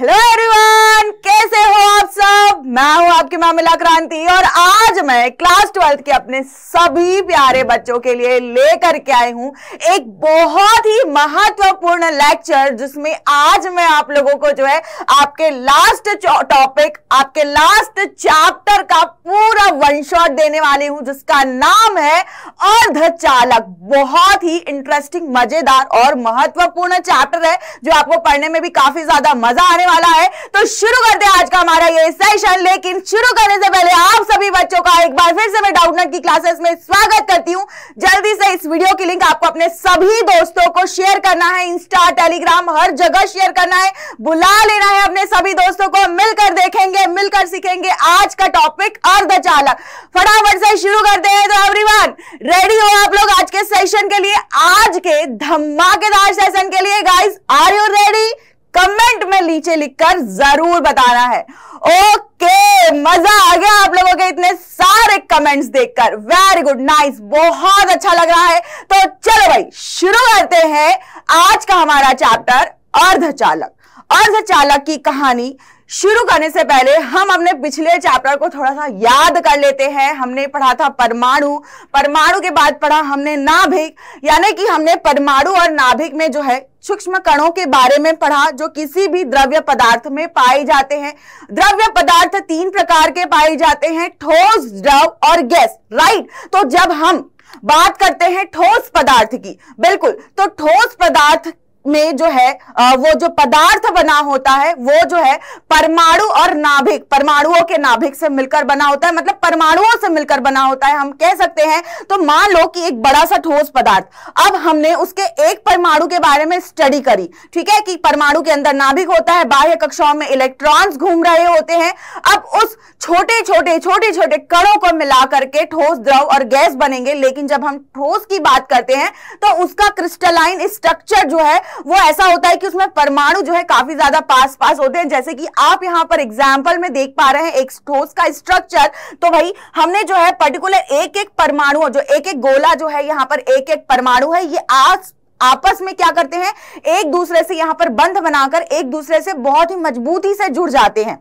Hello everyone कैसे हो आप सब मैं हूँ आपकी मां क्रांति और आज मैं क्लास ट्वेल्थ के अपने सभी प्यारे बच्चों के लिए लेकर के आई हूं एक बहुत ही महत्वपूर्ण लेक्चर जिसमें आज मैं आप लोगों को जो है आपके लास्ट टॉपिक आपके लास्ट चैप्टर का पूरा वन शॉट देने वाली हूं जिसका नाम है अर्ध चालक बहुत ही इंटरेस्टिंग मजेदार और महत्वपूर्ण चैप्टर है जो आपको पढ़ने में भी काफी ज्यादा मजा आने वाला है तो शुरू करते हैं आज का हमारा ये सेशन लेकिन शुरू शुरू करने से पहले आप सभी बच्चों का एक बार फिर से मैं डाउटनेट की क्लासेस में स्वागत करती हूँ जल्दी से इस वीडियो की लिंक आपको अपने सभी दोस्तों को शेयर करना है इंस्टा टेलीग्राम हर जगह शेयर करना है बुला लेना है अपने सभी दोस्तों को मिलकर देखेंगे मिलकर सीखेंगे आज का टॉपिक अर्धचालक फटाफट से शुरू करते हैं तो एवरी रेडी हो आप लोग आज के सेशन के लिए आज के धमाकेदार सेशन के लिए guys are you ready comment में नीचे लिखकर जरूर बताना है ओके मजा आ गया आप लोगों के इतने सारे कमेंट्स देखकर वेरी गुड नाइस बहुत अच्छा लग रहा है तो चलो भाई शुरू करते हैं आज का हमारा चैप्टर अर्धचालक अर्धचालक की कहानी शुरू करने से पहले हम अपने पिछले चैप्टर को थोड़ा सा याद कर लेते हैं हमने पढ़ा था परमाणु परमाणु के बाद पढ़ा हमने नाभिक यानी कि हमने परमाणु और नाभिक में जो है सूक्ष्म कणों के बारे में पढ़ा जो किसी भी द्रव्य पदार्थ में पाए जाते हैं द्रव्य पदार्थ तीन प्रकार के पाए जाते हैं ठोस द्रव और गैस राइट तो जब हम बात करते हैं ठोस पदार्थ की बिल्कुल तो ठोस पदार्थ में जो है वो जो पदार्थ बना होता है वो जो है परमाणु और नाभिक परमाणुओं के नाभिक से मिलकर बना होता है मतलब परमाणुओं से मिलकर बना होता है हम कह सकते हैं तो मान लो कि एक बड़ा सा ठोस पदार्थ अब हमने उसके एक परमाणु के बारे में स्टडी करी ठीक है कि परमाणु के अंदर नाभिक होता है बाह्य कक्षाओं में इलेक्ट्रॉन्स घूम रहे होते हैं अब उस छोटे छोटे छोटे छोटे कणों को मिला करके ठोस द्रव और गैस बनेंगे लेकिन जब हम ठोस की बात करते हैं तो उसका क्रिस्टलाइन स्ट्रक्चर जो है वो ऐसा होता है कि उसमें परमाणु जो है काफी ज्यादा पास पास होते हैं जैसे कि आप यहाँ पर एग्जाम्पल में देख पा रहे हैं एक ठोस का स्ट्रक्चर तो भाई हमने जो है पर्टिकुलर एक एक परमाणु जो एक एक गोला जो है यहाँ पर एक एक परमाणु है ये आज आपस में क्या करते हैं एक दूसरे से यहां पर बंध बनाकर एक दूसरे से बहुत ही मजबूती से जुड़ जाते हैं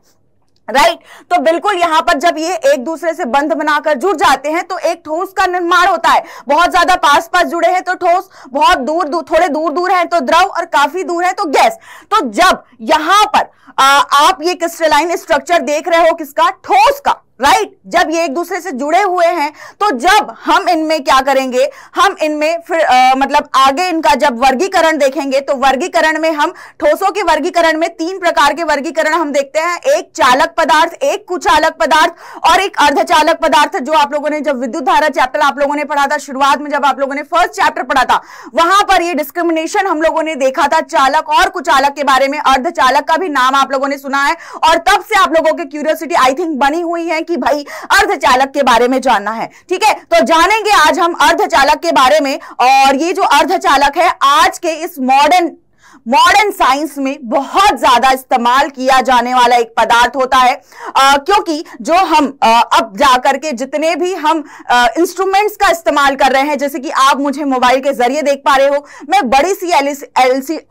राइट तो बिल्कुल यहां पर जब ये एक दूसरे से बंध बनाकर जुड़ जाते हैं तो एक ठोस का निर्माण होता है बहुत ज्यादा पास पास जुड़े हैं तो ठोस बहुत दूर, दूर थोड़े दूर दूर है तो द्रव और काफी दूर है तो गैस तो जब यहां पर आ, आप ये क्रिस्टलाइन स्ट्रक्चर देख रहे हो किसका ठोस का राइट right? जब ये एक दूसरे से जुड़े हुए हैं तो जब हम इनमें क्या करेंगे हम इनमें फिर आ, मतलब आगे इनका जब वर्गीकरण देखेंगे तो वर्गीकरण में हम ठोसों के वर्गीकरण में तीन प्रकार के वर्गीकरण हम देखते हैं एक चालक पदार्थ एक कुचालक पदार्थ और एक अर्धचालक पदार्थ जो आप लोगों ने जब विद्युत धारा चैप्टर आप लोगों ने पढ़ा था शुरुआत में जब आप लोगों ने फर्स्ट चैप्टर पढ़ा था वहां पर ये डिस्क्रिमिनेशन हम लोगों ने देखा था चालक और कुचालक के बारे में अर्धचालक का भी नाम आप लोगों ने सुना है और तब से आप लोगों की क्यूरियोसिटी आई थिंक बनी हुई है कि भाई चालक के बारे में जानना है ठीक है तो जानेंगे आज हम अर्ध चालक के बारे में और ये जो अर्ध चालक है आज के इस मॉडर्न मॉडर्न साइंस में बहुत ज्यादा इस्तेमाल किया जाने वाला एक पदार्थ होता है आ, क्योंकि जो हम आ, अब जाकर के जितने भी हम इंस्ट्रूमेंट्स का इस्तेमाल कर रहे हैं जैसे कि आप मुझे मोबाइल के जरिए देख पा रहे हो मैं बड़ी सी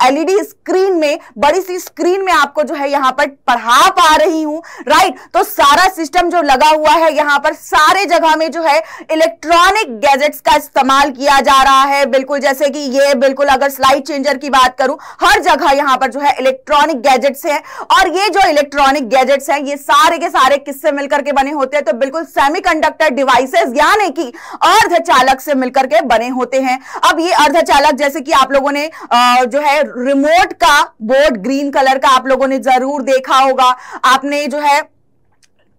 एलईडी स्क्रीन e में बड़ी सी स्क्रीन में आपको जो है यहाँ पर पढ़ा पा रही हूँ राइट तो सारा सिस्टम जो लगा हुआ है यहाँ पर सारे जगह में जो है इलेक्ट्रॉनिक गैजेट्स का इस्तेमाल किया जा रहा है बिल्कुल जैसे कि ये बिल्कुल अगर स्लाइड चेंजर की बात करूं हर जगह यहां पर जो है इलेक्ट्रॉनिक गैजेट्स हैं और ये जो इलेक्ट्रॉनिक गैजेट्स हैं ये सारे के सारे किससे मिलकर के बने होते हैं तो बिल्कुल सेमीकंडक्टर डिवाइसेस यानी कि अर्धचालक से मिलकर के बने होते हैं अब ये अर्धचालक जैसे कि आप लोगों ने जो है रिमोट का बोर्ड ग्रीन कलर का आप लोगों ने जरूर देखा होगा आपने जो है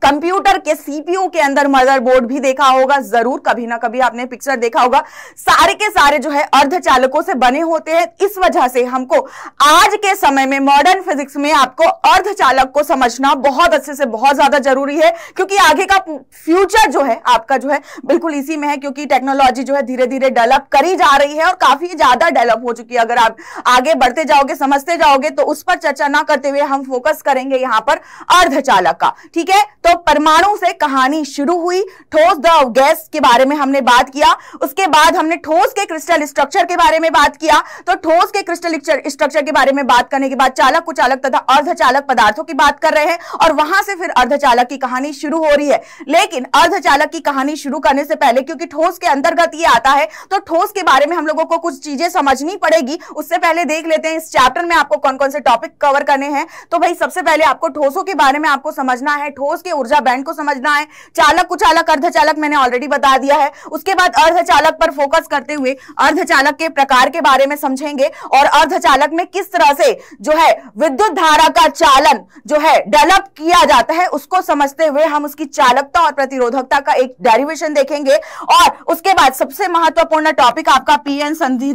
कंप्यूटर के सीपीयू के अंदर मदरबोर्ड भी देखा होगा जरूर कभी ना कभी आपने पिक्चर देखा होगा सारे के सारे जो है अर्धचालकों से बने होते हैं इस वजह से हमको आज के समय में मॉडर्न फिजिक्स में आपको अर्धचालक को समझना बहुत अच्छे से बहुत ज्यादा जरूरी है क्योंकि आगे का फ्यूचर जो है आपका जो है बिल्कुल इसी में है क्योंकि टेक्नोलॉजी जो है धीरे धीरे डेवलप करी जा रही है और काफी ज्यादा डेवलप हो चुकी है अगर आप आगे बढ़ते जाओगे समझते जाओगे तो उस पर चर्चा ना करते हुए हम फोकस करेंगे यहां पर अर्धचालक का ठीक है तो तो परमाणु से कहानी शुरू हुई ठोस द गैस के बारे में हमने बात किया उसके बाद हमने ठोस के क्रिस्टल स्ट्रक्चर के बारे में बात किया तो ठोस के क्रिस्टल स्ट्रक्चर के बारे में बात करने के बाद चालक कुचालक तथा अर्धचालक पदार्थों की बात कर रहे हैं और वहां से फिर अर्धचालक की कहानी शुरू हो रही है लेकिन अर्धचालक की कहानी शुरू करने से पहले क्योंकि ठोस के अंतर्गत ये आता है तो ठोस के बारे में हम लोगों को कुछ चीजें समझनी पड़ेगी उससे पहले देख लेते हैं इस चैप्टर में आपको कौन कौन से टॉपिक कवर करने हैं तो भाई सबसे पहले आपको ठोसों के बारे में आपको समझना है ठोस के ऊर्जा बैंड को समझना है चालक कुचालक अर्धचालक मैंने ऑलरेडी बता दिया है उसके बाद अर्धचालक पर फोकस करते हुए अर्धचालक के प्रकार के बारे में समझेंगे और अर्धचालक में किस तरह से जो है विद्युत धारा का चालन जो है डेवलप किया जाता है उसको समझते हुए हम उसकी चालकता और प्रतिरोधकता का एक डेरिवेशन देखेंगे और उसके बाद सबसे महत्वपूर्ण टॉपिक आपका पीएन संधि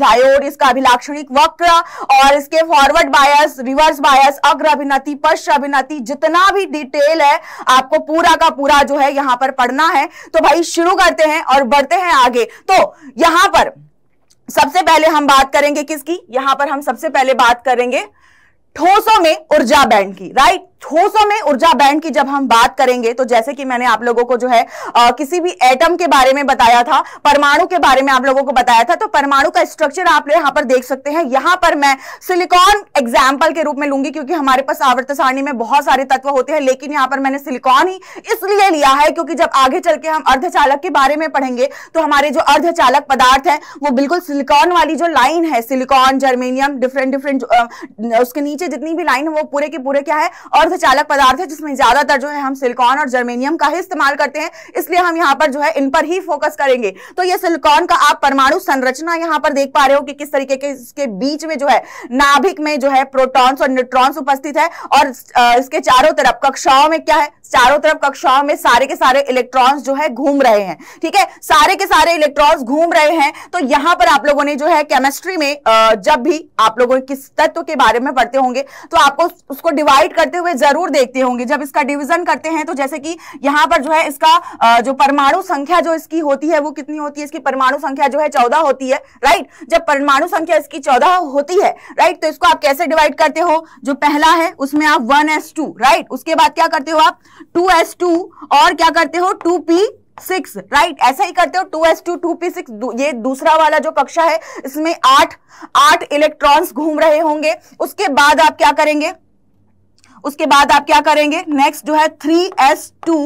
इसका अभिलाक्षणिक वक्र और इसके फॉरवर्ड बायस रिवर्स बायस अग्र अभिनति पश्च अभिनति जितना भी डिटेल है आपको आपको पूरा का पूरा जो है यहां पर पढ़ना है तो भाई शुरू करते हैं और बढ़ते हैं आगे तो यहां पर सबसे पहले हम बात करेंगे किसकी यहां पर हम सबसे पहले बात करेंगे ठोसों में ऊर्जा बैंड की राइट ठोसों में ऊर्जा बैंड की जब हम बात करेंगे तो जैसे कि मैंने आप लोगों को जो है आ, किसी भी एटम के बारे में बताया था परमाणु के बारे में आप लोगों को बताया था तो परमाणु का स्ट्रक्चर आप लोग यहां पर देख सकते हैं यहां पर मैं सिलिकॉन एग्जाम्पल के रूप में लूंगी क्योंकि हमारे पास आवर्त सारणी में बहुत सारे तत्व होते हैं लेकिन यहां पर मैंने सिलिकॉन ही इसलिए लिया है क्योंकि जब आगे चल के हम अर्ध के बारे में पढ़ेंगे तो हमारे जो अर्ध पदार्थ है वो बिल्कुल सिलिकॉन वाली जो लाइन है सिलिकॉन जर्मेनियम डिफरेंट डिफरेंट उसके नीचे जितनी भी लाइन है वो पूरे के पूरे क्या है अर्ध से चालक पदार्थ है जिसमें ज्यादातर जो है हम सिलिकॉन और जर्मेनियम का ही इस्तेमाल करते हैं इसलिए हम यहाँ पर जो है इन पर ही फोकस करेंगे तो ये सिलिकॉन का आप परमाणु संरचना यहाँ पर देख पा रहे हो कि किस तरीके के इसके बीच में जो है नाभिक में जो है प्रोटॉन्स और न्यूट्रॉन्स उपस्थित है और इसके चारों तरफ कक्षाओं में क्या है चारों तरफ कक्षाओं में सारे के सारे इलेक्ट्रॉन्स जो है घूम रहे हैं ठीक है सारे के सारे इलेक्ट्रॉन्स घूम रहे हैं तो यहां पर आप लोगों ने जो है केमिस्ट्री में जब भी आप लोगों किस तत्व के बारे में पढ़ते होंगे तो आपको उसको डिवाइड करते हुए जरूर देखते होंगे जब इसका डिवीजन करते हैं तो जैसे कि यहाँ पर जो है इसका जो परमाणु संख्या जो इसकी होती है वो कितनी होती है इसकी परमाणु संख्या जो है चौदह होती है राइट जब परमाणु संख्या इसकी चौदह होती है राइट तो इसको आप कैसे डिवाइड करते हो जो पहला है उसमें आप वन एस टू राइट उसके बाद क्या करते हो आप टू एस टू और क्या करते हो two P six right right? ऐसा ही करते हो two S two two P six ये दूसरा वाला जो कक्षा है इसमें आठ आठ इलेक्ट्रॉन्स घूम रहे होंगे उसके बाद आप क्या करेंगे उसके बाद आप क्या करेंगे नेक्स्ट जो है थ्री एस टू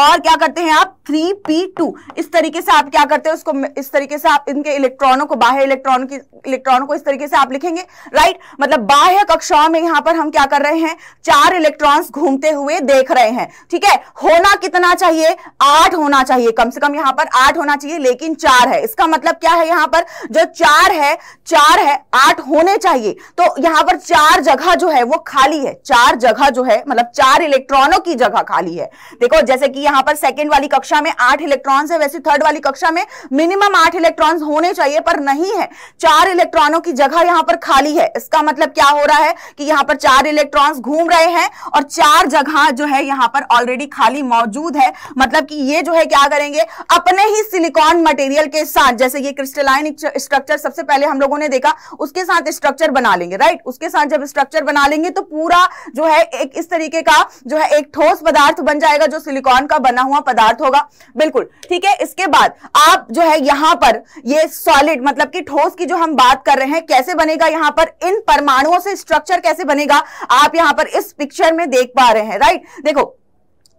और क्या करते हैं आप थ्री पी टू इस तरीके से आप क्या करते हैं उसको इस तरीके से आप इनके इलेक्ट्रॉनों को बाह्य इलेक्ट्रॉन की इलेक्ट्रॉनों को इस तरीके से आप लिखेंगे राइट मतलब बाह्य कक्षाओं में यहां पर हम क्या कर रहे हैं चार इलेक्ट्रॉन घूमते हुए देख रहे हैं ठीक है होना कितना चाहिए आठ होना चाहिए कम से कम यहां पर आठ होना चाहिए लेकिन चार है इसका मतलब क्या है यहां पर जो चार है चार है आठ होने चाहिए तो यहां पर चार जगह जो है वो खाली है चार जगह जगह जो है मतलब चार इलेक्ट्रॉनों की जगह खाली है देखो जैसे कि यहां पर सेकेंड वाली कक्षा में आठ इलेक्ट्रॉन है वैसे थर्ड वाली कक्षा में मिनिमम आठ इलेक्ट्रॉन होने चाहिए पर नहीं है चार इलेक्ट्रॉनों की जगह यहां पर खाली है इसका मतलब क्या हो रहा है कि यहां पर चार इलेक्ट्रॉन घूम रहे हैं और चार जगह जो है यहां पर ऑलरेडी खाली मौजूद है मतलब कि ये जो है क्या करेंगे अपने ही सिलिकॉन मटेरियल के साथ जैसे ये क्रिस्टलाइन स्ट्रक्चर सबसे पहले हम लोगों ने देखा उसके साथ स्ट्रक्चर बना लेंगे राइट उसके साथ जब स्ट्रक्चर बना लेंगे तो पूरा जो है एक इस तरीके का जो है एक ठोस पदार्थ बन जाएगा जो सिलिकॉन का बना हुआ पदार्थ होगा बिल्कुल ठीक है इसके बाद आप जो है यहां पर ये सॉलिड मतलब कि ठोस की जो हम बात कर रहे हैं कैसे बनेगा यहां पर इन परमाणुओं से स्ट्रक्चर कैसे बनेगा आप यहां पर इस पिक्चर में देख पा रहे हैं राइट देखो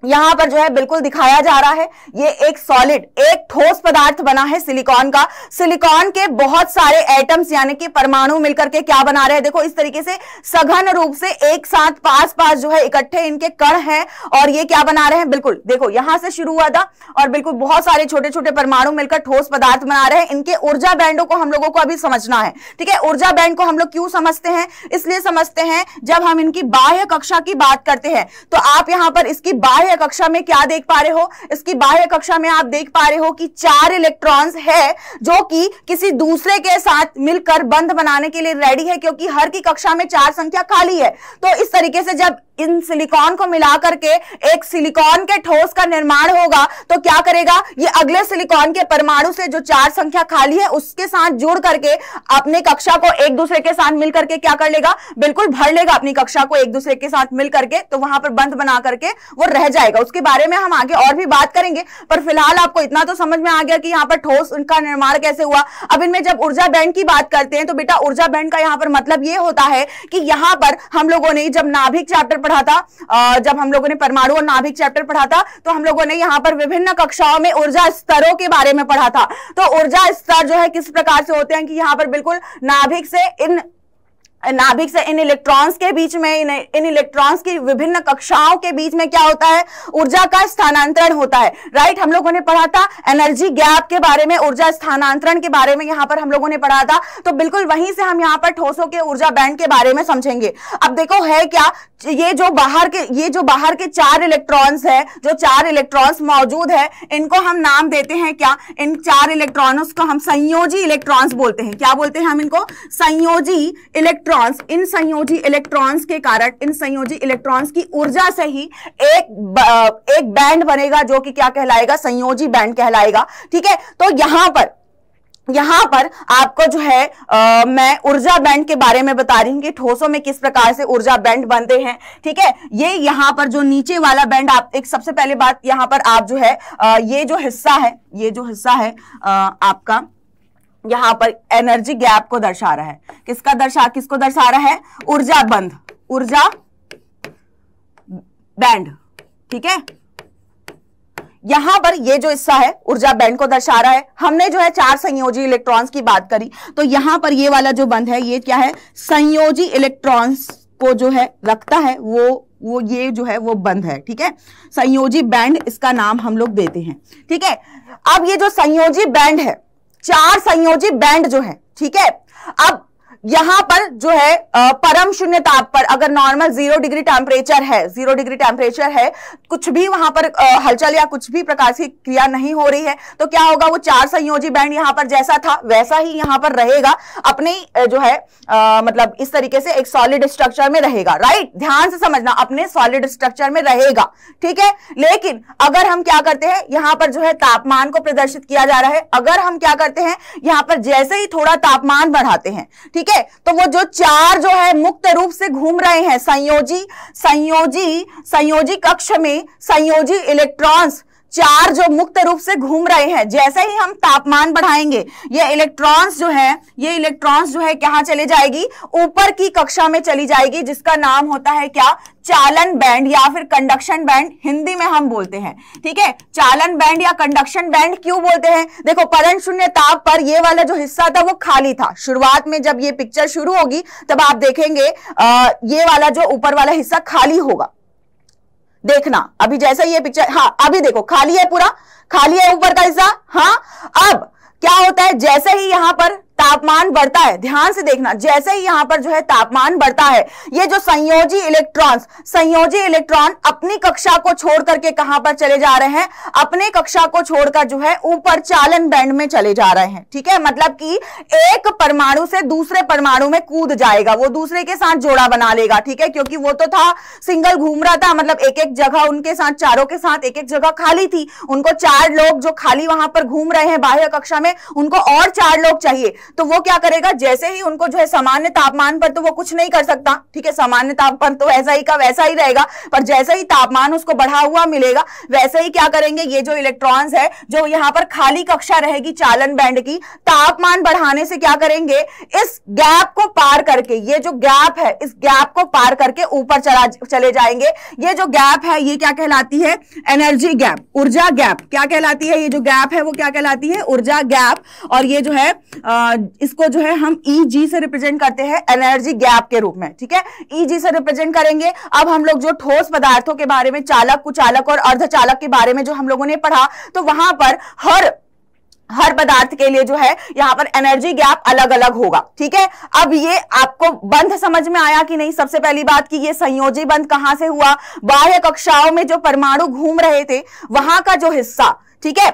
यहां पर जो है बिल्कुल दिखाया जा रहा है ये एक सॉलिड एक ठोस पदार्थ बना है सिलिकॉन का सिलिकॉन के बहुत सारे एटम्स यानी कि परमाणु मिलकर के क्या बना रहे हैं देखो इस तरीके से सघन रूप से एक साथ पास पास जो है इकट्ठे इनके कण हैं और ये क्या बना रहे हैं बिल्कुल देखो यहां से शुरू हुआ था और बिल्कुल बहुत सारे छोटे छोटे परमाणु मिलकर ठोस पदार्थ बना रहे हैं इनके ऊर्जा बैंडों को हम लोगों को अभी समझना है ठीक है ऊर्जा बैंड को हम लोग क्यों समझते हैं इसलिए समझते हैं जब हम इनकी बाह्य कक्षा की बात करते हैं तो आप यहां पर इसकी बाह्य बाह्य कक्षा में क्या देख पा रहे हो इसकी बाह्य कक्षा में आप देख पा रहे हो कि चार इलेक्ट्रॉन्स है जो कि किसी दूसरे के साथ मिलकर बंध बनाने के लिए रेडी है क्योंकि हर की कक्षा में चार संख्या खाली है तो इस तरीके से जब इन सिलिकॉन को मिला करके एक सिलिकॉन के ठोस का निर्माण होगा तो क्या करेगा ये अगले सिलिकॉन के परमाणु से जो चार संख्या खाली है उसके साथ जुड़ करके अपने कक्षा को एक दूसरे के साथ मिल करके क्या कर लेगा बिल्कुल भर लेगा अपनी कक्षा को एक दूसरे के साथ मिल करके तो वहां पर बंद बना करके वो रह जाएगा उसके बारे में हम आगे और भी बात करेंगे पर फिलहाल आपको इतना तो समझ में आ गया कि यहाँ पर ठोस उनका निर्माण कैसे हुआ अब इनमें जब ऊर्जा बैंड की बात करते हैं तो बेटा ऊर्जा बैंड का यहाँ पर मतलब ये होता है कि यहाँ पर हम लोगों ने जब नाभिक चैप्टर पढ़ा था जब हम लोगों ने परमाणु और नाभिक चैप्टर पढ़ा था तो हम लोगों ने यहाँ पर विभिन्न कक्षाओं में ऊर्जा स्तरों के बारे में पढ़ा था तो ऊर्जा स्तर जो है किस प्रकार से होते हैं कि यहाँ पर बिल्कुल नाभिक से इन नाभिक से इन इलेक्ट्रॉन्स के बीच में इन, इलेक्ट्रॉन्स की विभिन्न कक्षाओं के बीच में क्या होता है ऊर्जा का स्थानांतरण होता है राइट हम लोगों ने पढ़ा था एनर्जी गैप के बारे में ऊर्जा स्थानांतरण के बारे में यहां पर हम लोगों ने पढ़ा था तो बिल्कुल वहीं से हम यहाँ पर ठोसों के ऊर्जा बैंड के बारे में समझेंगे अब देखो है क्या ये जो बाहर के ये जो बाहर के चार इलेक्ट्रॉन्स है जो चार इलेक्ट्रॉन्स मौजूद है इनको हम नाम देते हैं क्या इन चार इलेक्ट्रॉनों को हम संयोजी इलेक्ट्रॉन्स बोलते हैं क्या बोलते हैं हम इनको संयोजी इलेक्ट्रॉन इलेक्ट्रॉन्स इन संयोजी इलेक्ट्रॉन्स के कारण इन संयोजी इलेक्ट्रॉन्स की ऊर्जा से ही एक एक बैंड बनेगा जो कि क्या कहलाएगा संयोजी बैंड कहलाएगा ठीक है तो यहां पर यहां पर आपको जो है आ, मैं ऊर्जा बैंड के बारे में बता रही हूं कि ठोसों में किस प्रकार से ऊर्जा बैंड बनते हैं ठीक है ये यहां पर जो नीचे वाला बैंड आप एक सबसे पहले बात यहां पर आप जो है आ, ये जो हिस्सा है ये जो हिस्सा है आ, आपका यहां पर एनर्जी गैप को दर्शा रहा है किसका दर्शा किसको दर्शा रहा है ऊर्जा बंध ऊर्जा बैंड ठीक है यहां पर ये जो हिस्सा है ऊर्जा बैंड को दर्शा रहा है हमने जो है चार संयोजी इलेक्ट्रॉन्स की बात करी तो यहां पर ये वाला जो बंध है ये क्या है संयोजी इलेक्ट्रॉन्स को जो है रखता है वो वो ये जो है वो बंद है ठीक है संयोजी बैंड इसका नाम हम लोग देते हैं ठीक है अब ये जो संयोजी बैंड है चार संयोजित बैंड जो है ठीक है अब यहां पर जो है परम शून्य ताप पर अगर नॉर्मल जीरो डिग्री टेम्परेचर है जीरो डिग्री टेम्परेचर है कुछ भी वहां पर हलचल या कुछ भी प्रकार की क्रिया नहीं हो रही है तो क्या होगा वो चार संयोजी बैंड यहां पर जैसा था वैसा ही यहां पर रहेगा अपने जो है आ, मतलब इस तरीके से एक सॉलिड स्ट्रक्चर में रहेगा राइट ध्यान से समझना अपने सॉलिड स्ट्रक्चर में रहेगा ठीक है लेकिन अगर हम क्या करते हैं यहां पर जो है तापमान को प्रदर्शित किया जा रहा है अगर हम क्या करते हैं यहां पर जैसे ही थोड़ा तापमान बढ़ाते हैं ठीक है है तो वो जो चार जो है मुक्त रूप से घूम रहे हैं संयोजी संयोजी संयोजी कक्ष में संयोजी इलेक्ट्रॉन्स चार जो मुक्त रूप से घूम रहे हैं जैसे ही हम तापमान बढ़ाएंगे ये इलेक्ट्रॉन्स जो है ये इलेक्ट्रॉन्स जो है कहा चले जाएगी ऊपर की कक्षा में चली जाएगी जिसका नाम होता है क्या चालन बैंड या फिर कंडक्शन बैंड हिंदी में हम बोलते हैं ठीक है चालन बैंड या कंडक्शन बैंड क्यों बोलते हैं देखो करंट शून्य ताप पर ये वाला जो हिस्सा था वो खाली था शुरुआत में जब ये पिक्चर शुरू होगी तब आप देखेंगे आ, ये वाला जो ऊपर वाला हिस्सा खाली होगा देखना अभी जैसा ये पिक्चर हाँ अभी देखो खाली है पूरा खाली है ऊपर का हिस्सा हाँ अब क्या होता है जैसे ही यहां पर तापमान बढ़ता है ध्यान से देखना जैसे ही यहां पर जो है तापमान बढ़ता है ये जो संयोजी इलेक्ट्रॉन संयोजी इलेक्ट्रॉन अपनी कक्षा को छोड़ करके कहां पर चले जा रहे हैं अपने कक्षा को छोड़कर जो है ऊपर चालन बैंड में चले जा रहे हैं ठीक है मतलब कि एक परमाणु से दूसरे परमाणु में कूद जाएगा वो दूसरे के साथ जोड़ा बना लेगा ठीक है क्योंकि वो तो था सिंगल घूम रहा था मतलब एक एक जगह उनके साथ चारों के साथ एक एक जगह खाली थी उनको चार लोग जो खाली वहां पर घूम रहे हैं बाह्य कक्षा में उनको और चार लोग चाहिए तो वो क्या करेगा जैसे ही उनको जो है सामान्य तापमान पर तो वो कुछ नहीं कर सकता ठीक है सामान्य तापमान तो ऐसा ही का वैसा ही रहेगा पर जैसे ही तापमान उसको बढ़ा हुआ मिलेगा वैसे ही क्या करेंगे ये जो इलेक्ट्रॉन है जो यहाँ पर खाली कक्षा रहेगी चालन बैंड की तापमान बढ़ाने से क्या करेंगे इस गैप को पार करके ये जो गैप है इस गैप को पार करके ऊपर चला चले जाएंगे ये जो गैप है ये क्या कहलाती है एनर्जी गैप ऊर्जा गैप क्या कहलाती है ये जो गैप है वो क्या कहलाती है ऊर्जा गैप और ये जो है इसको जो है हम ई e जी से रिप्रेजेंट करते हैं एनर्जी गैप के रूप में ठीक है ई e जी से रिप्रेजेंट करेंगे अब हम लोग जो ठोस पदार्थों के बारे में चालक कुचालक और अर्धचालक के बारे में जो हम लोगों ने पढ़ा तो वहां पर हर हर पदार्थ के लिए जो है यहां पर एनर्जी गैप अलग अलग होगा ठीक है अब ये आपको बंध समझ में आया कि नहीं सबसे पहली बात कि ये संयोजी बंध कहां से हुआ बाह्य कक्षाओं में जो परमाणु घूम रहे थे वहां का जो हिस्सा ठीक है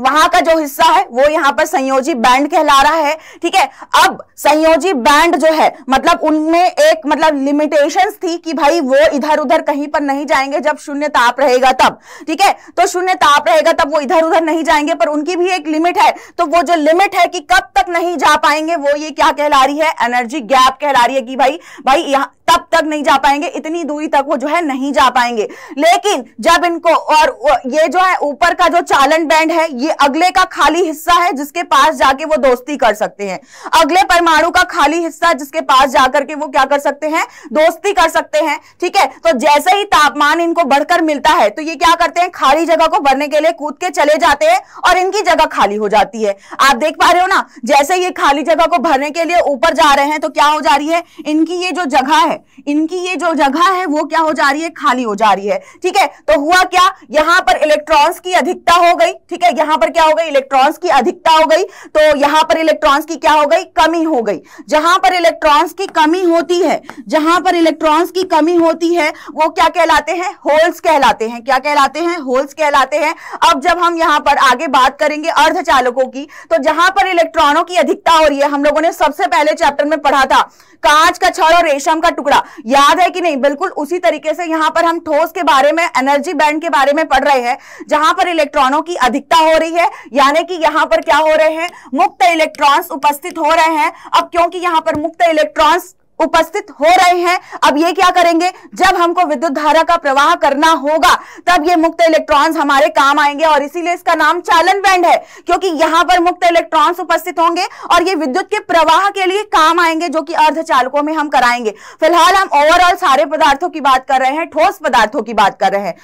वहां का जो हिस्सा है वो यहाँ पर संयोजी बैंड कहला रहा है ठीक है अब संयोजी बैंड जो है मतलब उनमें एक मतलब लिमिटेशन थी कि भाई वो इधर उधर कहीं पर नहीं जाएंगे जब शून्य ताप रहेगा तब ठीक है तो शून्य ताप रहेगा तब वो इधर उधर नहीं जाएंगे पर उनकी भी एक लिमिट है तो वो जो लिमिट है कि कब तक नहीं जा पाएंगे वो ये क्या कहला रही है एनर्जी गैप कहला रही है कि भाई भाई यहाँ तब तक नहीं जा पाएंगे इतनी दूरी तक वो जो है नहीं जा पाएंगे लेकिन जब इनको और ये जो है ऊपर का जो चालन बैंड है ये अगले का खाली हिस्सा है जिसके पास जाके वो दोस्ती कर सकते हैं अगले परमाणु का खाली हिस्सा जिसके पास जाकर के वो क्या कर सकते हैं दोस्ती कर सकते हैं ठीक है तो जैसे ही तापमान इनको बढ़कर मिलता है तो ये क्या करते हैं खाली जगह को भरने के लिए कूद के चले जाते हैं और इनकी जगह खाली हो जाती है आप देख पा रहे हो ना जैसे ये खाली जगह को भरने के लिए ऊपर जा रहे हैं तो क्या हो जा रही है इनकी ये जो जगह है इनकी ये जो जगह है वो क्या हो जा रही है खाली हो जा रही है ठीक है तो हुआ क्या यहां पर इलेक्ट्रॉन्स की अधिकता हो गई ठीक है यहां यहां पर क्या हो गई इलेक्ट्रॉन्स की अधिकता हो गई तो यहां पर इलेक्ट्रॉन्स की क्या हो गई कमी हो गई जहां पर इलेक्ट्रॉन्स की कमी होती है जहां पर इलेक्ट्रॉन्स की कमी होती है वो क्या कहलाते हैं होल्स कहलाते हैं क्या कहलाते हैं होल्स कहलाते हैं अब जब हम यहां पर आगे बात करेंगे चालकों की तो जहां पर इलेक्ट्रॉनों की अधिकता हो रही है हम लोगों ने सबसे पहले चैप्टर में पढ़ा था कांच का छड़ और रेशम का टुकड़ा याद है कि नहीं बिल्कुल उसी तरीके से यहां पर हम ठोस के बारे में एनर्जी बैंड के बारे में पढ़ रहे हैं जहां पर इलेक्ट्रॉनों की अधिकता हो रही रही है यानी कि यहां पर क्या हो रहे हैं मुक्त इलेक्ट्रॉन्स उपस्थित हो रहे हैं अब क्योंकि यहां पर मुक्त इलेक्ट्रॉन्स उपस्थित हो रहे हैं अब ये क्या करेंगे जब हमको विद्युत धारा का प्रवाह करना होगा तब ये मुक्त इलेक्ट्रॉन्स हमारे काम आएंगे और इसीलिए इसका नाम चालन बैंड है क्योंकि यहां पर मुक्त इलेक्ट्रॉन्स उपस्थित होंगे और ये विद्युत के प्रवाह के लिए काम आएंगे जो कि अर्धचालकों में हम कराएंगे फिलहाल हम ओवरऑल सारे पदार्थों की बात कर रहे हैं ठोस पदार्थों की बात कर रहे हैं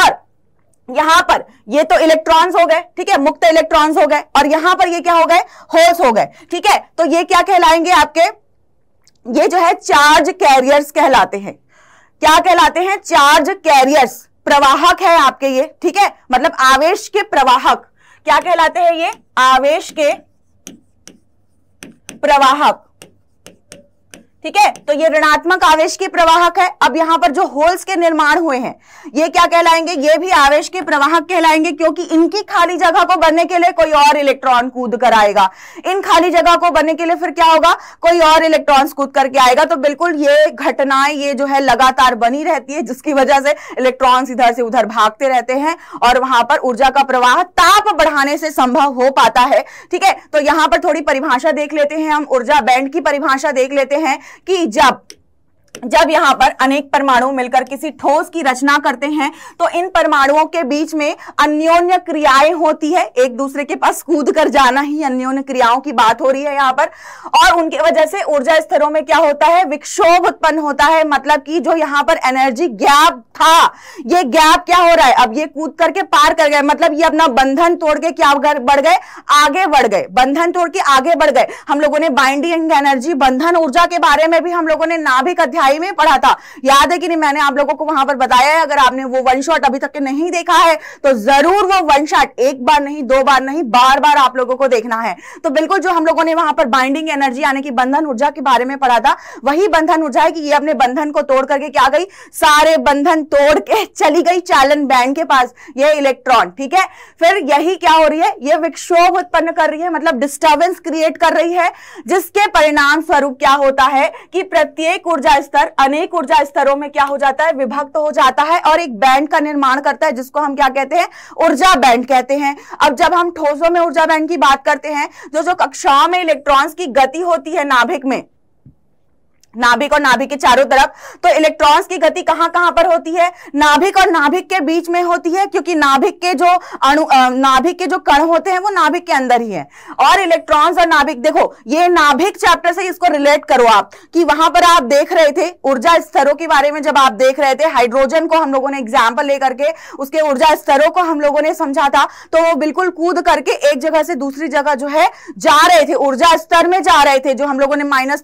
और यहां पर ये तो इलेक्ट्रॉन्स हो गए ठीक है मुक्त इलेक्ट्रॉन्स हो गए और यहां पर ये क्या हो गए होल्स हो गए ठीक है तो ये क्या कहलाएंगे आपके ये जो है चार्ज कैरियर्स कहलाते हैं क्या कहलाते हैं चार्ज कैरियर्स प्रवाहक है आपके ये ठीक है मतलब आवेश के प्रवाहक क्या कहलाते हैं ये आवेश के प्रवाहक ठीक है तो ये ऋणात्मक आवेश के प्रवाहक है अब यहाँ पर जो होल्स के निर्माण हुए हैं ये क्या कहलाएंगे ये भी आवेश के प्रवाहक कहलाएंगे क्योंकि इनकी खाली जगह को बनने के लिए कोई और इलेक्ट्रॉन कूद कर आएगा इन खाली जगह को बनने के लिए फिर क्या होगा कोई और इलेक्ट्रॉन कूद करके आएगा तो बिल्कुल ये घटनाएं ये जो है लगातार बनी रहती है जिसकी वजह से इलेक्ट्रॉन इधर से उधर भागते रहते हैं और वहां पर ऊर्जा का प्रवाह ताप बढ़ाने से संभव हो पाता है ठीक है तो यहां पर थोड़ी परिभाषा देख लेते हैं हम ऊर्जा बैंड की परिभाषा देख लेते हैं की जब जब यहाँ पर अनेक परमाणु मिलकर किसी ठोस की रचना करते हैं तो इन परमाणुओं के बीच में अन्योन्य क्रियाएं होती है एक दूसरे के पास कूद कर जाना ही अन्योन्य क्रियाओं की बात हो रही है यहाँ पर और उनकी वजह से ऊर्जा स्तरों में क्या होता है विक्षोभ उत्पन्न होता है मतलब कि जो यहाँ पर एनर्जी गैप था ये गैप क्या हो रहा है अब ये कूद करके पार कर गए मतलब ये अपना बंधन तोड़ के क्या बढ़ गए आगे बढ़ गए बंधन तोड़ के आगे बढ़ गए हम लोगों ने बाइंडिंग एनर्जी बंधन ऊर्जा के बारे में भी हम लोगों ने नाभिक अध्ययन ढाई में पढ़ा था याद है कि नहीं मैंने आप लोगों को वहां पर बताया है अगर आपने वो वन शॉट अभी तक के नहीं देखा है तो जरूर वो वन शॉट एक बार नहीं दो बार नहीं बार बार आप लोगों को देखना है तो बिल्कुल जो हम लोगों ने वहां पर बाइंडिंग एनर्जी यानी कि बंधन ऊर्जा के बारे में पढ़ा था वही बंधन ऊर्जा है कि ये अपने बंधन को तोड़ करके क्या गई सारे बंधन तोड़ के चली गई चालन बैंड के पास ये इलेक्ट्रॉन ठीक है फिर यही क्या हो रही है ये विक्षोभ उत्पन्न कर रही है मतलब डिस्टर्बेंस क्रिएट कर रही है जिसके परिणाम स्वरूप क्या होता है कि प्रत्येक ऊर्जा स्तर अनेक ऊर्जा स्तरों में क्या हो जाता है विभक्त हो जाता है और एक बैंड का निर्माण करता है जिसको हम क्या कहते हैं ऊर्जा बैंड कहते हैं अब जब हम ठोसों में ऊर्जा बैंड की बात करते हैं जो जो कक्षाओं में इलेक्ट्रॉन्स की गति होती है नाभिक में नाभिक और नाभिक के चारों तरफ तो इलेक्ट्रॉन्स की गति कहां कहां पर होती है नाभिक और नाभिक के बीच में होती है क्योंकि नाभिक के जो अणु नाभिक के जो कण होते हैं वो नाभिक के अंदर ही है और इलेक्ट्रॉन्स और नाभिक देखो ये नाभिक चैप्टर से इसको रिलेट करो आप कि वहां पर आप देख रहे थे ऊर्जा स्तरों के बारे में जब आप देख रहे थे हाइड्रोजन को हम लोगों ने एग्जाम्पल लेकर के उसके ऊर्जा स्तरों को हम लोगों ने समझा था तो वो बिल्कुल कूद करके एक जगह से दूसरी जगह जो है जा रहे थे ऊर्जा स्तर में जा रहे थे जो हम लोगों ने minus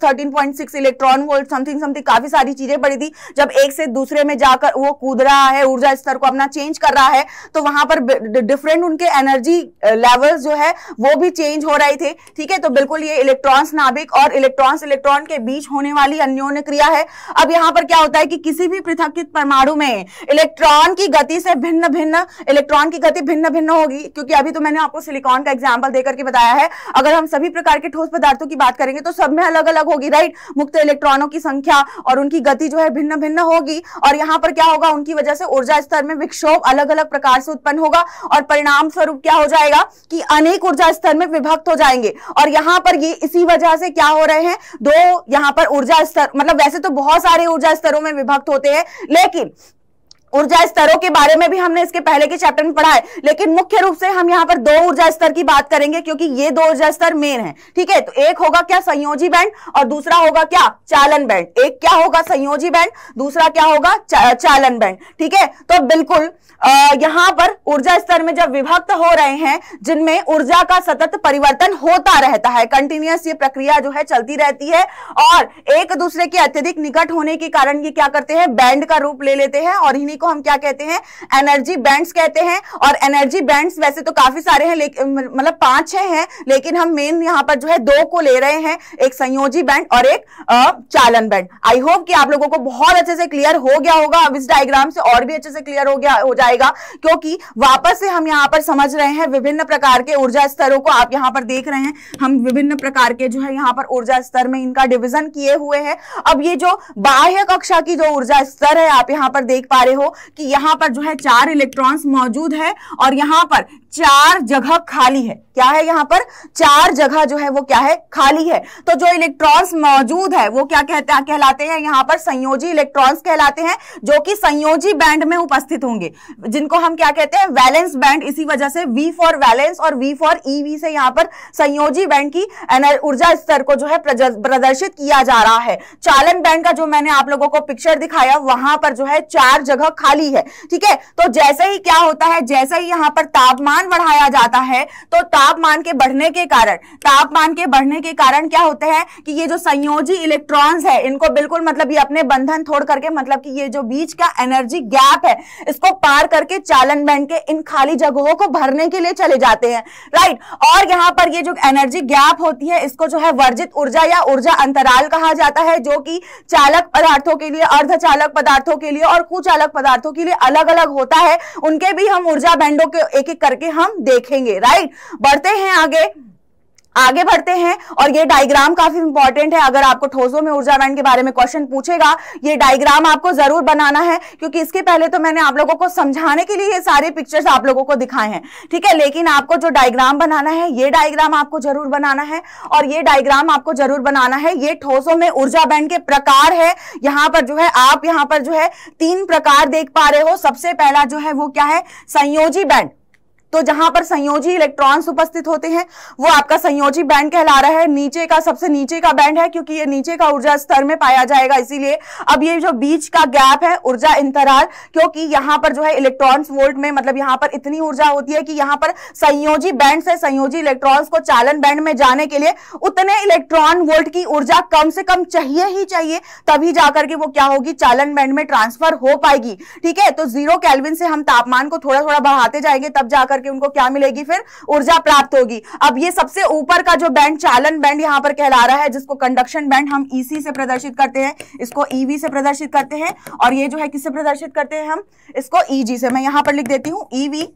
electron eleven volt something something काफी सारी चीजें पड़ी थी जब एक से दूसरे में जाकर वो कूद रहा है ऊर्जा स्तर को अपना चेंज कर रहा है तो वहां पर डिफरेंट उनके एनर्जी लेवल्स जो है वो भी चेंज हो रहे थे ठीक है तो बिल्कुल ये इलेक्ट्रॉन्स नाभिक और इलेक्ट्रॉन्स इलेक्ट्रॉन के बीच होने वाली अन्योन्य क्रिया है अब यहाँ पर क्या होता है कि किसी भी पृथकित परमाणु में इलेक्ट्रॉन की गति से भिन्न भिन्न इलेक्ट्रॉन की गति भिन्न भिन्न होगी क्योंकि अभी तो मैंने आपको सिलिकॉन का एग्जाम्पल देकर के बताया है अगर हम सभी प्रकार के ठोस पदार्थों की बात करेंगे तो सब में अलग अलग होगी राइट मुक्त इलेक्ट्रॉन इलेक्ट्रॉनों की संख्या और उनकी गति जो है भिन्न भिन्न होगी और यहाँ पर क्या होगा उनकी वजह से ऊर्जा स्तर में विक्षोभ अलग अलग प्रकार से उत्पन्न होगा और परिणाम स्वरूप क्या हो जाएगा कि अनेक ऊर्जा स्तर में विभक्त हो जाएंगे और यहाँ पर ये इसी वजह से क्या हो रहे हैं दो यहाँ पर ऊर्जा स्तर मतलब वैसे तो बहुत सारे ऊर्जा स्तरों में विभक्त होते हैं लेकिन ऊर्जा स्तरों के बारे में भी हमने इसके पहले के चैप्टर में पढ़ा है लेकिन मुख्य रूप से हम यहाँ पर दो ऊर्जा स्तर की बात करेंगे क्योंकि ये दो ऊर्जा स्तर मेन है ठीक है तो एक होगा क्या संयोजी बैंड और दूसरा होगा क्या चालन बैंड एक क्या होगा संयोजी बैंड दूसरा क्या होगा चा, चालन बैंड ठीक है तो बिल्कुल यहाँ पर ऊर्जा स्तर में जब विभक्त हो रहे हैं जिनमें ऊर्जा का सतत परिवर्तन होता रहता है कंटिन्यूस ये प्रक्रिया जो है चलती रहती है और एक दूसरे के अत्यधिक निकट होने के कारण ये क्या करते हैं बैंड का रूप ले लेते हैं और इन्हीं इसी को हम क्या कहते हैं एनर्जी बैंड्स कहते हैं और एनर्जी बैंड्स वैसे तो काफी सारे हैं मतलब पांच छह हैं लेकिन हम मेन यहां पर जो है दो को ले रहे हैं एक संयोजी बैंड और एक चालन बैंड आई होप कि आप लोगों को बहुत अच्छे से क्लियर हो गया होगा अब इस डायग्राम से और भी अच्छे से क्लियर हो गया हो जाएगा क्योंकि वापस से हम यहाँ पर समझ रहे हैं विभिन्न प्रकार के ऊर्जा स्तरों को आप यहाँ पर देख रहे हैं हम विभिन्न प्रकार के जो है यहाँ पर ऊर्जा स्तर में इनका डिविजन किए हुए है अब ये जो बाह्य कक्षा की जो ऊर्जा स्तर है आप यहाँ पर देख पा रहे हो कि यहां पर जो है चार इलेक्ट्रॉन्स मौजूद है और यहां पर चार जगह खाली है क्या है यहाँ पर चार जगह जो है वो क्या है खाली है तो जो इलेक्ट्रॉन्स मौजूद है वो क्या कहते हैं कहलाते हैं यहाँ पर संयोजी इलेक्ट्रॉन्स कहलाते हैं जो कि संयोजी बैंड में उपस्थित होंगे जिनको हम क्या कहते हैं वैलेंस बैंड इसी वजह से वी फॉर वैलेंस और वी फॉर ईवी से यहाँ पर संयोजी बैंड की ऊर्जा स्तर को जो है प्रदर्शित किया जा रहा है चालन बैंड का जो मैंने आप लोगों को पिक्चर दिखाया वहां पर जो है चार जगह खाली है ठीक है तो जैसे ही क्या होता है जैसे ही यहाँ पर तापमान तापमान बढ़ाया जाता है तो तापमान के बढ़ने के कारण तापमान के बढ़ने के कारण क्या होते हैं कि ये जो संयोजी इलेक्ट्रॉन्स है इनको बिल्कुल मतलब ये अपने बंधन छोड़ करके मतलब कि ये जो बीच का एनर्जी गैप है इसको पार करके चालन बैंड के इन खाली जगहों को भरने के लिए चले जाते हैं राइट और यहाँ पर ये जो एनर्जी गैप होती है इसको जो है वर्जित ऊर्जा या ऊर्जा अंतराल कहा जाता है जो कि चालक पदार्थों के लिए अर्ध चालक पदार्थों के लिए और कुचालक पदार्थों के लिए अलग अलग होता है उनके भी हम ऊर्जा बैंडों के एक एक करके करके हम देखेंगे राइट बढ़ते हैं आगे आगे बढ़ते हैं और ये डायग्राम काफी इंपॉर्टेंट है अगर आपको ठोसों में ऊर्जा बैंड के बारे में क्वेश्चन पूछेगा ये डायग्राम आपको जरूर बनाना है क्योंकि इसके पहले तो मैंने आप लोगों को समझाने के लिए ये सारे पिक्चर्स आप लोगों को दिखाए हैं ठीक है लेकिन आपको जो डायग्राम बनाना है ये डायग्राम आपको जरूर बनाना है और ये डायग्राम आपको जरूर बनाना है ये ठोसों में ऊर्जा बैंड के प्रकार है यहाँ पर जो है आप यहाँ पर जो है तीन प्रकार देख पा रहे हो सबसे पहला जो है वो क्या है संयोजी बैंड तो जहां पर संयोजी इलेक्ट्रॉन्स उपस्थित होते हैं वो आपका संयोजी बैंड कहला रहा है नीचे का सबसे नीचे का बैंड है क्योंकि ये नीचे का ऊर्जा स्तर में पाया जाएगा इसीलिए अब ये जो बीच का गैप है ऊर्जा इंतराल क्योंकि यहां पर जो है इलेक्ट्रॉन्स वोल्ट में मतलब यहां पर इतनी ऊर्जा होती है कि यहां पर संयोजी बैंड से संयोजी इलेक्ट्रॉन्स को चालन बैंड में जाने के लिए उतने इलेक्ट्रॉन वोल्ट की ऊर्जा कम से कम चाहिए ही चाहिए तभी जाकर के वो क्या होगी चालन बैंड में ट्रांसफर हो पाएगी ठीक है तो जीरो कैलविन से हम तापमान को थोड़ा थोड़ा बढ़ाते जाएंगे तब जाकर करके उनको क्या मिलेगी फिर ऊर्जा प्राप्त होगी अब ये सबसे ऊपर का जो बैंड चालन बैंड यहां पर कहला रहा है जिसको कंडक्शन बैंड हम ईसी e से प्रदर्शित करते हैं इसको ईवी e से प्रदर्शित करते हैं और ये जो है किससे प्रदर्शित करते हैं हम इसको ईजी e से मैं यहां पर लिख देती हूँ ईवी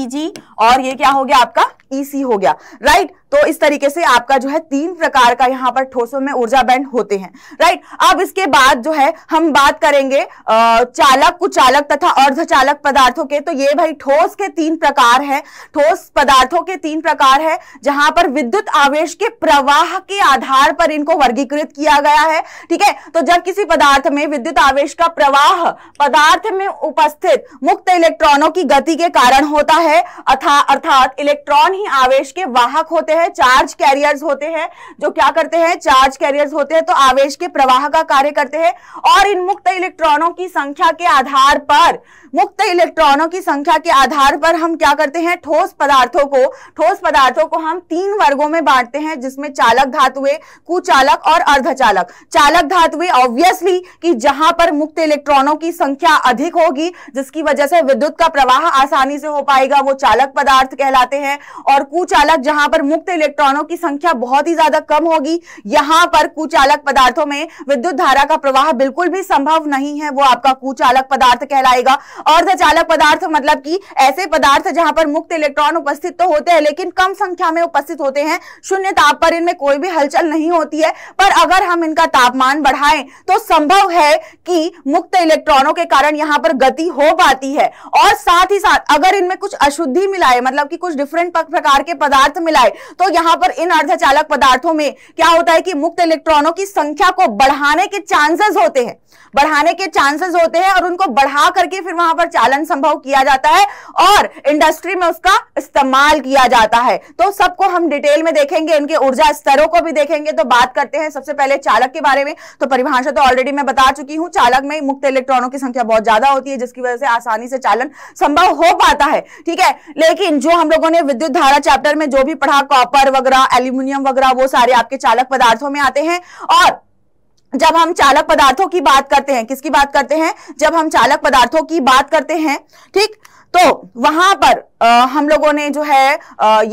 ईजी और ये क्या हो गया आपका ईसी हो गया राइट तो इस तरीके से आपका जो है तीन प्रकार का यहाँ पर ठोसों में ऊर्जा बैंड होते हैं राइट अब इसके बाद जो है हम बात करेंगे चालक कुचालक तथा अर्धचालक पदार्थों के तो ये भाई ठोस के तीन प्रकार है ठोस पदार्थों के तीन प्रकार है जहां पर विद्युत आवेश के प्रवाह के आधार पर इनको वर्गीकृत किया गया है ठीक है तो जब किसी पदार्थ में विद्युत आवेश का प्रवाह पदार्थ में उपस्थित मुक्त इलेक्ट्रॉनों की गति के कारण होता है अथा अर्थात इलेक्ट्रॉन ही आवेश के वाहक होते हैं चार्ज कैरियर्स होते हैं जो क्या करते हैं चार्ज कैरियर्स होते हैं तो आवेश के प्रवाह का कार्य करते हैं और इन मुक्त इलेक्ट्रॉनों की संख्या के आधार पर मुक्त इलेक्ट्रॉनों की संख्या के आधार पर हम क्या करते हैं ठोस पदार्थों को ठोस पदार्थों को हम तीन वर्गों में बांटते हैं जिसमें चालक धातुए कुचालक और अर्धचालक चालक धातुए ऑब्वियसली कि जहां पर मुक्त इलेक्ट्रॉनों की संख्या अधिक होगी जिसकी वजह से विद्युत का प्रवाह आसानी से हो पाएगा वो चालक पदार्थ कहलाते हैं और कुचालक जहां पर मुक्त रिक्त इलेक्ट्रॉनों की संख्या बहुत ही ज्यादा कम होगी यहां पर कुचालक पदार्थों में विद्युत धारा का प्रवाह बिल्कुल भी संभव नहीं है वो आपका कुचालक पदार्थ कहलाएगा और अर्धचालक पदार्थ मतलब कि ऐसे पदार्थ जहां पर मुक्त इलेक्ट्रॉन उपस्थित तो होते हैं लेकिन कम संख्या में उपस्थित होते हैं शून्य ताप पर इनमें कोई भी हलचल नहीं होती है पर अगर हम इनका तापमान बढ़ाएं तो संभव है कि मुक्त इलेक्ट्रॉनों के कारण यहां पर गति हो पाती है और साथ ही साथ अगर इनमें कुछ अशुद्धि मिलाए मतलब कि कुछ डिफरेंट प्रकार के पदार्थ मिलाए तो यहाँ पर इन अर्धचालक पदार्थों में क्या होता है कि मुक्त इलेक्ट्रॉनों की संख्या को बढ़ाने के चांसेस होते हैं बढ़ाने के चांसेस होते हैं और उनको बढ़ा करके फिर वहां पर चालन संभव किया जाता है और इंडस्ट्री में उसका इस्तेमाल किया जाता है तो सबको हम डिटेल में देखेंगे इनके ऊर्जा स्तरों को भी देखेंगे तो बात करते हैं सबसे पहले चालक के बारे में तो परिभाषा तो ऑलरेडी मैं बता चुकी हूँ चालक में मुक्त इलेक्ट्रॉनों की संख्या बहुत ज्यादा होती है जिसकी वजह से आसानी से चालन संभव हो पाता है ठीक है लेकिन जो हम लोगों ने विद्युत धारा चैप्टर में जो भी पढ़ा कॉपर वगैरह एल्यूमिनियम वगैरह वो सारे आपके चालक पदार्थों में आते हैं और जब हम चालक पदार्थों की बात करते हैं किसकी बात करते हैं जब हम चालक पदार्थों की बात करते हैं ठीक तो वहां पर हम लोगों ने जो है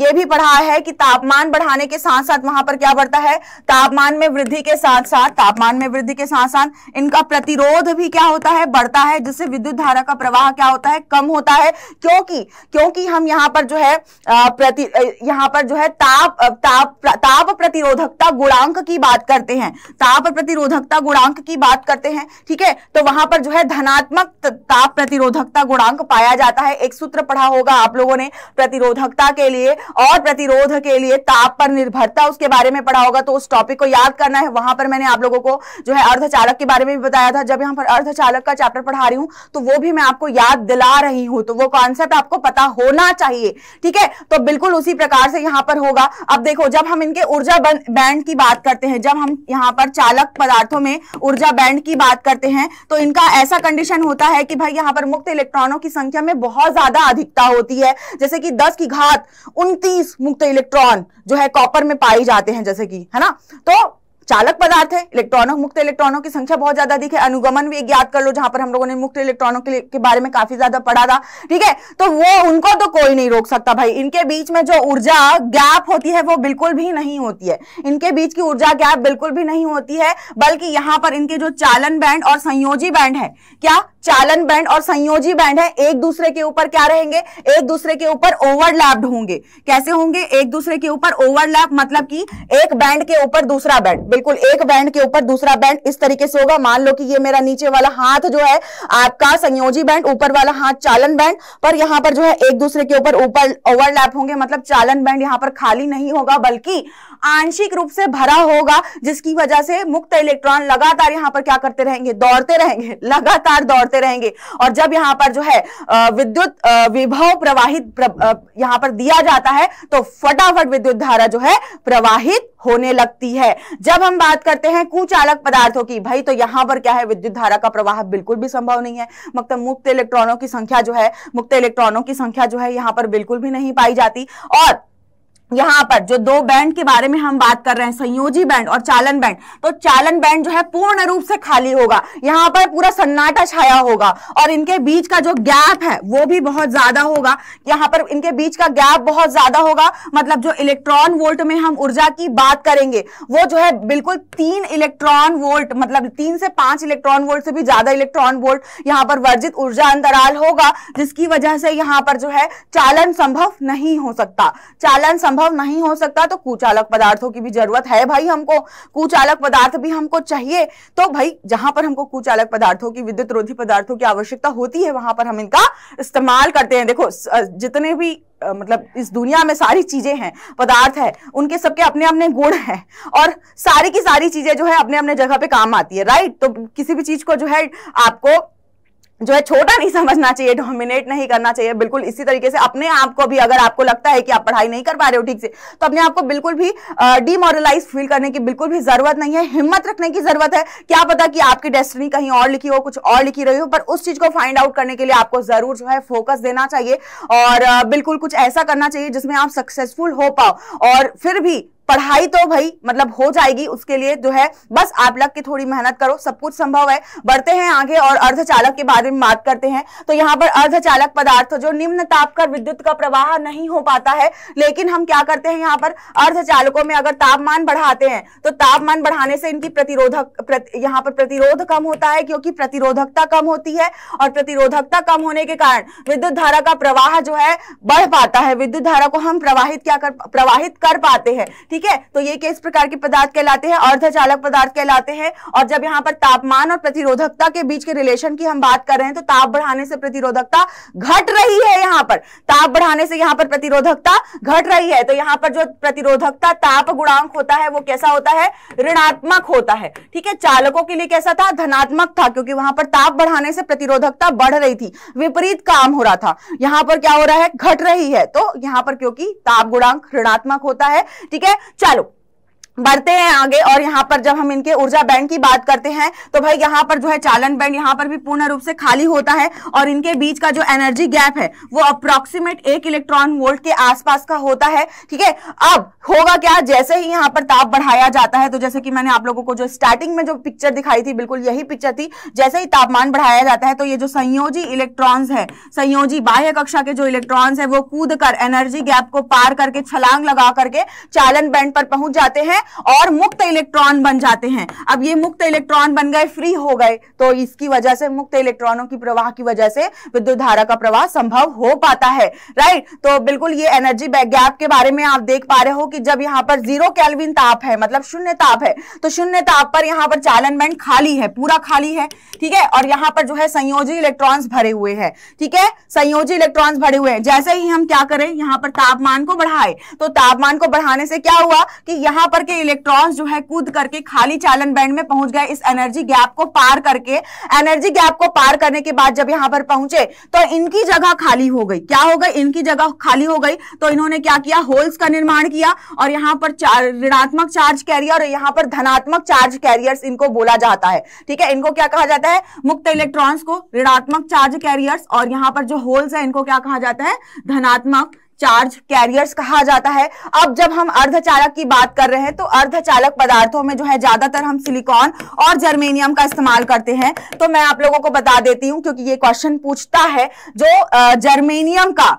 ये भी पढ़ा है कि तापमान बढ़ाने के साथ साथ वहां पर क्या बढ़ता है तापमान में वृद्धि के साथ साथ तापमान में वृद्धि के साथ साथ इनका प्रतिरोध भी क्या होता है बढ़ता है जिससे विद्युत धारा का प्रवाह क्या होता है कम होता है क्योंकि क्योंकि हम यहाँ पर जो है प्रति यहाँ पर जो है ताप ताप ताप प्रतिरोधकता गुणांक की बात करते हैं ताप प्रतिरोधकता गुणांक की बात करते हैं ठीक है तो वहां पर जो है धनात्मक ताप प्रतिरोधकता गुणांक पाया जाता है एक सूत्र पढ़ा होगा आप लोगों ने प्रतिरोधकता के लिए और प्रतिरोध के लिए ताप पर निर्भरता उसके बारे में पढ़ा होगा तो उस टॉपिक को याद करना है वहां पर मैंने आप लोगों को जो है अर्धचालक के बारे में भी बताया था जब यहाँ पर अर्धचालक का चैप्टर पढ़ा रही हूँ तो वो भी मैं आपको याद दिला रही हूँ तो वो कॉन्सेप्ट आपको पता होना चाहिए ठीक है तो बिल्कुल उसी प्रकार से यहाँ पर होगा अब देखो जब हम इनके ऊर्जा बैंड की बात करते हैं जब हम यहाँ पर चालक पदार्थों में ऊर्जा बैंड की बात करते हैं तो इनका ऐसा कंडीशन होता है कि भाई यहाँ पर मुक्त इलेक्ट्रॉनों की संख्या में बहुत ज्यादा अधिकता होती है है जैसे कि दस की घात उनतीस मुक्त इलेक्ट्रॉन जो है कॉपर में पाए जाते हैं जैसे कि है ना तो चालक पदार्थ है इलेक्ट्रॉनों मुक्त इलेक्ट्रॉनों की संख्या बहुत ज्यादा अधिक है अनुगमन भी ज्ञात कर लो जहां पर हम लोगों ने मुक्त इलेक्ट्रॉनों के, के बारे में काफी ज्यादा पढ़ा था ठीक है तो वो उनको तो कोई नहीं रोक सकता भाई इनके बीच में जो ऊर्जा गैप होती है वो बिल्कुल भी नहीं होती है इनके बीच की ऊर्जा गैप बिल्कुल भी नहीं होती है बल्कि यहाँ पर इनके जो चालन बैंड और संयोजी बैंड है क्या चालन बैंड और संयोजी बैंड है एक दूसरे के ऊपर क्या रहेंगे एक दूसरे के ऊपर ओवरलैप्ड होंगे कैसे होंगे एक दूसरे के ऊपर ओवरलैप मतलब कि एक बैंड के ऊपर दूसरा बैंड बिल्कुल एक बैंड के ऊपर दूसरा बैंड इस तरीके से होगा मान लो कि ये मेरा नीचे वाला हाथ जो है आपका संयोजी बैंड ऊपर वाला हाथ चालन बैंड पर यहां पर जो है एक दूसरे के ऊपर ऊपर ओवरलैप होंगे मतलब चालन बैंड यहां पर खाली नहीं होगा बल्कि आंशिक रूप से भरा होगा जिसकी वजह से मुक्त इलेक्ट्रॉन लगातार यहां पर क्या करते रहेंगे दौड़ते रहेंगे लगातार दौड़ते रहेंगे और जब यहां पर जो है विद्युत विभव प्रवाहित यहां पर दिया जाता है तो फटाफट विद्युत धारा जो है प्रवाहित होने लगती है जब हम बात करते हैं कुचालक पदार्थों की भाई तो यहां पर क्या है विद्युत धारा का प्रवाह बिल्कुल भी संभव नहीं है मतलब मुक्त इलेक्ट्रॉनों की संख्या जो है मुक्त इलेक्ट्रॉनों की संख्या जो है यहां पर बिल्कुल भी नहीं पाई जाती और यहाँ पर जो दो बैंड के बारे में हम बात कर रहे हैं संयोजी बैंड और चालन बैंड तो चालन बैंड जो है पूर्ण रूप से खाली होगा यहाँ पर पूरा सन्नाटा छाया होगा और इनके बीच का जो गैप है वो भी बहुत ज्यादा होगा यहाँ पर इनके बीच का गैप बहुत ज्यादा होगा मतलब जो इलेक्ट्रॉन वोल्ट में हम ऊर्जा की बात करेंगे वो जो है बिल्कुल तीन इलेक्ट्रॉन वोल्ट मतलब तीन से पांच इलेक्ट्रॉन वोल्ट से भी ज्यादा इलेक्ट्रॉन वोल्ट यहाँ पर वर्जित ऊर्जा अंतराल होगा जिसकी वजह से यहाँ पर जो है चालन संभव नहीं हो सकता चालन संभव संभव नहीं हो सकता तो कुचालक पदार्थों की भी जरूरत है भाई हमको कुचालक पदार्थ भी हमको चाहिए तो भाई जहां पर हमको कुचालक पदार्थों की विद्युत रोधी पदार्थों की आवश्यकता होती है वहां पर हम इनका इस्तेमाल करते हैं देखो जितने भी मतलब इस दुनिया में सारी चीजें हैं पदार्थ है उनके सबके अपने अपने गुण हैं और सारी की सारी चीजें जो है अपने अपने जगह पे काम आती है राइट तो किसी भी चीज को जो है आपको जो है छोटा नहीं समझना चाहिए डोमिनेट नहीं करना चाहिए बिल्कुल इसी तरीके से अपने आप को भी अगर आपको लगता है कि आप पढ़ाई नहीं कर पा रहे हो ठीक से तो अपने आप को बिल्कुल भी डिमोरलाइज फील करने की बिल्कुल भी जरूरत नहीं है हिम्मत रखने की जरूरत है क्या पता कि आपकी डेस्टिनी कहीं और लिखी हो कुछ और लिखी रही हो पर उस चीज को फाइंड आउट करने के लिए आपको जरूर जो है फोकस देना चाहिए और बिल्कुल कुछ ऐसा करना चाहिए जिसमें आप सक्सेसफुल हो पाओ और फिर भी पढ़ाई तो भाई मतलब हो जाएगी उसके लिए जो है बस आप लग के थोड़ी मेहनत करो सब कुछ संभव है बढ़ते हैं आगे और अर्धचालक के बारे में बात करते हैं तो यहाँ पर अर्धचालक पदार्थ जो निम्न ताप कर विद्युत का प्रवाह नहीं हो पाता है लेकिन हम क्या करते हैं यहाँ पर अर्धचालकों में अगर तापमान बढ़ाते हैं तो तापमान बढ़ाने से इनकी प्रतिरोधक यहाँ पर प्रतिरोध कम होता है क्योंकि प्रतिरोधकता कम होती है और प्रतिरोधकता कम होने के कारण विद्युत धारा का प्रवाह जो है बढ़ पाता है विद्युत धारा को हम प्रवाहित क्या कर प्रवाहित कर पाते हैं ठीक है तो ये किस प्रकार के पदार्थ कहलाते हैं अर्धचालक पदार्थ कहलाते हैं और जब यहाँ पर तापमान और प्रतिरोधकता के बीच के रिलेशन की हम बात कर रहे हैं तो ताप बढ़ाने से प्रतिरोधकता घट रही है यहाँ पर ताप बढ़ाने से यहाँ पर प्रतिरोधकता घट रही है तो यहाँ पर जो प्रतिरोधकता ताप गुणांक होता है वो कैसा होता है ऋणात्मक होता है ठीक है चालकों के लिए कैसा था धनात्मक था क्योंकि वहां पर ताप बढ़ाने से प्रतिरोधकता बढ़ रही थी विपरीत काम हो रहा था यहाँ पर क्या हो रहा है घट रही है तो यहाँ पर क्योंकि ताप गुणांक ऋणात्मक होता है ठीक है चलो बढ़ते हैं आगे और यहाँ पर जब हम इनके ऊर्जा बैंड की बात करते हैं तो भाई यहाँ पर जो है चालन बैंड यहाँ पर भी पूर्ण रूप से खाली होता है और इनके बीच का जो एनर्जी गैप है वो अप्रोक्सीमेट एक इलेक्ट्रॉन वोल्ट के आसपास का होता है ठीक है अब होगा क्या जैसे ही यहाँ पर ताप बढ़ाया जाता है तो जैसे कि मैंने आप लोगों को जो स्टार्टिंग में जो पिक्चर दिखाई थी बिल्कुल यही पिक्चर थी जैसे ही तापमान बढ़ाया जाता है तो ये जो संयोजी इलेक्ट्रॉन है संयोजी बाह्य कक्षा के जो इलेक्ट्रॉन्स है वो कूद कर एनर्जी गैप को पार करके छलांग लगा करके चालन बैंड पर पहुंच जाते हैं और मुक्त इलेक्ट्रॉन बन जाते हैं अब ये मुक्त इलेक्ट्रॉन बन गए फ्री हो गए तो इसकी वजह से मुक्त इलेक्ट्रॉनों की प्रवाह की वजह से विद्युत धारा का प्रवाह संभव हो पाता है राइट तो बिल्कुल ये एनर्जी गैप के बारे में आप देख पा रहे हो कि जब यहाँ पर जीरो कैलविन ताप है मतलब शून्य ताप है तो शून्य ताप पर यहाँ पर चालन बैंड खाली है पूरा खाली है ठीक है और यहाँ पर जो है संयोजी इलेक्ट्रॉन भरे हुए हैं ठीक है संयोजी इलेक्ट्रॉन भरे हुए हैं जैसे ही हम क्या करें यहाँ पर तापमान को बढ़ाए तो तापमान को बढ़ाने से क्या हुआ कि यहाँ पर के से इलेक्ट्रॉन्स जो है कूद करके खाली चालन बैंड में पहुंच गए इस एनर्जी गैप को पार करके एनर्जी गैप को पार करने के बाद जब यहां पर पहुंचे तो इनकी जगह खाली हो गई क्या हो गई इनकी जगह खाली हो गई तो इन्होंने क्या किया होल्स का निर्माण किया और यहां पर ऋणात्मक चार्ज कैरियर और यहां पर धनात्मक चार्ज कैरियर इनको बोला जाता है ठीक है इनको क्या कहा जाता है मुक्त इलेक्ट्रॉन्स को ऋणात्मक चार्ज कैरियर्स और यहां पर जो होल्स है इनको क्या कहा जाता है धनात्मक चार्ज कैरियर्स कहा जाता है अब जब हम अर्धचालक की बात कर रहे हैं तो अर्धचालक पदार्थों में जो है ज्यादातर हम सिलिकॉन और जर्मेनियम का इस्तेमाल करते हैं तो मैं आप लोगों को बता देती हूँ क्योंकि ये क्वेश्चन पूछता है जो जर्मेनियम का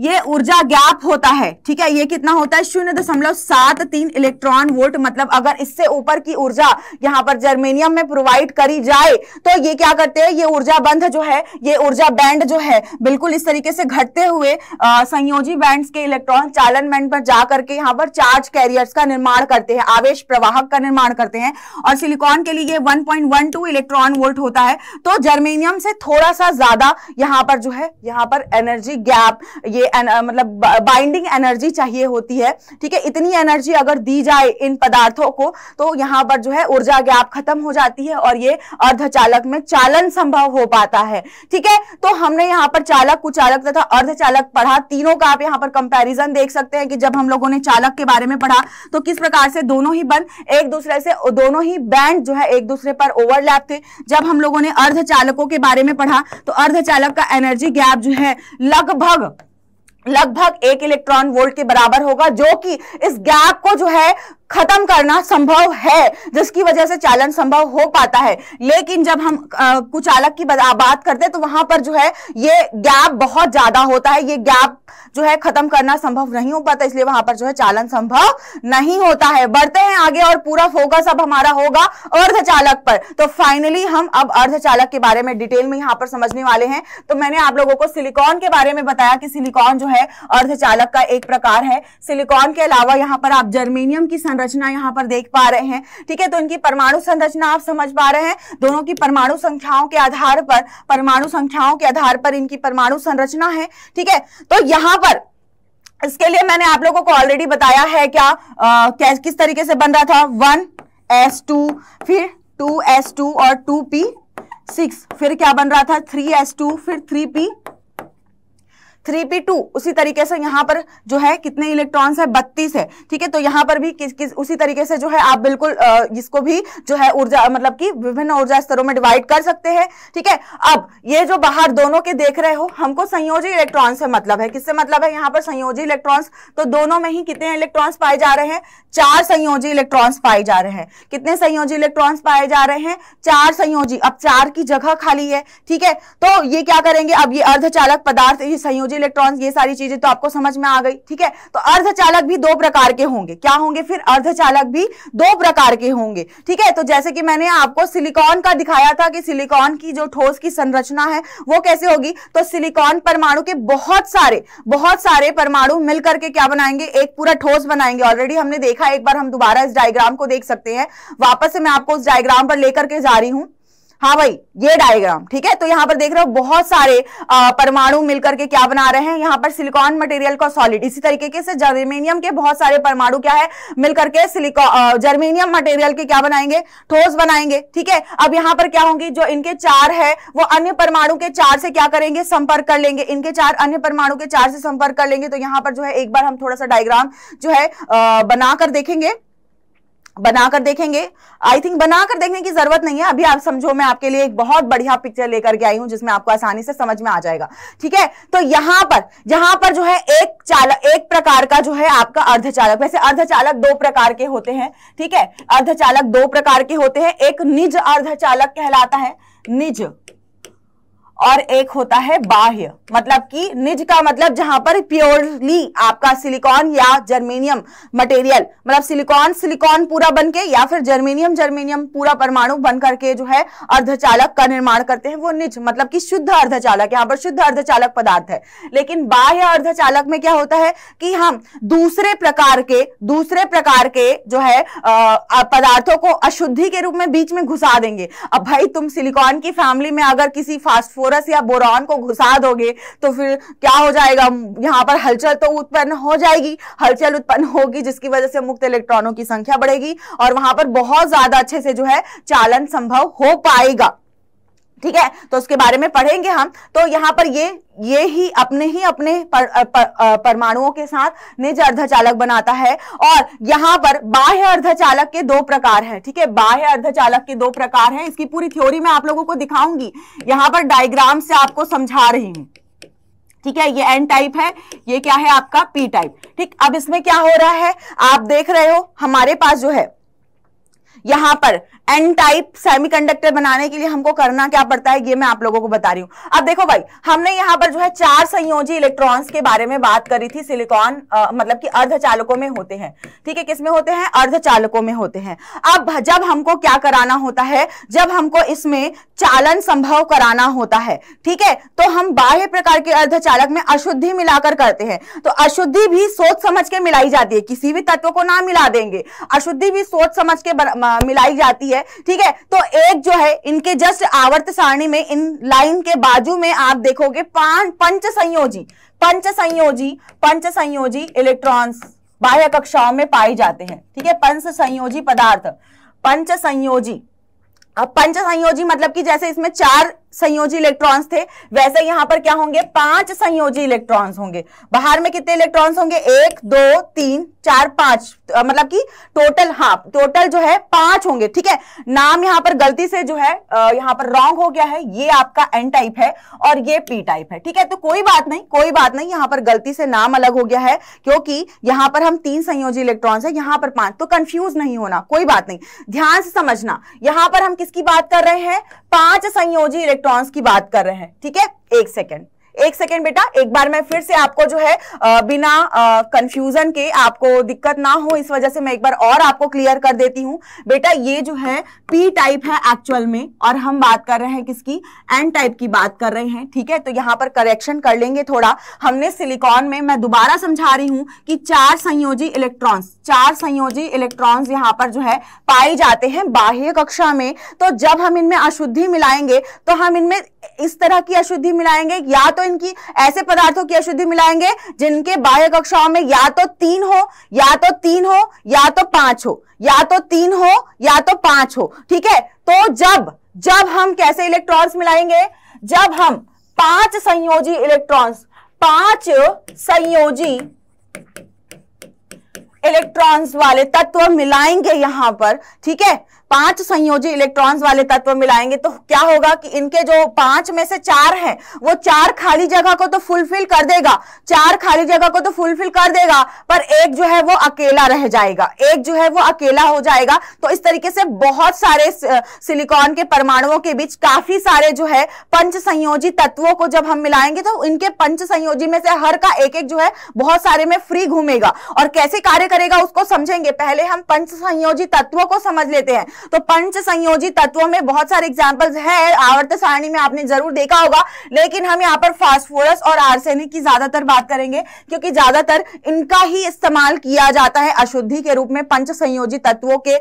ये ऊर्जा गैप होता है ठीक है ये कितना होता है शून्य दशमलव सात तीन इलेक्ट्रॉन वोल्ट मतलब अगर इससे ऊपर की ऊर्जा यहाँ पर जर्मेनियम में प्रोवाइड करी जाए तो ये क्या करते हैं ये ऊर्जा बंध जो है ये ऊर्जा बैंड जो है बिल्कुल इस तरीके से घटते हुए आ, संयोजी बैंड के इलेक्ट्रॉन चालन बैंड पर जा करके यहाँ पर चार्ज कैरियर्स का निर्माण करते हैं आवेश प्रवाहक का निर्माण करते हैं और सिलिकॉन के लिए वन पॉइंट इलेक्ट्रॉन वोल्ट होता है तो जर्मेनियम से थोड़ा सा ज्यादा यहाँ पर जो है यहाँ पर एनर्जी गैप ये Uh, मतलब बाइंडिंग एनर्जी चाहिए होती है ठीक है इतनी एनर्जी अगर दी जाए इन पदार्थों को तो यहाँ पर जो है ऊर्जा गैप खत्म हो जाती है और ये अर्धचालक में चालन संभव हो पाता है ठीक है तो हमने यहाँ पर चालक कुचालक तथा अर्धचालक पढ़ा तीनों का आप यहाँ पर कंपेरिजन देख सकते हैं कि जब हम लोगों ने चालक के बारे में पढ़ा तो किस प्रकार से दोनों ही बंद एक दूसरे से दोनों ही बैंड जो है एक दूसरे पर ओवरलैप थे जब हम लोगों ने अर्धचालकों के बारे में पढ़ा तो अर्धचालक का एनर्जी गैप जो है लगभग लगभग एक इलेक्ट्रॉन वोल्ट के बराबर होगा जो कि इस गैप को जो है खत्म करना संभव है जिसकी वजह से चालन संभव हो पाता है लेकिन जब हम आ, कुचालक की बात करते हैं तो वहां पर जो है ये गैप बहुत ज्यादा होता है ये गैप जो है खत्म करना संभव नहीं हो पाता इसलिए वहां पर जो है चालन संभव नहीं होता है बढ़ते हैं आगे और पूरा फोकस अब हमारा होगा अर्धचालक पर तो फाइनली हम अब अर्ध चालक के बारे में डिटेल में यहां पर समझने वाले हैं तो मैंने आप लोगों को सिलिकॉन के बारे में बताया कि सिलिकॉन जो है चालक का एक प्रकार है सिलिकॉन के अलावा यहाँ पर आप जर्मेनियम की संरचना यहाँ पर देख पा रहे हैं ठीक है तो इनकी परमाणु संरचना आप समझ पा रहे हैं दोनों की परमाणु संख्याओं के आधार पर परमाणु संख्याओं के आधार पर इनकी परमाणु संरचना है ठीक है तो यहाँ पर इसके लिए मैंने आप लोगों को ऑलरेडी बताया है क्या आ, किस तरीके से बन रहा था वन एस टू फिर टू एस टू और टू पी सिक्स फिर क्या बन रहा था थ्री एस टू फिर three P three P two उसी तरीके से यहाँ पर जो है कितने इलेक्ट्रॉन्स है बत्तीस है ठीक है तो यहाँ पर भी किस किस उसी तरीके से जो है आप बिल्कुल इसको भी जो है ऊर्जा मतलब कि विभिन्न ऊर्जा स्तरों में डिवाइड कर सकते हैं ठीक है अब ये जो बाहर दोनों के देख रहे हो हमको संयोजी इलेक्ट्रॉन से मतलब है किससे मतलब है यहाँ पर संयोजी इलेक्ट्रॉन्स तो दोनों में ही कितने इलेक्ट्रॉन्स पाए जा रहे हैं चार संयोजी इलेक्ट्रॉन्स पाए जा रहे हैं कितने संयोजी इलेक्ट्रॉन्स पाए जा रहे हैं चार संयोजी अब चार की जगह खाली है ठीक है तो ये क्या करेंगे अब ये अर्धचालक पदार्थ ये संयोजी इलेक्ट्रॉन ये सारी चीजें तो आपको समझ में आ गई ठीक है तो अर्धचालक भी दो प्रकार के होंगे क्या होंगे फिर अर्धचालक भी दो प्रकार के होंगे ठीक है तो जैसे कि मैंने आपको सिलिकॉन का दिखाया था कि सिलिकॉन की जो ठोस की संरचना है वो कैसे होगी तो सिलिकॉन परमाणु के बहुत सारे बहुत सारे परमाणु मिलकर के क्या बनाएंगे एक पूरा ठोस बनाएंगे ऑलरेडी हमने देखा एक बार हम दोबारा इस डायग्राम को देख सकते हैं वापस से मैं आपको उस डायग्राम पर लेकर के जा रही हूं हाँ भाई ये डायग्राम ठीक है तो यहाँ पर देख रहे हो बहुत सारे परमाणु मिलकर के क्या बना रहे हैं यहाँ पर सिलिकॉन मटेरियल का सॉलिड इसी तरीके के से जर्मेनियम के बहुत सारे परमाणु क्या है मिलकर के सिलिकॉन जर्मेनियम मटेरियल के क्या बनाएंगे ठोस बनाएंगे ठीक है अब यहाँ पर क्या होंगे जो इनके चार है वो अन्य परमाणु के चार से क्या करेंगे संपर्क कर लेंगे इनके चार अन्य परमाणु के चार से संपर्क कर लेंगे तो यहाँ पर जो है एक बार हम थोड़ा सा डायग्राम जो है बनाकर देखेंगे बनाकर देखेंगे आई थिंक बनाकर देखने की जरूरत नहीं है अभी आप समझो मैं आपके लिए एक बहुत बढ़िया पिक्चर लेकर के आई हूं जिसमें आपको आसानी से समझ में आ जाएगा ठीक है तो यहां पर यहां पर जो है एक चालक एक प्रकार का जो है आपका अर्धचालक वैसे अर्धचालक दो प्रकार के होते हैं ठीक है अर्धचालक दो प्रकार के होते हैं एक निज अर्धचालक कहलाता है निज और एक होता है बाह्य मतलब कि निज का मतलब जहां पर प्योरली आपका सिलिकॉन या जर्मेनियम मटेरियल मतलब सिलिकॉन सिलिकॉन पूरा बन के या फिर जर्मेनियम जर्मेनियम पूरा परमाणु बन करके जो है अर्धचालक का निर्माण करते हैं वो निज मतलब कि शुद्ध अर्धचालक यहाँ पर शुद्ध अर्धचालक पदार्थ है लेकिन बाह्य अर्धचालक में क्या होता है कि हम दूसरे प्रकार के दूसरे प्रकार के जो है पदार्थों को अशुद्धि के रूप में बीच में घुसा देंगे अब भाई तुम सिलिकॉन की फैमिली में अगर किसी फास्ट फूड फॉस्फोरस या बोरॉन को घुसा दोगे तो फिर क्या हो जाएगा यहाँ पर हलचल तो उत्पन्न हो जाएगी हलचल उत्पन्न होगी जिसकी वजह से मुक्त इलेक्ट्रॉनों की संख्या बढ़ेगी और वहां पर बहुत ज्यादा अच्छे से जो है चालन संभव हो पाएगा ठीक है तो उसके बारे में पढ़ेंगे हम तो यहाँ पर ये ये ही अपने ही अपने पर, पर, परमाणुओं के साथ निज अर्धचालक बनाता है और यहाँ पर बाह्य अर्धचालक के दो प्रकार हैं ठीक है बाह्य अर्धचालक के दो प्रकार हैं इसकी पूरी थ्योरी मैं आप लोगों को दिखाऊंगी यहाँ पर डायग्राम से आपको समझा रही हूँ ठीक है ये एन टाइप है ये क्या है आपका पी टाइप ठीक अब इसमें क्या हो रहा है आप देख रहे हो हमारे पास जो है यहां पर एन टाइप सेमीकंडक्टर बनाने के लिए हमको करना क्या पड़ता है ये मैं आप लोगों को बता रही हूं अब देखो भाई हमने यहां पर जो है चार संयोजी इलेक्ट्रॉन्स के बारे में बात करी थी सिलिकॉन मतलब कि अर्धचालकों में होते हैं ठीक है किसमें होते हैं अर्धचालकों में होते हैं अब जब हमको क्या कराना होता है जब हमको इसमें चालन संभव कराना होता है ठीक है तो हम बाह्य प्रकार के चालक में अशुद्धि मिलाकर करते हैं तो अशुद्धि भी सोच समझ के मिलाई जाती है किसी भी तत्व को ना मिला देंगे अशुद्धि भी सोच समझ के मिलाई जाती है है ठीक है तो एक जो है इनके जस्ट आवर्त सारणी में इन लाइन के बाजू में आप देखोगे पंच संयोजी पंच संयोजी पंच संयोजी इलेक्ट्रॉन्स बाह्य कक्षाओं में पाए जाते हैं ठीक है पंच संयोजी पदार्थ पंच संयोजी अब पंच संयोजी मतलब कि जैसे इसमें चार संयोजी इलेक्ट्रॉन्स थे वैसे यहां पर क्या होंगे पांच संयोजी इलेक्ट्रॉन्स होंगे बाहर में कितने इलेक्ट्रॉन्स होंगे एक दो तीन चार पांच तो, मतलब कि टोटल हाँ टोटल जो है पांच होंगे ठीक है नाम यहां पर गलती से जो है यहां पर रॉन्ग हो गया है ये आपका एन टाइप है और ये पी टाइप है ठीक है तो कोई बात नहीं कोई बात नहीं यहां पर गलती से नाम अलग हो गया है क्योंकि यहां पर हम तीन संयोजी इलेक्ट्रॉन है यहां पर पांच तो कंफ्यूज नहीं होना कोई बात नहीं ध्यान से समझना यहां पर हम किसकी बात कर रहे हैं पांच संयोजी इलेक्ट्रॉन्स की बात कर रहे हैं ठीक है एक सेकेंड एक सेकेंड बेटा एक बार मैं फिर से आपको जो है बिना कंफ्यूजन के आपको दिक्कत ना हो इस वजह से मैं एक बार और आपको क्लियर कर देती हूँ बेटा ये जो है पी टाइप है एक्चुअल में और हम बात कर रहे हैं किसकी एन टाइप की बात कर रहे हैं ठीक है तो यहाँ पर करेक्शन कर लेंगे थोड़ा हमने सिलिकॉन में मैं दोबारा समझा रही हूँ कि चार संयोजी इलेक्ट्रॉन्स चार संयोजी इलेक्ट्रॉन्स यहाँ पर जो है पाए जाते हैं बाह्य कक्षा में तो जब हम इनमें अशुद्धि मिलाएंगे तो हम इनमें इस तरह की अशुद्धि मिलाएंगे या तो इनकी ऐसे पदार्थों की अशुद्धि मिलाएंगे जिनके बाह्य कक्षाओं में या तो तीन हो या तो तीन हो या तो पांच हो या तो तीन हो या तो पांच हो ठीक है तो जब जब हम कैसे इलेक्ट्रॉन्स मिलाएंगे जब हम पांच संयोजी इलेक्ट्रॉन्स पांच संयोजी इलेक्ट्रॉन्स वाले तत्व मिलाएंगे यहां पर ठीक है पांच संयोजी इलेक्ट्रॉन्स वाले तत्व मिलाएंगे तो क्या होगा कि इनके जो पांच में से चार हैं वो चार खाली जगह को तो फुलफिल कर देगा चार खाली जगह को तो फुलफिल कर देगा पर एक जो है वो अकेला रह जाएगा एक जो है वो अकेला हो जाएगा तो इस तरीके से बहुत सारे सिलिकॉन के परमाणुओं के बीच काफी सारे जो है पंच संयोजी तत्वों को जब हम मिलाएंगे तो इनके पंच संयोजी में से हर का एक एक जो है बहुत सारे में फ्री घूमेगा और कैसे कार्य करेगा उसको समझेंगे पहले हम पंच संयोजी तत्वों को समझ लेते हैं तो पंच संयोजी तत्वों में बहुत सारे एग्जाम्पल्स है आवर्त सारणी में आपने जरूर देखा होगा लेकिन हम यहाँ पर फास्फोरस और आर्सेनिक की ज्यादातर बात करेंगे क्योंकि ज्यादातर इनका ही इस्तेमाल किया जाता है अशुद्धि के रूप में पंच संयोजी तत्वों के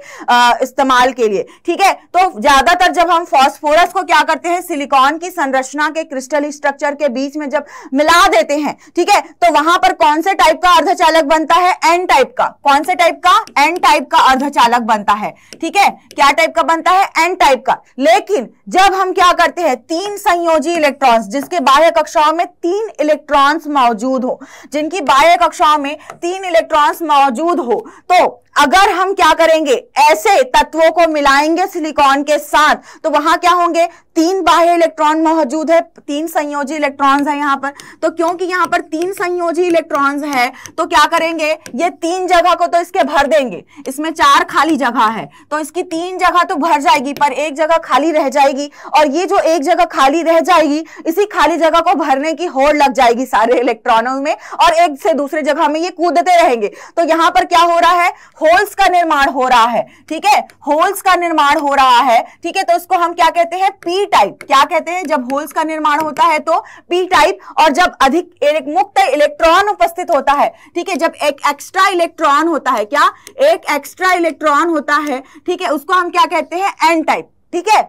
इस्तेमाल के लिए ठीक है तो ज्यादातर जब हम फॉस्फोरस को क्या करते हैं सिलिकॉन की संरचना के क्रिस्टल स्ट्रक्चर के बीच में जब मिला देते हैं ठीक है तो वहां पर कौन से टाइप का अर्धचालक बनता है एन टाइप का कौन से टाइप का एन टाइप का अर्धचालक बनता है ठीक है क्या टाइप का बनता है एन टाइप का लेकिन जब हम क्या करते हैं तीन संयोजी इलेक्ट्रॉन्स जिसके बाह्य कक्षाओं में तीन इलेक्ट्रॉन्स मौजूद हो जिनकी बाह्य कक्षाओं में तीन इलेक्ट्रॉन्स मौजूद हो तो अगर हम क्या करेंगे ऐसे तत्वों को मिलाएंगे सिलिकॉन के साथ तो वहां क्या होंगे तीन बाह्य इलेक्ट्रॉन मौजूद है तीन संयोजी इलेक्ट्रॉन्स है यहां पर तो क्योंकि यहां पर तीन संयोजी इलेक्ट्रॉन्स है तो क्या करेंगे ये तीन जगह को तो इसके भर देंगे इसमें चार खाली जगह है तो इसकी तीन जगह तो भर जाएगी पर एक जगह खाली रह जाएगी और ये जो एक जगह खाली रह जाएगी इसी खाली जगह को भरने की होड़ लग जाएगी सारे इलेक्ट्रॉनों में और एक से दूसरे जगह में ये कूदते रहेंगे तो यहां पर क्या हो रहा है होल्स का निर्माण हो रहा है ठीक है होल्स का निर्माण हो रहा है ठीक है तो उसको हम क्या कहते हैं पी टाइप क्या कहते हैं जब होल्स का निर्माण होता है तो पी टाइप और जब अधिक मुक्त इलेक्ट्रॉन उपस्थित होता है ठीक है जब एक एक्स्ट्रा इलेक्ट्रॉन होता है क्या एक एक्स्ट्रा इलेक्ट्रॉन होता है ठीक है उसको हम क्या कहते हैं एन टाइप ठीक है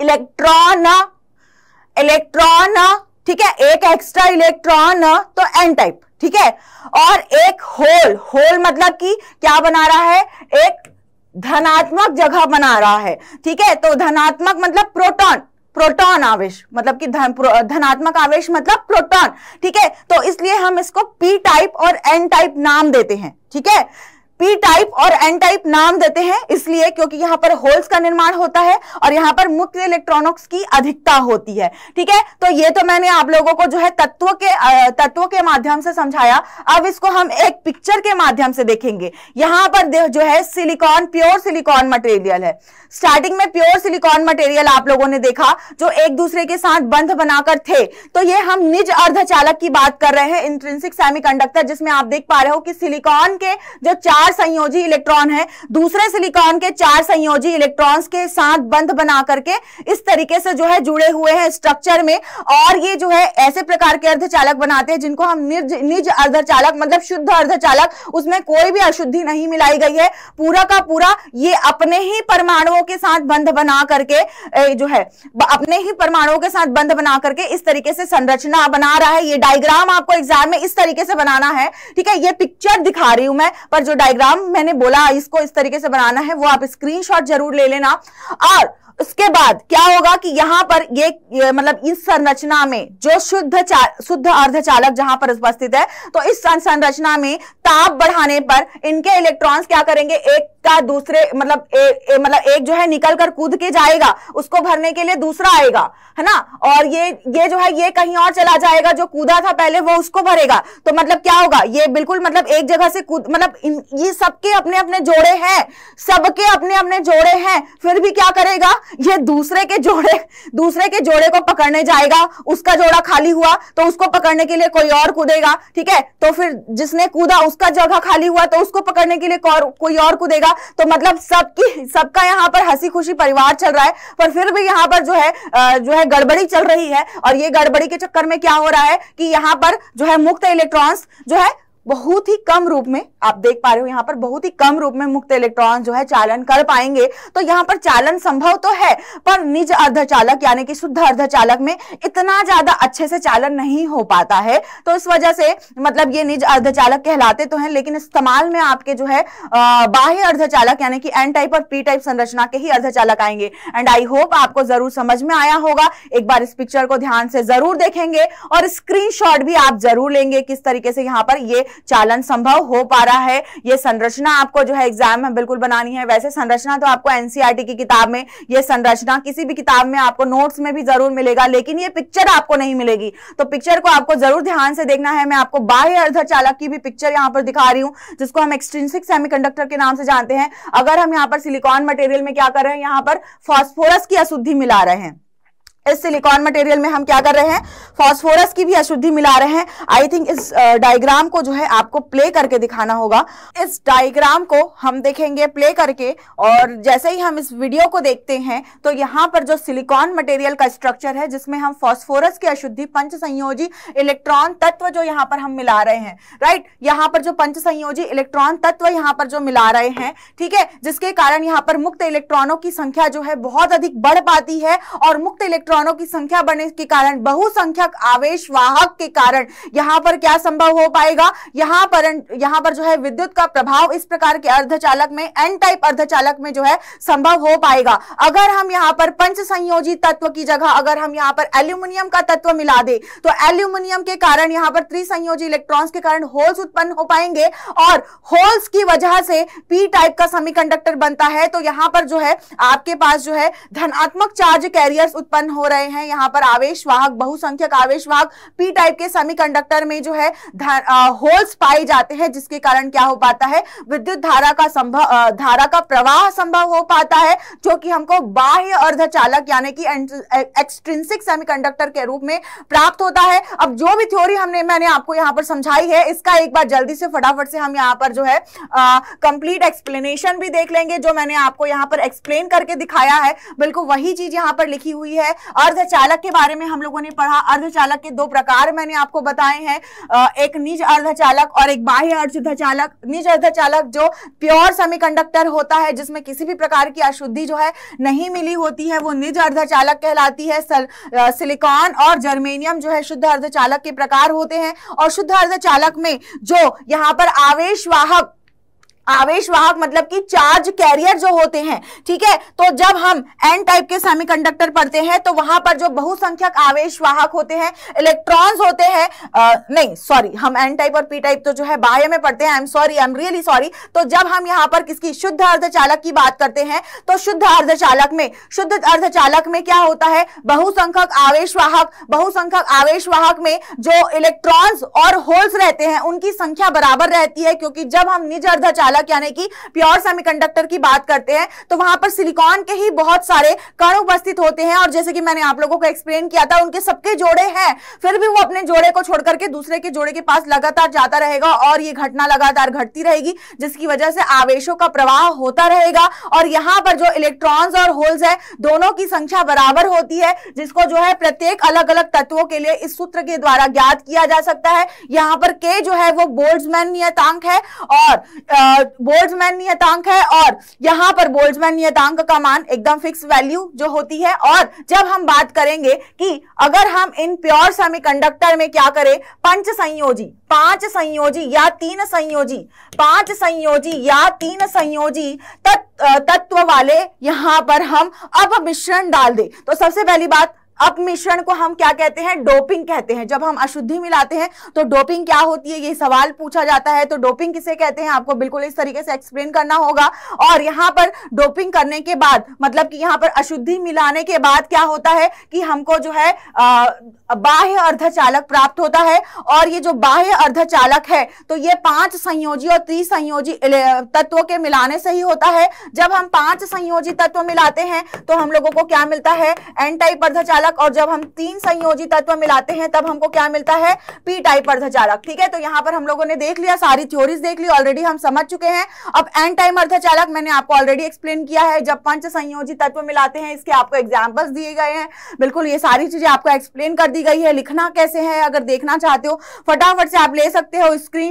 इलेक्ट्रॉन इलेक्ट्रॉन ठीक है एक एक्स्ट्रा इलेक्ट्रॉन तो एन टाइप ठीक है और एक होल होल मतलब कि क्या बना रहा है एक धनात्मक जगह बना रहा है ठीक है तो धनात्मक मतलब प्रोटॉन प्रोटॉन आवेश मतलब कि धन, धनात्मक आवेश मतलब प्रोटॉन ठीक है तो इसलिए हम इसको पी टाइप और एन टाइप नाम देते हैं ठीक है पी टाइप और एन टाइप नाम देते हैं इसलिए क्योंकि यहां पर होल्स का निर्माण होता है और यहां पर मुक्त इलेक्ट्रॉनिक्स की अधिकता होती है ठीक है तो ये तो मैंने आप लोगों को जो है तत्व के तत्वों के माध्यम से समझाया अब इसको हम एक पिक्चर के माध्यम से देखेंगे यहां पर जो है सिलिकॉन प्योर सिलिकॉन मटेरियल है स्टार्टिंग में प्योर सिलिकॉन मटेरियल आप लोगों ने देखा जो एक दूसरे के साथ बंध बनाकर थे तो ये हम निज अर्धचालक की बात कर रहे हैं इंट्रेंसिक सेमी जिसमें आप देख पा रहे हो कि सिलिकॉन के जो चार संयोजी इलेक्ट्रॉन है दूसरे सिलिकॉन के चार संयोजी इलेक्ट्रॉन्स के साथ बंध बना करके इस तरीके से जो है जुड़े हुए हैं स्ट्रक्चर में और ये जो है ऐसे प्रकार के अर्धचालक बनाते हैं जिनको हम निर्ज निज अर्धचालक मतलब शुद्ध अर्धचालक उसमें कोई भी अशुद्धि नहीं मिलाई गई है पूरा का पूरा ये अपने ही परमाणुओं के साथ बंध बना करके जो है अपने ही परमाणुओं के साथ बंध बना करके इस तरीके से संरचना बना रहा है ये डायग्राम आपको एग्जाम में इस तरीके से बनाना है ठीक है ये पिक्चर दिखा रही हूं मैं पर जो डायग्राम डायग्राम मैंने बोला इसको इस तरीके से बनाना है वो आप स्क्रीनशॉट जरूर ले लेना और उसके बाद क्या होगा कि यहां पर ये, ये मतलब इस संरचना में जो शुद्ध शुद्ध अर्धचालक जहां पर उपस्थित है तो इस संरचना में ताप बढ़ाने पर इनके इलेक्ट्रॉन्स क्या करेंगे एक का दूसरे मतलब ए, ए, मतलब एक जो है निकलकर कूद के जाएगा उसको भरने के लिए दूसरा आएगा है ना और ये ये जो है ये कहीं और चला जाएगा जो कूदा था पहले वो उसको भरेगा तो मतलब क्या होगा ये बिल्कुल मतलब एक जगह से कूद मतलब ये सबके अपने अपने जोड़े हैं सबके अपने अपने जोड़े हैं फिर भी क्या करेगा ये दूसरे के जोड़े दूसरे के जोड़े को पकड़ने जाएगा उसका जोड़ा खाली हुआ तो उसको पकड़ने के लिए कोई और कूदेगा ठीक है तो फिर जिसने कूदा उसका जगह खाली हुआ तो उसको पकड़ने के लिए कोई और कूदेगा तो मतलब सबकी सबका यहाँ पर हंसी खुशी परिवार चल रहा है पर फिर भी यहाँ पर जो है जो है गड़बड़ी चल रही है और ये गड़बड़ी के चक्कर में क्या हो रहा है कि यहाँ पर जो है मुक्त इलेक्ट्रॉन्स जो है बहुत ही कम रूप में आप देख पा रहे हो यहाँ पर बहुत ही कम रूप में मुक्त इलेक्ट्रॉन जो है चालन कर पाएंगे तो यहाँ पर चालन संभव तो है पर निज अर्धचालक यानी कि शुद्ध अर्धचालक में इतना ज्यादा अच्छे से चालन नहीं हो पाता है तो इस वजह से मतलब ये निज अर्धचालक कहलाते तो हैं लेकिन इस्तेमाल में आपके जो है बाह्य अर्धचालक यानी कि एन टाइप और पी टाइप संरचना के ही अर्धचालक आएंगे एंड आई होप आपको जरूर समझ में आया होगा एक बार इस पिक्चर को ध्यान से जरूर देखेंगे और स्क्रीन भी आप जरूर लेंगे किस तरीके से यहाँ पर ये चालन संभव हो पा रहा है ये संरचना आपको जो है एग्जाम में बिल्कुल बनानी है वैसे संरचना तो आपको एनसीआरटी e की किताब में ये संरचना किसी भी किताब में आपको नोट्स में भी जरूर मिलेगा लेकिन ये पिक्चर आपको नहीं मिलेगी तो पिक्चर को आपको जरूर ध्यान से देखना है मैं आपको बाह्य अर्धचालक की भी पिक्चर यहाँ पर दिखा रही हूँ जिसको हम एक्सट्रिंसिक सेमीकंडक्टर के नाम से जानते हैं अगर हम यहाँ पर सिलिकॉन मटेरियल में क्या कर रहे हैं यहाँ पर फॉस्फोरस की अशुद्धि मिला रहे हैं इस सिलिकॉन मटेरियल में हम क्या कर रहे हैं फास्फोरस की भी अशुद्धि मिला रहे हैं आई थिंक इस डायग्राम को जो है आपको प्ले करके दिखाना होगा इस डायग्राम को हम देखेंगे प्ले करके और जैसे ही हम इस वीडियो को देखते हैं तो यहाँ पर जो सिलिकॉन मटेरियल का स्ट्रक्चर है जिसमें हम फॉस्फोरस की अशुद्धि पंच संयोजी इलेक्ट्रॉन तत्व जो यहाँ पर हम मिला रहे हैं राइट यहाँ पर जो पंच संयोजी इलेक्ट्रॉन तत्व यहाँ पर जो मिला रहे हैं ठीक है जिसके कारण यहाँ पर मुक्त इलेक्ट्रॉनों की संख्या जो है बहुत अधिक बढ़ पाती है और मुक्त इलेक्ट्रॉन इलेक्ट्रॉनों की संख्या बढ़ने के कारण बहुसंख्यक आवेश वाहक के कारण यहाँ पर क्या संभव हो पाएगा यहाँ पर यहाँ पर जो है विद्युत का प्रभाव इस प्रकार के अर्धचालक में एन टाइप अर्धचालक में जो है संभव हो पाएगा अगर हम यहाँ पर पंच संयोजी तत्व की जगह अगर हम यहाँ पर एल्यूमिनियम का तत्व मिला दे तो एल्यूमिनियम के कारण यहाँ पर त्रिसंयोजी इलेक्ट्रॉन के कारण होल्स उत्पन्न हो पाएंगे और होल्स की वजह से पी टाइप का समीकंडक्टर बनता है तो यहाँ पर जो है आपके पास जो है धनात्मक चार्ज कैरियर्स उत्पन्न हो हो रहे हैं यहाँ पर आवेश वाहक बहुसंख्यक आवेश वाहक पी टाइप के सेमीकंडक्टर में जो है होल्स पाए जाते हैं जिसके कारण क्या हो पाता है विद्युत धारा का संभव धारा का प्रवाह संभव हो पाता है जो कि हमको बाह्य अर्धचालक यानी कि एक्सट्रिंसिक सेमीकंडक्टर के रूप में प्राप्त होता है अब जो भी थ्योरी हमने मैंने आपको यहाँ पर समझाई है इसका एक बार जल्दी से फटाफट से हम यहाँ पर जो है कंप्लीट एक्सप्लेनेशन भी देख लेंगे जो मैंने आपको यहाँ पर एक्सप्लेन करके दिखाया है बिल्कुल वही चीज यहाँ पर लिखी हुई है अर्धचालक के बारे में हम लोगों ने पढ़ा अर्धचालक के दो प्रकार मैंने आपको बताए हैं एक निज अर्धचालक और एक बाह्य अर्धचालक निज अर्धचालक जो प्योर सेमीकंडक्टर होता है जिसमें किसी भी प्रकार की अशुद्धि जो है नहीं मिली होती है वो निज अर्धचालक कहलाती है सिलिकॉन और जर्मेनियम जो है शुद्ध अर्धचालक के प्रकार होते हैं और शुद्ध अर्धचालक में जो यहाँ पर आवेश वाहक आवेश वाहक मतलब कि चार्ज कैरियर जो होते हैं ठीक है तो जब हम एन टाइप के सेमीकंडक्टर पढ़ते हैं तो वहां पर जो बहुसंख्यक आवेश वाहक होते हैं इलेक्ट्रॉन्स होते हैं नहीं सॉरी हम एन टाइप और पी टाइप तो जो है बाह्य में पढ़ते हैं I am sorry I am really sorry तो जब हम यहाँ पर किसकी शुद्ध अर्धचालक की बात करते हैं तो शुद्ध अर्धचालक में शुद्ध अर्धचालक में क्या होता है बहुसंख्यक आवेश वाहक बहुसंख्यक आवेश वाहक में जो इलेक्ट्रॉन्स और होल्स रहते हैं उनकी संख्या बराबर रहती है क्योंकि जब हम निज अर्धचालक चालक यानी कि प्योर सेमीकंडक्टर की बात करते हैं तो वहां पर सिलिकॉन के ही बहुत सारे कण उपस्थित होते हैं और जैसे कि मैंने आप लोगों को एक्सप्लेन किया था उनके सबके जोड़े हैं फिर भी वो अपने जोड़े को छोड़ करके दूसरे के जोड़े के पास लगातार जाता रहेगा और ये घटना लगातार घटती रहेगी जिसकी वजह से आवेशों का प्रवाह होता रहेगा और यहाँ पर जो इलेक्ट्रॉन्स और होल्स है दोनों की संख्या बराबर होती है जिसको जो है प्रत्येक अलग अलग तत्वों के लिए इस सूत्र के द्वारा ज्ञात किया जा सकता है यहाँ पर के जो है वो बोल्ड्समैन नियतांक है और बोल्ट्जमैन नियतांक है और यहां पर बोल्ट्जमैन नियतांक का मान एकदम फिक्स वैल्यू जो होती है और जब हम बात करेंगे कि अगर हम इन प्योर सेमीकंडक्टर में क्या करें पंच संयोजी पांच संयोजी या तीन संयोजी पांच संयोजी या तीन संयोजी तत्व वाले यहां पर हम अब मिश्रण डाल दे तो सबसे पहली बात अब मिश्रण को हम क्या कहते हैं डोपिंग कहते हैं जब हम अशुद्धि मिलाते हैं तो डोपिंग क्या होती है ये सवाल पूछा जाता है तो डोपिंग किसे कहते हैं आपको बिल्कुल इस तरीके से एक्सप्लेन करना होगा और यहां पर डोपिंग करने के बाद मतलब कि यहां पर अशुद्धि मिलाने के बाद क्या होता है कि हमको जो है आ, बाह्य अर्धचालक प्राप्त होता है और ये जो बाह्य अर्धचालक है तो ये पांच संयोजी और त्रिसंयोजी तत्व के मिलाने से ही होता है जब हम पांच संयोजी तत्व मिलाते हैं तो हम लोगों को क्या मिलता है एन टाइप अर्धचालक अर्धचालक और जब हम तीन संयोजी तत्व मिलाते हैं तब हमको क्या मिलता है पी टाइप अर्धचालक ठीक है तो यहाँ पर हम लोगों ने देख लिया सारी थ्योरीज देख ली ऑलरेडी हम समझ चुके हैं अब एन टाइम अर्धचालक मैंने आपको ऑलरेडी एक्सप्लेन किया है जब पंच संयोजी तत्व मिलाते हैं इसके आपको एग्जाम्पल्स दिए गए हैं बिल्कुल ये सारी चीजें आपको एक्सप्लेन कर दी गई है लिखना कैसे है अगर देखना चाहते हो फटाफट से आप ले सकते हो स्क्रीन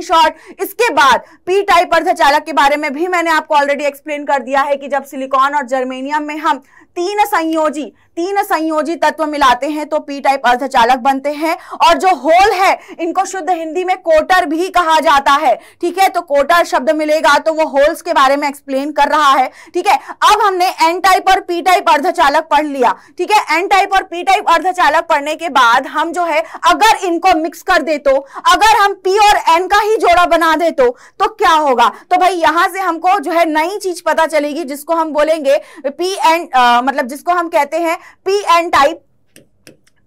इसके बाद पी टाइप अर्धचालक के बारे में भी मैंने आपको ऑलरेडी एक्सप्लेन कर दिया है कि जब सिलिकॉन और जर्मेनियम में हम तीन संयोजी तीन संयोजी तत्व मिलाते हैं तो पी टाइप अर्धचालक बनते हैं और जो होल है इनको शुद्ध हिंदी में कोटर भी कहा जाता है ठीक है तो कोटर शब्द मिलेगा तो वो होल्स के बारे में एक्सप्लेन कर रहा है ठीक है अब हमने एन टाइप और पी टाइप अर्धचालक पढ़ लिया ठीक है एन टाइप और पी टाइप अर्धचालक पढ़ने के बाद हम जो है अगर इनको मिक्स कर दे तो अगर हम पी और एन का ही जोड़ा बना दे तो, तो क्या होगा तो भाई यहां से हमको जो है नई चीज पता चलेगी जिसको हम बोलेंगे पी एंड मतलब जिसको हम कहते हैं P N type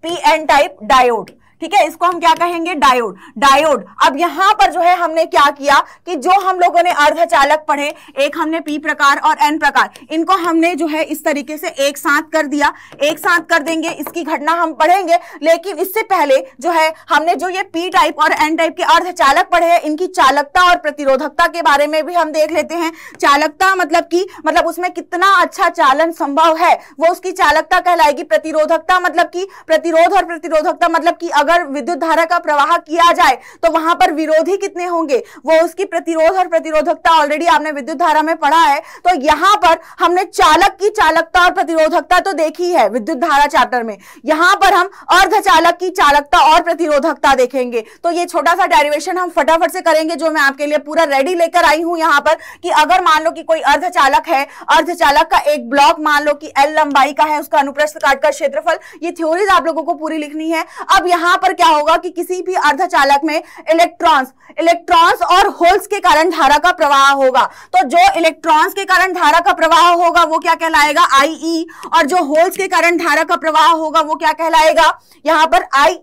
P N type diode ठीक है इसको हम क्या कहेंगे डायोड डायोड अब यहां पर जो है हमने क्या किया कि जो हम लोगों ने अर्धचालक पढ़े एक हमने पी प्रकार और एन प्रकार इनको हमने जो है इस तरीके से एक साथ कर दिया एक साथ कर देंगे इसकी घटना हम पढ़ेंगे लेकिन इससे पहले जो है हमने जो ये पी टाइप और एन टाइप के चालक पढ़े हैं इनकी चालकता और प्रतिरोधकता के बारे में भी हम देख लेते हैं चालकता मतलब की मतलब उसमें कितना अच्छा चालन संभव है वो उसकी चालकता कहलाएगी प्रतिरोधकता मतलब की प्रतिरोध और प्रतिरोधकता मतलब की अगर विद्युत धारा का प्रवाह किया जाए तो वहां पर विरोधी कितने होंगे वो उसकी प्रतिरोध और प्रतिरोधकता ऑलरेडी आपने विद्युत धारा में पढ़ा है तो यहाँ पर हमने चालक की चालकता और प्रतिरोधकता तो देखी है विद्युत धारा चैप्टर में यहां पर हम अर्ध चालक की चालकता और प्रतिरोधकता देखेंगे तो ये छोटा सा डेरिवेशन हम फटाफट से करेंगे जो मैं आपके लिए पूरा रेडी लेकर आई हूं यहां पर कि अगर मान लो कि कोई अर्ध चालक है अर्ध चालक का एक ब्लॉक मान लो कि एल लंबाई का है उसका अनुप्रस्थ काट का क्षेत्रफल ये थ्योरीज आप लोगों को पूरी लिखनी है अब यहां यहां पर क्या होगा कि किसी भी अर्धचालक में इलेक्ट्रॉन्स इलेक्ट्रॉन्स और होल्स के कारण धारा का प्रवाह होगा तो जो इलेक्ट्रॉन्स के कारण धारा का प्रवाह होगा वो क्या कहलाएगा आई e। और जो होल्स के कारण धारा का प्रवाह होगा वो क्या कहलाएगा यहां पर आई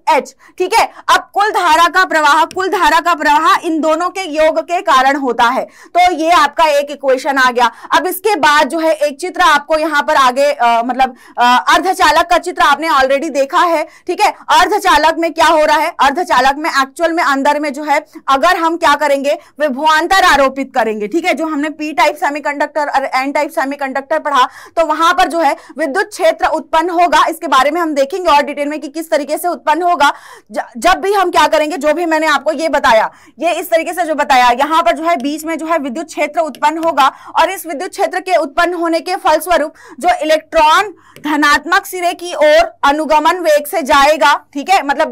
ठीक है अब कुल धारा का प्रवाह कुल धारा का प्रवाह इन दोनों के योग के कारण होता है तो ये आपका एक इक्वेशन आ गया अब इसके बाद जो है एक चित्र आपको यहां पर आगे आ, मतलब अर्धचालक का चित्र आपने ऑलरेडी देखा है ठीक है अर्धचालक में क्या हो रहा है अर्धचालक में एक्चुअल में अंदर में जो है अगर हम क्या करेंगे वे आरोपित करेंगे ठीक है जो हमने पी टाइप सेमीकंडक्टर और एन टाइप सेमीकंडक्टर पढ़ा तो वहां पर जो है विद्युत क्षेत्र उत्पन्न होगा इसके बारे में हम देखेंगे और डिटेल में कि किस तरीके से उत्पन्न होगा जब भी हम क्या करेंगे जो भी मैंने आपको ये बताया ये इस तरीके से जो बताया यहाँ पर जो है बीच में जो है विद्युत क्षेत्र उत्पन्न होगा और इस विद्युत क्षेत्र के उत्पन्न होने के फलस्वरूप जो इलेक्ट्रॉन धनात्मक सिरे की ओर अनुगमन वेग से जाएगा ठीक है मतलब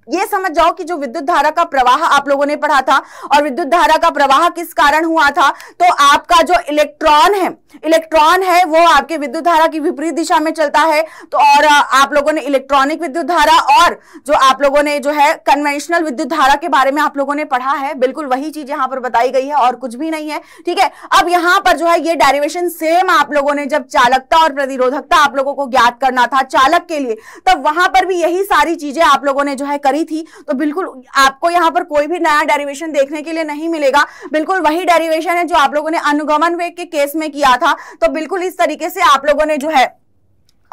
ये समझ जाओ कि जो विद्युत धारा का प्रवाह आप लोगों ने पढ़ा था और विद्युत धारा का प्रवाह किस कारण हुआ था तो आपका जो इलेक्ट्रॉन है इलेक्ट्रॉन है वो आपके विद्युत धारा की विपरीत दिशा में चलता है तो और आप लोगों ने इलेक्ट्रॉनिक विद्युत धारा और जो आप लोगों ने जो है कन्वेंशनल विद्युत धारा के बारे में आप लोगों ने पढ़ा है बिल्कुल वही चीज यहाँ पर बताई गई है और कुछ भी नहीं है ठीक है अब यहां पर जो है ये डायरिवेशन सेम आप लोगों ने जब चालकता और प्रतिरोधकता आप लोगों को ज्ञात करना था चालक के लिए तब वहां पर भी यही सारी चीजें आप लोगों ने जो है करी थी तो बिल्कुल आपको यहाँ पर कोई भी नया डेरिवेशन देखने के लिए नहीं मिलेगा बिल्कुल वही डेरिवेशन है जो आप लोगों ने अनुगमन वेग के केस में किया था तो बिल्कुल इस तरीके से आप लोगों ने जो है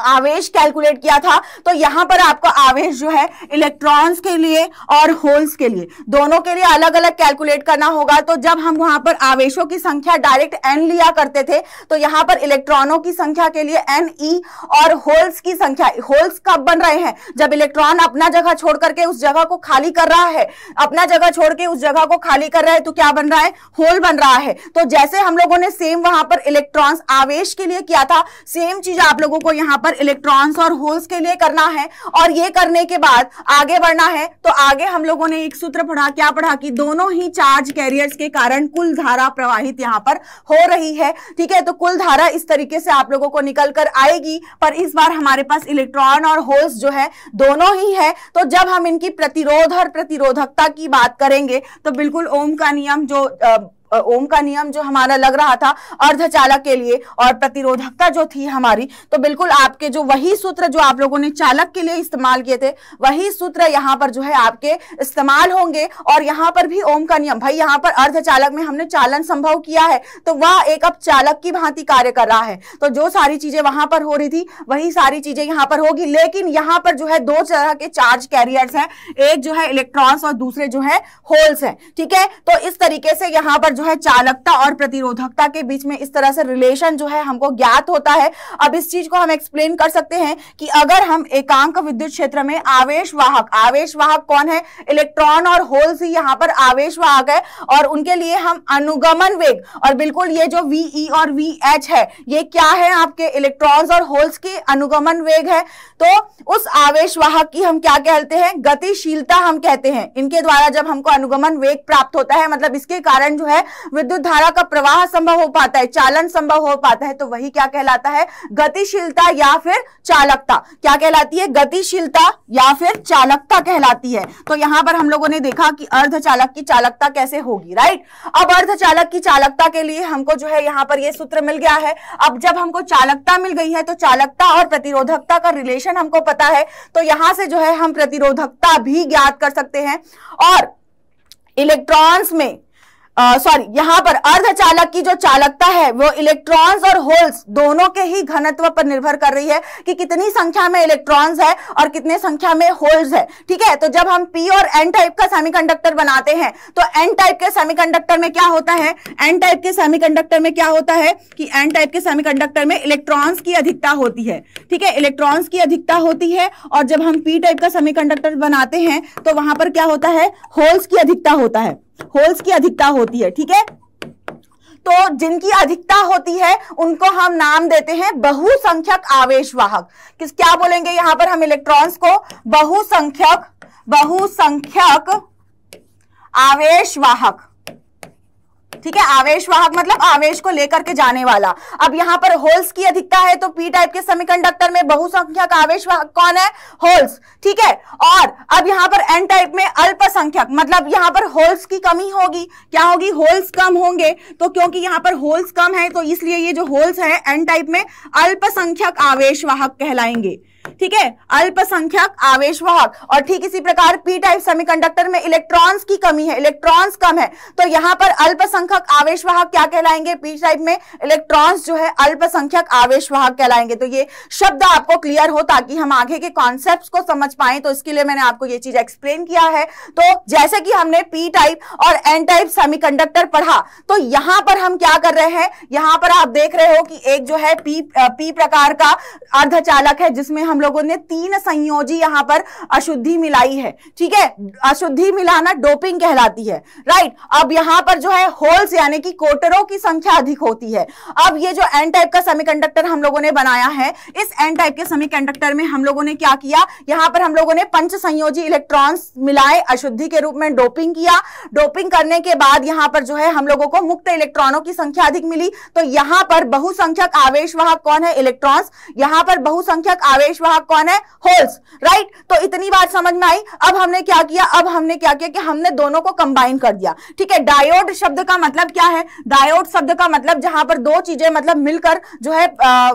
आवेश कैलकुलेट किया था तो यहां पर आपको आवेश जो है इलेक्ट्रॉन्स के लिए और होल्स के लिए दोनों के लिए अलग अलग कैलकुलेट करना होगा तो जब हम वहां पर आवेशों की संख्या डायरेक्ट एन लिया करते थे तो यहां पर इलेक्ट्रॉनों की संख्या के लिए एन ई e और होल्स की संख्या होल्स कब बन रहे हैं जब इलेक्ट्रॉन अपना जगह छोड़ करके उस जगह को खाली कर रहा है अपना जगह छोड़ के उस जगह को खाली कर रहा है तो क्या बन रहा है होल बन रहा है तो जैसे हम लोगों ने सेम वहां पर इलेक्ट्रॉन आवेश के लिए किया था सेम चीज आप लोगों को यहां पर पर इलेक्ट्रॉन्स और होल्स के लिए करना है और ये करने के बाद आगे बढ़ना है तो आगे हम लोगों ने एक सूत्र पढ़ा क्या पढ़ा कि दोनों ही चार्ज कैरियर्स के कारण कुल धारा प्रवाहित यहाँ पर हो रही है ठीक है तो कुल धारा इस तरीके से आप लोगों को निकल कर आएगी पर इस बार हमारे पास इलेक्ट्रॉन और होल्स जो है दोनों ही है तो जब हम इनकी प्रतिरोध और प्रतिरोधकता की बात करेंगे तो बिल्कुल ओम का नियम जो आ, ओम का नियम जो हमारा लग रहा था अर्धचालक के लिए और प्रतिरोधकता जो थी हमारी तो बिल्कुल आपके जो वही सूत्र जो आप लोगों ने चालक के लिए इस्तेमाल किए थे वही सूत्र यहाँ पर जो है आपके इस्तेमाल होंगे और यहाँ पर भी ओम का नियम भाई यहाँ पर अर्धचालक में हमने चालन संभव किया है तो वह एक अब चालक की भांति कार्य कर रहा है तो जो सारी चीजें वहां पर हो रही थी वही सारी चीजें यहाँ पर होगी लेकिन यहाँ पर जो है दो तरह के चार्ज कैरियर्स हैं एक जो है इलेक्ट्रॉन्स और दूसरे जो है होल्स हैं ठीक है तो इस तरीके से यहाँ पर जो है चालकता और प्रतिरोधकता के बीच में इस तरह से रिलेशन जो है हमको ज्ञात होता है अब इस चीज को हम एक्सप्लेन कर सकते हैं कि अगर हम एकांक विद्युत क्षेत्र में आवेश वाहक आवेश वाहक कौन है इलेक्ट्रॉन और होल्स यहाँ पर आवेश वाहक है और उनके लिए हम अनुगमन वेग और बिल्कुल ये जो वीई e और वी एच है ये क्या है आपके इलेक्ट्रॉन और होल्स की अनुगमन वेग है तो उस आवेश वाहक की हम क्या कहते हैं गतिशीलता हम कहते हैं इनके द्वारा जब हमको अनुगमन वेग प्राप्त होता है मतलब इसके कारण जो है विद्युत धारा का प्रवाह संभव हो पाता है चालन संभव हो पाता है तो वही क्या कहलाता है गतिशीलता या फिर चालकता क्या कहलाती है गतिशीलता या फिर चालकता कहलाती है तो यहां पर हम लोगों ने देखा कि अर्ध चालक की चालकता कैसे होगी राइट अब अर्ध चालक की चालकता के लिए हमको जो है यहां पर यह सूत्र मिल गया है अब जब हमको चालकता मिल गई है तो चालकता और प्रतिरोधकता का रिलेशन हमको पता है तो यहां से जो है हम प्रतिरोधकता भी ज्ञात कर सकते हैं और इलेक्ट्रॉन्स में सॉरी यहां पर अर्धचालक की जो चालकता है वो इलेक्ट्रॉन्स और होल्स दोनों के ही घनत्व पर निर्भर कर रही है कि कितनी संख्या में इलेक्ट्रॉन्स है और कितने संख्या में होल्स है ठीक है तो जब हम पी और एन टाइप का सेमीकंडक्टर बनाते हैं तो एन टाइप के सेमीकंडक्टर में क्या होता है एन टाइप के सेमीकंडक्टर में क्या होता है कि एन टाइप के सेमीकंडक्टर में इलेक्ट्रॉन्स की अधिकता होती है ठीक है इलेक्ट्रॉन्स की अधिकता होती है और जब हम पी टाइप का सेमीकंडक्टर बनाते हैं तो वहां पर क्या होता है होल्स की अधिकता होता है होल्स की अधिकता होती है ठीक है तो जिनकी अधिकता होती है उनको हम नाम देते हैं बहुसंख्यक आवेश वाहक किस क्या बोलेंगे यहां पर हम इलेक्ट्रॉन्स को बहुसंख्यक बहुसंख्यक आवेश वाहक ठीक है आवेश वाहक मतलब आवेश को लेकर के जाने वाला अब यहां पर होल्स की अधिकता है तो पी टाइप के सेमीकंडक्टर में बहुसंख्यक आवेश वाहक कौन है होल्स ठीक है और अब यहां पर एन टाइप में अल्पसंख्यक मतलब यहां पर होल्स की कमी होगी क्या होगी होल्स कम होंगे तो क्योंकि यहां पर होल्स कम है तो इसलिए ये जो होल्स है एन टाइप में अल्पसंख्यक आवेश वाहक कहलाएंगे ठीक है अल्पसंख्यक आवेश वाहक और ठीक इसी प्रकार पी टाइप सेमीकंडक्टर में इलेक्ट्रॉन्स की कमी है इलेक्ट्रॉन्स कम है तो यहां पर अल्पसंख्यक आवेश वाहक क्या कहलाएंगे पी टाइप में इलेक्ट्रॉन्स जो है अल्पसंख्यक आवेश वाहक कहलाएंगे तो ये शब्द आपको क्लियर हो ताकि हम आगे के कॉन्सेप्ट को समझ पाए तो इसके लिए मैंने आपको ये चीज एक्सप्लेन किया है तो जैसे कि हमने पी टाइप और एन टाइप सेमी पढ़ा तो यहां पर हम क्या कर रहे हैं यहां पर आप देख रहे हो कि एक जो है पी पी प्रकार का अर्धचालक है जिसमें हम लोगों ने तीन संयोजी यहां पर अशुद्धि मिलाई है ठीक है अशुद्धि मिलाना डोपिंग कहलाती है राइट अब यहां पर जो है होल्स यानी कि कोटरों की संख्या अधिक होती है अब ये जो एन टाइप का सेमी हम लोगों ने बनाया है इस एन टाइप के सेमी में हम लोगों ने क्या किया यहां पर हम लोगों ने पंच संयोजी इलेक्ट्रॉन मिलाए अशुद्धि के रूप में डोपिंग किया डोपिंग करने के बाद यहां पर जो है हम लोगों को मुक्त इलेक्ट्रॉनों की संख्या अधिक मिली तो यहां पर बहुसंख्यक आवेश वाहक कौन है इलेक्ट्रॉन्स यहां पर बहुसंख्यक आवेश विश्वाहक कौन है होल्स राइट तो इतनी बात समझ में आई अब हमने क्या किया अब हमने क्या किया कि हमने दोनों को कंबाइन कर दिया ठीक है डायोड शब्द का मतलब क्या है डायोड शब्द का मतलब जहां पर दो चीजें मतलब मिलकर जो है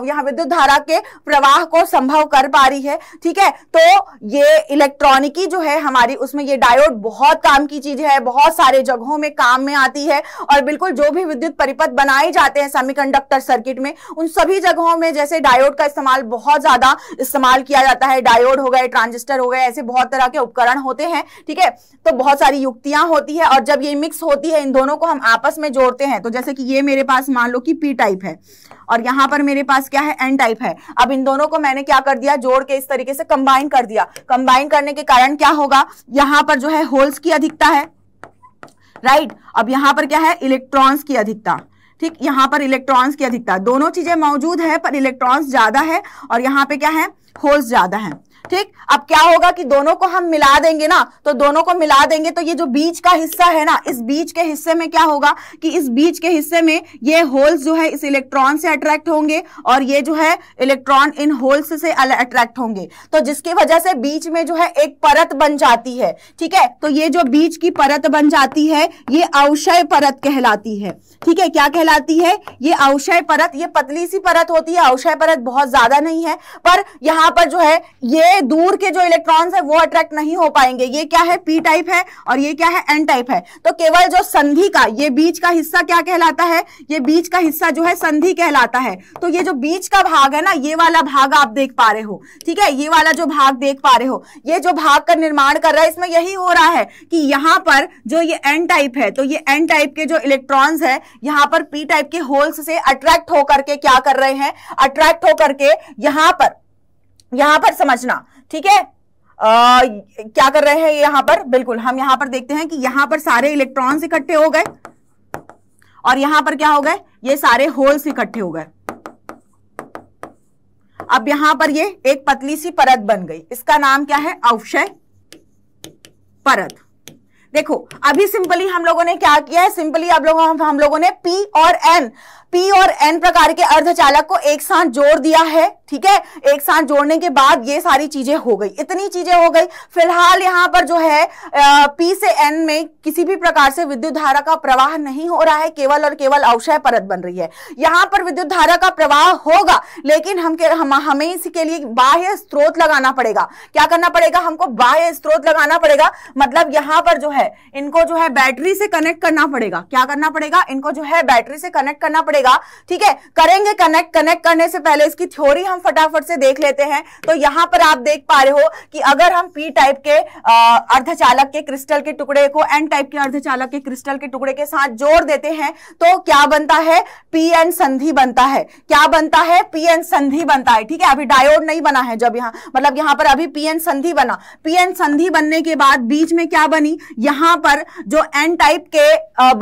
यहाँ विद्युत धारा के प्रवाह को संभव कर पा रही है ठीक है तो ये इलेक्ट्रॉनिकी जो है हमारी उसमें ये डायोड बहुत काम की चीज है बहुत सारे जगहों में काम में आती है और बिल्कुल जो भी विद्युत परिपथ बनाए जाते हैं सेमीकंडक्टर सर्किट में उन सभी जगहों में जैसे डायोड का इस्तेमाल बहुत ज्यादा इस्तेमाल किया जाता है डायोड हो गए ट्रांजिस्टर हो गए ऐसे बहुत तरह के उपकरण होते हैं ठीक है तो बहुत सारी युक्तियां होती है और जब ये मिक्स होती है इन दोनों को हम आपस में जोड़ते हैं तो जैसे कि ये मेरे पास मान लो कि पी टाइप है और यहां पर मेरे पास क्या है एन टाइप है अब इन दोनों को मैंने क्या कर दिया जोड़ के इस तरीके से कंबाइन कर दिया कंबाइन करने के कारण क्या होगा यहां पर जो है होल्स की अधिकता है राइट right? अब यहां पर क्या है इलेक्ट्रॉन्स की अधिकता ठीक यहां पर इलेक्ट्रॉन्स की अधिकता दोनों चीजें मौजूद है पर इलेक्ट्रॉन्स ज्यादा है और यहां पे क्या है होल्स ज्यादा है ठीक अब क्या होगा कि दोनों को हम मिला देंगे ना तो दोनों को मिला देंगे तो ये जो बीच का हिस्सा है ना इस बीच के हिस्से में क्या होगा कि इस बीच के हिस्से में ये होल्स जो है इस इलेक्ट्रॉन से अट्रैक्ट होंगे और ये जो है इलेक्ट्रॉन इन होल्स से अट्रैक्ट होंगे तो जिसकी वजह से बीच में जो है एक परत बन जाती है ठीक है तो ये जो बीच की परत बन जाती है ये अवशय परत कहलाती है ठीक है क्या कहलाती है ये अवशय परत ये पतली सी परत होती है अवशय परत बहुत ज्यादा नहीं है पर यहां पर जो है ये से दूर के जो इलेक्ट्रॉन्स है वो अट्रैक्ट नहीं हो पाएंगे ये क्या है पी टाइप है और ये क्या है एन टाइप है तो केवल जो संधि का ये बीच का हिस्सा क्या कहलाता है ये बीच का हिस्सा जो है संधि कहलाता है तो ये जो बीच का भाग है ना ये वाला भाग आप देख पा रहे हो ठीक है ये वाला जो भाग देख पा रहे हो ये जो भाग का निर्माण कर रहा है इसमें यही हो रहा है कि यहाँ पर जो ये एन टाइप है तो ये एन टाइप के जो इलेक्ट्रॉन है यहाँ पर पी टाइप के होल्स से अट्रैक्ट होकर के क्या कर रहे हैं अट्रैक्ट होकर के यहाँ पर यहां पर समझना ठीक है क्या कर रहे हैं यहां पर बिल्कुल हम यहां पर देखते हैं कि यहां पर सारे इलेक्ट्रॉन्स इकट्ठे हो गए और यहां पर क्या हो गए ये सारे होल्स इकट्ठे हो गए अब यहां पर ये एक पतली सी परत बन गई इसका नाम क्या है अवशय परत देखो अभी सिंपली हम लोगों ने क्या किया है सिंपली आप लोगों हम, हम लोगों ने पी और एन पी और एन प्रकार के अर्धचालक को एक साथ जोड़ दिया है ठीक है एक साथ जोड़ने के बाद ये सारी चीजें हो गई इतनी चीजें हो गई फिलहाल यहां पर जो है पी से एन में किसी भी प्रकार से विद्युत धारा का प्रवाह नहीं हो रहा है केवल और केवल अवशय परत बन रही है यहां पर विद्युत धारा का प्रवाह होगा लेकिन हम, के, हम हमें इसके लिए बाह्य स्रोत लगाना पड़ेगा क्या करना पड़ेगा हमको बाह्य स्रोत लगाना पड़ेगा मतलब यहां पर जो है इनको जो है बैटरी से कनेक्ट करना पड़ेगा क्या करना पड़ेगा इनको जो है बैटरी से कनेक्ट करना पड़ेगा रहेगा ठीक है करेंगे कनेक्ट कनेक्ट करने से पहले इसकी थ्योरी हम फटाफट से देख लेते हैं तो यहां पर आप देख पा रहे हो कि अगर हम पी टाइप के अर्धचालक के क्रिस्टल के टुकड़े को एन टाइप के अर्धचालक के क्रिस्टल के टुकड़े के साथ जोड़ देते हैं तो क्या बनता है पी एन संधि बनता है क्या बनता है पी एन संधि बनता है ठीक है अभी डायोड नहीं बना है जब यहां मतलब यहां पर अभी पी एन संधि बना पी एन संधि बनने के बाद बीच में क्या बनी यहां पर जो एन टाइप के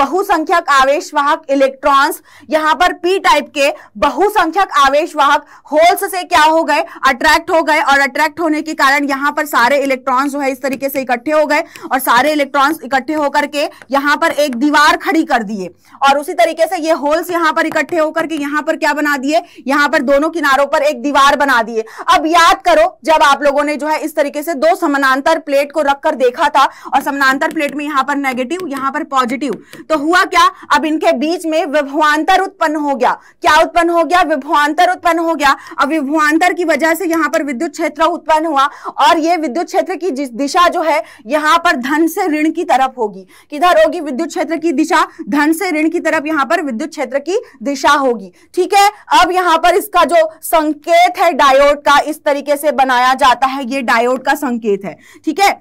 बहुसंख्यक आवेश वाहक इलेक्ट्रॉन्स यहां यहाँ पर पी टाइप के बहुसंख्यक आवेश वाहक होल्स से क्या हो गए अट्रैक्ट हो गए और अट्रैक्ट होने के कारण यहाँ पर सारे इलेक्ट्रॉन जो है इस तरीके से इकट्ठे हो गए और सारे इलेक्ट्रॉन्स इकट्ठे होकर के यहाँ पर एक दीवार खड़ी कर दिए और उसी तरीके से ये होल्स यहाँ पर इकट्ठे होकर के यहाँ पर क्या बना दिए यहाँ पर दोनों किनारों पर एक दीवार बना दिए अब याद करो जब आप लोगों ने जो है इस तरीके से दो समानांतर प्लेट को रखकर देखा था और समानांतर प्लेट में यहाँ पर नेगेटिव यहाँ पर पॉजिटिव तो हुआ क्या अब इनके बीच में विभवांतर उत्पन्न हो गया क्या उत्पन्न हो गया विभवान्तर उत्पन्न हो गया अब विभवान्तर की वजह से यहाँ पर विद्युत क्षेत्र उत्पन्न हुआ और ये विद्युत क्षेत्र की दिशा जो है यहाँ पर धन से ऋण की तरफ होगी किधर होगी विद्युत क्षेत्र की दिशा धन से ऋण की तरफ यहाँ पर विद्युत क्षेत्र की दिशा होगी ठीक है अब यहाँ पर इसका जो संकेत है डायोड का इस तरीके से बनाया जाता है ये डायोड का संकेत है ठीक है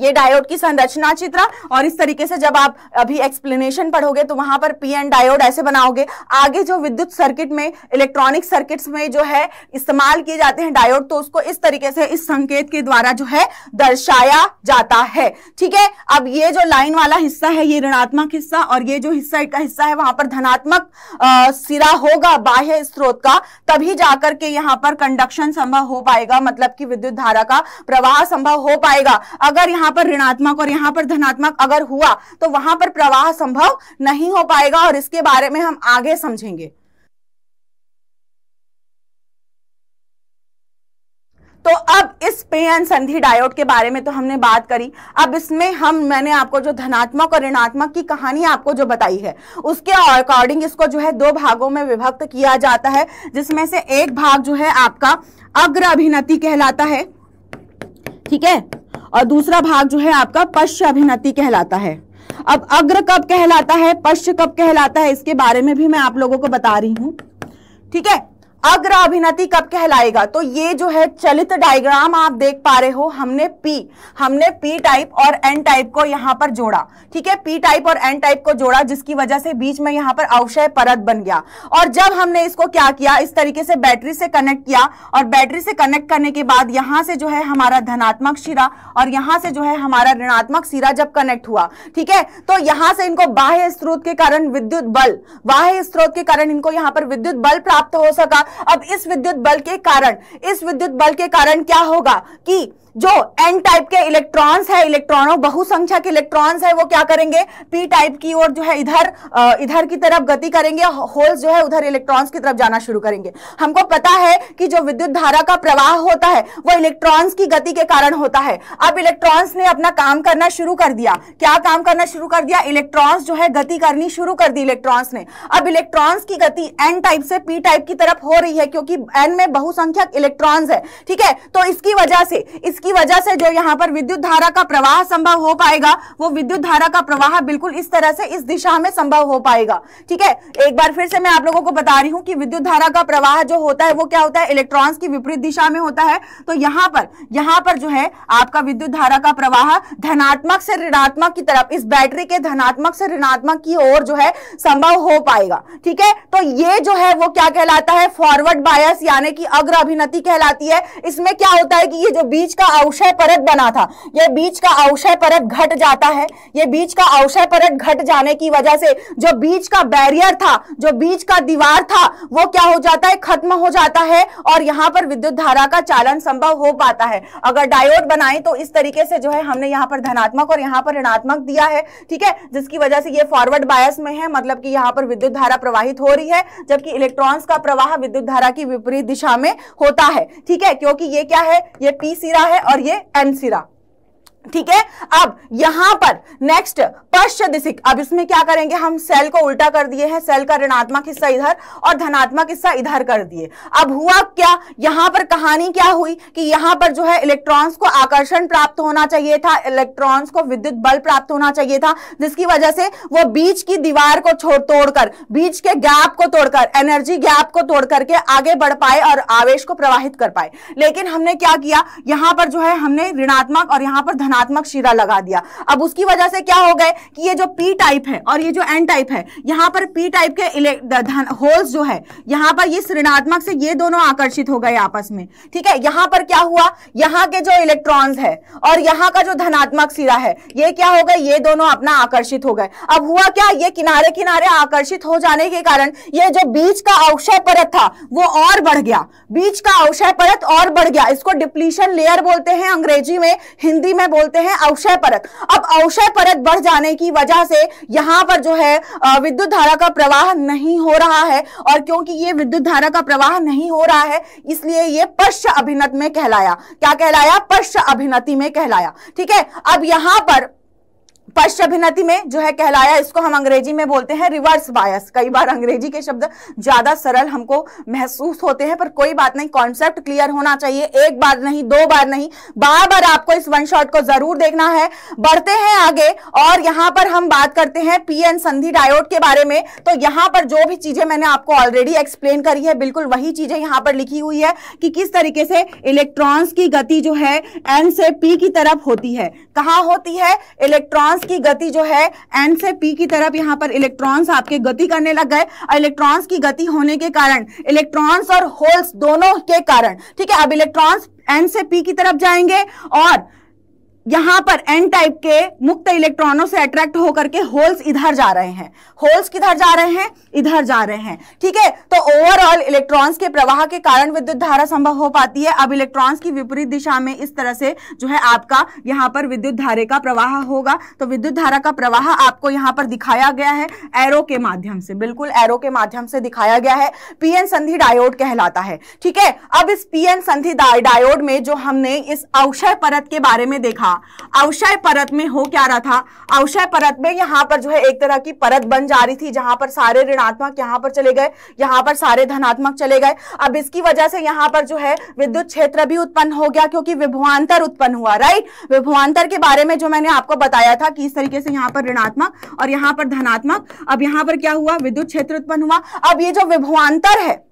ये डायोड की संरचना चित्र और इस तरीके से जब आप अभी एक्सप्लेनेशन पढ़ोगे तो वहां पर पी एन डायोड ऐसे बनाओगे आगे जो विद्युत सर्किट में इलेक्ट्रॉनिक सर्किट्स में जो है इस्तेमाल किए जाते हैं डायोड तो उसको इस तरीके से इस संकेत के द्वारा जो है दर्शाया जाता है ठीक है अब ये जो लाइन वाला हिस्सा है ये ऋणात्मक हिस्सा और ये जो हिस्सा का हिस्सा है वहां पर धनात्मक सिरा होगा बाह्य स्रोत का तभी जाकर के यहाँ पर कंडक्शन संभव हो पाएगा मतलब की विद्युत धारा का प्रवाह संभव हो पाएगा अगर यहाँ पर ऋणात्मक और यहाँ पर धनात्मक अगर हुआ तो वहां पर प्रवाह संभव नहीं हो पाएगा और इसके बारे में हम आगे समझेंगे तो अब इस पेयन संधि डायोड के बारे में तो हमने बात करी अब इसमें हम मैंने आपको जो धनात्मक और ऋणात्मक की कहानी आपको जो बताई है उसके अकॉर्डिंग इसको जो है दो भागों में विभक्त किया जाता है जिसमें से एक भाग जो है आपका अग्र अभिनति कहलाता है ठीक है और दूसरा भाग जो है आपका पश्च अभिनति कहलाता है अब अग्र कब कहलाता है पश्च कब कहलाता है इसके बारे में भी मैं आप लोगों को बता रही हूं ठीक है अग्र अभिनती कब कहलाएगा तो ये जो है चलित डायग्राम आप देख पा रहे हो हमने पी हमने पी टाइप और एन टाइप को यहां पर जोड़ा ठीक है पी टाइप और एन टाइप को जोड़ा जिसकी वजह से बीच में यहां पर अवशय परत बन गया और जब हमने इसको क्या किया इस तरीके से बैटरी से कनेक्ट किया और बैटरी से कनेक्ट करने के बाद यहां से जो है हमारा धनात्मक शिरा और यहां से जो है हमारा ऋणात्मक शिरा जब कनेक्ट हुआ ठीक है तो यहां से इनको बाह्य स्त्रोत के कारण विद्युत बल बाह्य स्त्रोत के कारण इनको यहां पर विद्युत बल प्राप्त हो सका अब इस विद्युत बल के कारण इस विद्युत बल के कारण क्या होगा कि जो एन टाइप के इलेक्ट्रॉन्स है इलेक्ट्रॉनों बहुसंख्यक इलेक्ट्रॉन्स है वो क्या करेंगे पी टाइप की ओर जो है इधर इधर की तरफ गति करेंगे होल्स जो है उधर इलेक्ट्रॉन्स की तरफ जाना शुरू करेंगे हमको पता है कि जो विद्युत धारा का प्रवाह होता है वो इलेक्ट्रॉन्स की गति के कारण होता है अब इलेक्ट्रॉन्स ने अपना काम करना शुरू कर दिया क्या काम करना शुरू कर दिया इलेक्ट्रॉन्स जो है गति करनी शुरू कर दी इलेक्ट्रॉन्स ने अब इलेक्ट्रॉन्स की गति एन टाइप से पी टाइप की तरफ हो रही है क्योंकि एन में बहुसंख्यक इलेक्ट्रॉन्स है ठीक है तो इसकी वजह से इसकी जिसकी वजह से जो यहाँ पर विद्युत धारा का प्रवाह संभव हो पाएगा वो विद्युत धारा का प्रवाह बिल्कुल इस तरह से इस दिशा में संभव हो पाएगा ठीक है एक बार फिर से मैं आप लोगों को बता रही हूँ कि विद्युत धारा का प्रवाह जो होता है वो क्या होता है इलेक्ट्रॉन्स की विपरीत दिशा में होता है तो यहाँ पर यहाँ पर जो है आपका विद्युत धारा का प्रवाह धनात्मक से ऋणात्मक की तरफ इस बैटरी के धनात्मक से ऋणात्मक की ओर जो है संभव हो पाएगा ठीक है तो ये जो है वो क्या कहलाता है फॉरवर्ड बायस यानी कि अग्र अभिनति कहलाती है इसमें क्या होता है कि ये जो बीच का का अवशय परत बना था यह बीच का अवशय परत घट जाता है यह बीच का अवशय परत घट जाने की वजह से जो बीच का बैरियर था जो बीच का दीवार था वो क्या हो जाता है खत्म हो जाता है और यहां पर विद्युत धारा का चालन संभव हो पाता है अगर डायोड बनाए तो इस तरीके से जो है हमने यहां पर धनात्मक और यहां पर ऋणात्मक दिया है ठीक है जिसकी वजह से यह फॉरवर्ड बायस में है मतलब कि यहां पर विद्युत धारा प्रवाहित हो रही है जबकि इलेक्ट्रॉन्स का प्रवाह विद्युत धारा की विपरीत दिशा में होता है ठीक है क्योंकि ये क्या है ये पी सिरा है है और ये एनसीरा ठीक है अब यहां पर नेक्स्ट पश्चदिशिक अब इसमें क्या करेंगे हम सेल को उल्टा कर दिए हैं सेल का ऋणात्मक हिस्सा इधर और धनात्मक हिस्सा इधर कर दिए अब हुआ क्या यहां पर कहानी क्या हुई कि यहां पर जो है इलेक्ट्रॉन्स को आकर्षण प्राप्त होना चाहिए था इलेक्ट्रॉन्स को विद्युत बल प्राप्त होना चाहिए था जिसकी वजह से वो बीच की दीवार को छोड़ तोड़कर बीच के गैप को तोड़कर एनर्जी गैप को तोड़ करके आगे बढ़ पाए और आवेश को प्रवाहित कर पाए लेकिन हमने क्या किया यहां पर जो है हमने ऋणात्मक और यहां पर धनात्मक धनात्मक शिरा लगा दिया अब उसकी वजह से क्या हो गए कि ये जो पी टाइप है और ये जो एन टाइप है यहाँ पर पी टाइप के होल्स जो है यहाँ पर ये ऋणात्मक से ये दोनों आकर्षित हो गए आपस में ठीक है यहाँ पर क्या हुआ यहाँ के जो इलेक्ट्रॉन है और यहाँ का जो धनात्मक सिरा है ये क्या हो गए ये दोनों अपना आकर्षित हो गए अब हुआ क्या ये किनारे किनारे आकर्षित हो जाने के कारण ये जो बीच का अवशय परत था वो और बढ़ गया बीच का अवशय परत और बढ़ गया इसको डिप्लीशन लेयर बोलते हैं अंग्रेजी में हिंदी में बोलते चलते हैं अवशय परत अब अवशय परत बढ़ जाने की वजह से यहाँ पर जो है विद्युत धारा का प्रवाह नहीं हो रहा है और क्योंकि ये विद्युत धारा का प्रवाह नहीं हो रहा है इसलिए ये पश्च अभिनत में कहलाया क्या कहलाया पश्च अभिनति में कहलाया ठीक है अब यहाँ पर पश्च अभिनति में जो है कहलाया इसको हम अंग्रेजी में बोलते हैं रिवर्स बायस कई बार अंग्रेजी के शब्द ज्यादा सरल हमको महसूस होते हैं पर कोई बात नहीं कॉन्सेप्ट क्लियर होना चाहिए एक बार नहीं दो बार नहीं बार बार आपको इस वन शॉट को जरूर देखना है बढ़ते हैं आगे और यहां पर हम बात करते हैं पी एन संधि डायोड के बारे में तो यहां पर जो भी चीजें मैंने आपको ऑलरेडी एक्सप्लेन करी है बिल्कुल वही चीजें यहां पर लिखी हुई है कि किस तरीके से इलेक्ट्रॉन्स की गति जो है एन से पी की तरफ होती है कहा होती है इलेक्ट्रॉन्स की गति जो है एन से पी की तरफ यहाँ पर इलेक्ट्रॉन्स आपके गति करने लग गए इलेक्ट्रॉन्स की गति होने के कारण इलेक्ट्रॉन्स और होल्स दोनों के कारण ठीक है अब इलेक्ट्रॉन्स एन से पी की तरफ जाएंगे और यहां पर एन टाइप के मुक्त इलेक्ट्रॉनों से अट्रैक्ट होकर के होल्स इधर जा रहे हैं होल्स किधर जा रहे हैं इधर जा रहे हैं ठीक है तो ओवरऑल इलेक्ट्रॉन्स के प्रवाह के कारण विद्युत धारा संभव हो पाती है अब इलेक्ट्रॉन्स की विपरीत दिशा में इस तरह से जो है आपका यहां पर विद्युत धारे का प्रवाह होगा तो विद्युत धारा का प्रवाह आपको यहां पर दिखाया गया है एरो के माध्यम से बिल्कुल एरो के माध्यम से दिखाया गया है पीएन संधि डायोड कहलाता है ठीक है अब इस पीएन संधि डायोड में जो हमने इस अवशय परत के बारे में देखा था अवशय परत में हो क्या रहा था अवशय परत में यहाँ पर जो है एक तरह की परत बन जा रही थी जहां पर सारे ऋणात्मक यहाँ पर चले गए यहाँ पर सारे धनात्मक चले गए अब इसकी वजह से यहाँ पर जो है विद्युत क्षेत्र भी उत्पन्न हो गया क्योंकि विभुआंतर उत्पन्न हुआ राइट विभुआंतर के बारे में जो मैंने आपको बताया था कि इस तरीके से यहाँ पर ऋणात्मक और यहाँ पर धनात्मक अब यहाँ पर क्या हुआ विद्युत क्षेत्र उत्पन्न हुआ अब ये जो विभुआंतर है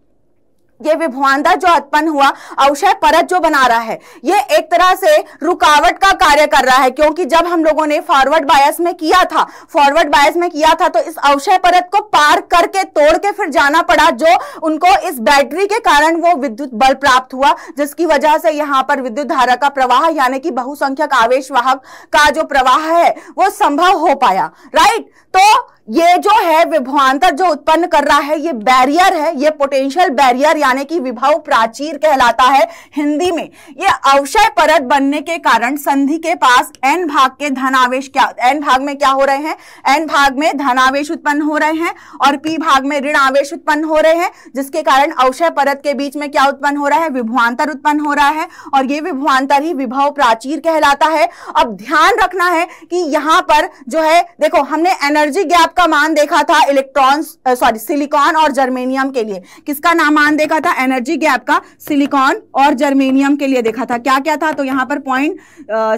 ये विभवान्दा जो उत्पन्न हुआ अवशय परत जो बना रहा है ये एक तरह से रुकावट का कार्य कर रहा है क्योंकि जब हम लोगों ने फॉरवर्ड बायस में किया था फॉरवर्ड बायस में किया था तो इस अवशय परत को पार करके तोड़ के फिर जाना पड़ा जो उनको इस बैटरी के कारण वो विद्युत बल प्राप्त हुआ जिसकी वजह से यहाँ पर विद्युत धारा का प्रवाह यानी कि बहुसंख्यक आवेश वाहक का जो प्रवाह है वो संभव हो पाया राइट तो ये जो है विभवांतर जो उत्पन्न कर रहा है ये बैरियर है ये पोटेंशियल बैरियर यानी कि विभव प्राचीर कहलाता है हिंदी में ये अवशय परत बनने के कारण संधि के पास एन भाग के धनावेश क्या एन भाग में क्या हो रहे हैं एन भाग में धनावेश उत्पन्न हो रहे हैं और पी भाग में ऋण आवेश उत्पन्न हो रहे हैं जिसके कारण अवशय परत के बीच में क्या उत्पन्न हो रहा है विभुआंतर उत्पन्न हो रहा है और ये विभुआंतर ही विभव प्राचीर कहलाता है अब ध्यान रखना है कि यहां पर जो है देखो हमने एनर्जी गैप का मान देखा था इलेक्ट्रॉन सॉरी सिलिकॉन और जर्मेनियम के लिए किसका नाम मान देखा था एनर्जी गैप का सिलिकॉन और जर्मेनियम के लिए देखा था क्या क्या था तो यहां पर पॉइंट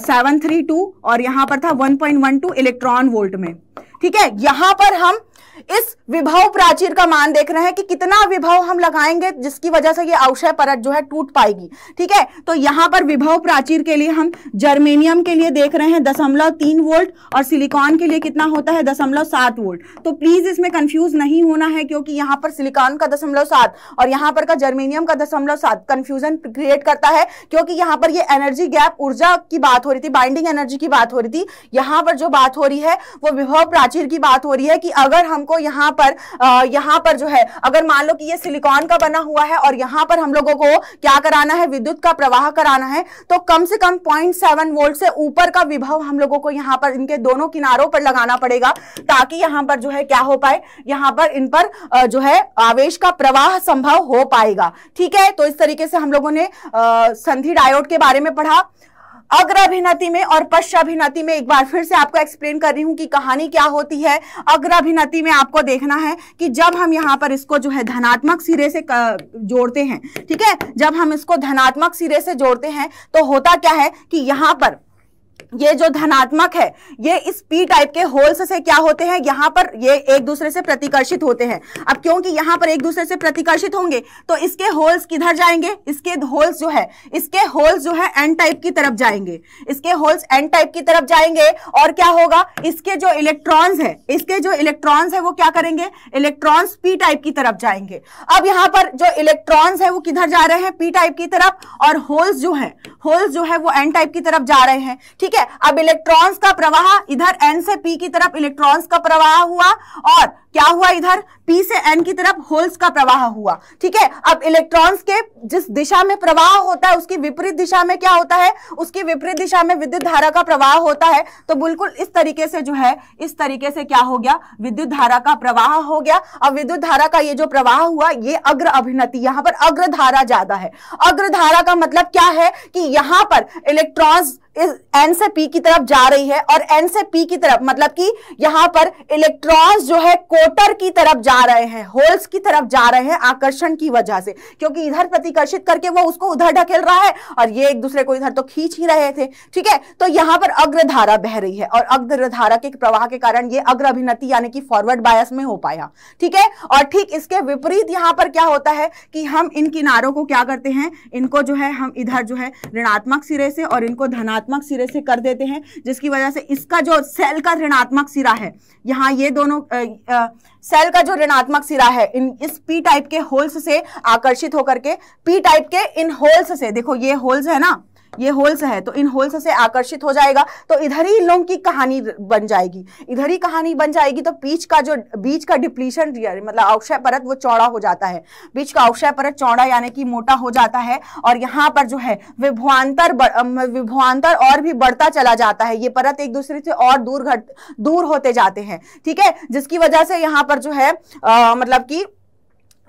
सेवन थ्री टू और यहां पर था one point one two electron volt में ठीक है यहां पर हम इस विभव प्राचीर का मान देख रहे हैं कि कितना विभव हम लगाएंगे जिसकी वजह से ये अवशय परत जो है टूट पाएगी ठीक है तो यहां पर विभव प्राचीर के लिए हम जर्मेनियम के लिए देख रहे हैं दशमलव तीन वोल्ट और सिलिकॉन के लिए कितना होता है दशमलव सात वोल्ट तो प्लीज इसमें कंफ्यूज नहीं होना है क्योंकि यहां पर सिलिकॉन का दशमलव सात और यहां पर का जर्मेनियम का दशमलव सात कंफ्यूजन क्रिएट करता है क्योंकि यहां पर यह एनर्जी गैप ऊर्जा की बात हो रही थी बाइंडिंग एनर्जी की बात हो रही थी यहां पर जो बात हो रही है वो विभव प्राचीर की बात हो रही है कि अगर हम हमको यहाँ पर यहाँ पर जो है अगर मान लो कि ये सिलिकॉन का बना हुआ है और यहाँ पर हम लोगों को क्या कराना है विद्युत का प्रवाह कराना है तो कम से कम पॉइंट वोल्ट से ऊपर का विभव हम लोगों को यहाँ पर इनके दोनों किनारों पर लगाना पड़ेगा ताकि यहाँ पर जो है क्या हो पाए यहाँ पर इन पर जो है आवेश का प्रवाह संभव हो पाएगा ठीक है तो इस तरीके से हम लोगों ने संधि डायोड के बारे में पढ़ा अग्र अभिनति में और पश्च अभिनति में एक बार फिर से आपको एक्सप्लेन कर रही हूँ कि कहानी क्या होती है अग्र अभिनति में आपको देखना है कि जब हम यहाँ पर इसको जो है धनात्मक सिरे से जोड़ते हैं ठीक है जब हम इसको धनात्मक सिरे से जोड़ते हैं तो होता क्या है कि यहाँ पर ये जो धनात्मक है ये इस पी टाइप के होल्स से क्या होते हैं यहाँ पर ये एक दूसरे से प्रतिकर्षित होते हैं अब क्योंकि यहाँ पर एक दूसरे से प्रतिकर्षित होंगे तो इसके होल्स किधर जाएंगे इसके होल्स जो है इसके होल्स जो है एन टाइप की तरफ जाएंगे इसके होल्स एन टाइप की तरफ जाएंगे और क्या होगा इसके जो इलेक्ट्रॉन्स है इसके जो इलेक्ट्रॉन्स है वो क्या करेंगे इलेक्ट्रॉन्स पी टाइप की तरफ जाएंगे अब यहाँ पर जो इलेक्ट्रॉन्स है वो किधर जा रहे हैं पी टाइप की तरफ और होल्स जो है होल्स जो है वो एन टाइप की तरफ जा रहे हैं ठीक है है अब इलेक्ट्रॉन्स का प्रवाह इधर एन से पी की तरफ इलेक्ट्रॉन्स का प्रवाह हुआ और क्या हुआ इधर पी से एन की तरफ होल्स का प्रवाह हुआ ठीक है अब इलेक्ट्रॉन्स के जिस दिशा में प्रवाह होता है उसकी विपरीत दिशा में क्या होता है उसकी विपरीत दिशा में विद्युत धारा का प्रवाह होता है तो बिल्कुल इस तरीके से जो है इस तरीके से क्या हो गया विद्युत धारा का प्रवाह हो गया अब विद्युत धारा का ये जो प्रवाह हुआ ये अग्र अभिनति यहां पर अग्रधारा ज्यादा है अग्रधारा का मतलब क्या है कि यहां पर इलेक्ट्रॉन्स इस एन से पी की तरफ जा रही है और एन से पी की तरफ मतलब कि यहां पर इलेक्ट्रॉन्स जो है कोटर की तरफ जा रहे हैं होल्स की तरफ जा रहे हैं आकर्षण की वजह से क्योंकि इधर प्रतिकर्षित करके वो उसको उधर ढकेल रहा है और ये एक दूसरे को इधर तो खींच ही रहे थे ठीक है तो यहां पर अग्रधारा बह रही है और अग्रधारा के प्रवाह के कारण ये अग्र अभिनति यानी कि फॉरवर्ड बायस में हो पाया ठीक है और ठीक इसके विपरीत यहां पर क्या होता है कि हम इन किनारों को क्या करते हैं इनको जो है हम इधर जो है ऋणात्मक सिरे से और इनको धनात्मक ऋणात्मक सिरे से कर देते हैं जिसकी वजह से इसका जो सेल का ऋणात्मक सिरा है यहाँ ये दोनों आ, आ, सेल का जो ऋणात्मक सिरा है इन इस पी टाइप के होल्स से आकर्षित होकर के पी टाइप के इन होल्स से देखो ये होल्स है ना ये होल्स है तो इन होल्स से आकर्षित हो जाएगा तो इधर ही इन लोगों की कहानी बन जाएगी इधर ही कहानी बन जाएगी तो बीच का जो बीच का डिप्लीशन मतलब अवक्षय परत वो चौड़ा हो जाता है बीच का अवक्षय परत चौड़ा यानी कि मोटा हो जाता है और यहाँ पर जो है विभवान्तर विभुआंतर और भी बढ़ता चला जाता है ये परत एक दूसरे से और दूर घट दूर होते जाते हैं ठीक है जिसकी वजह से यहाँ पर जो है आ, मतलब की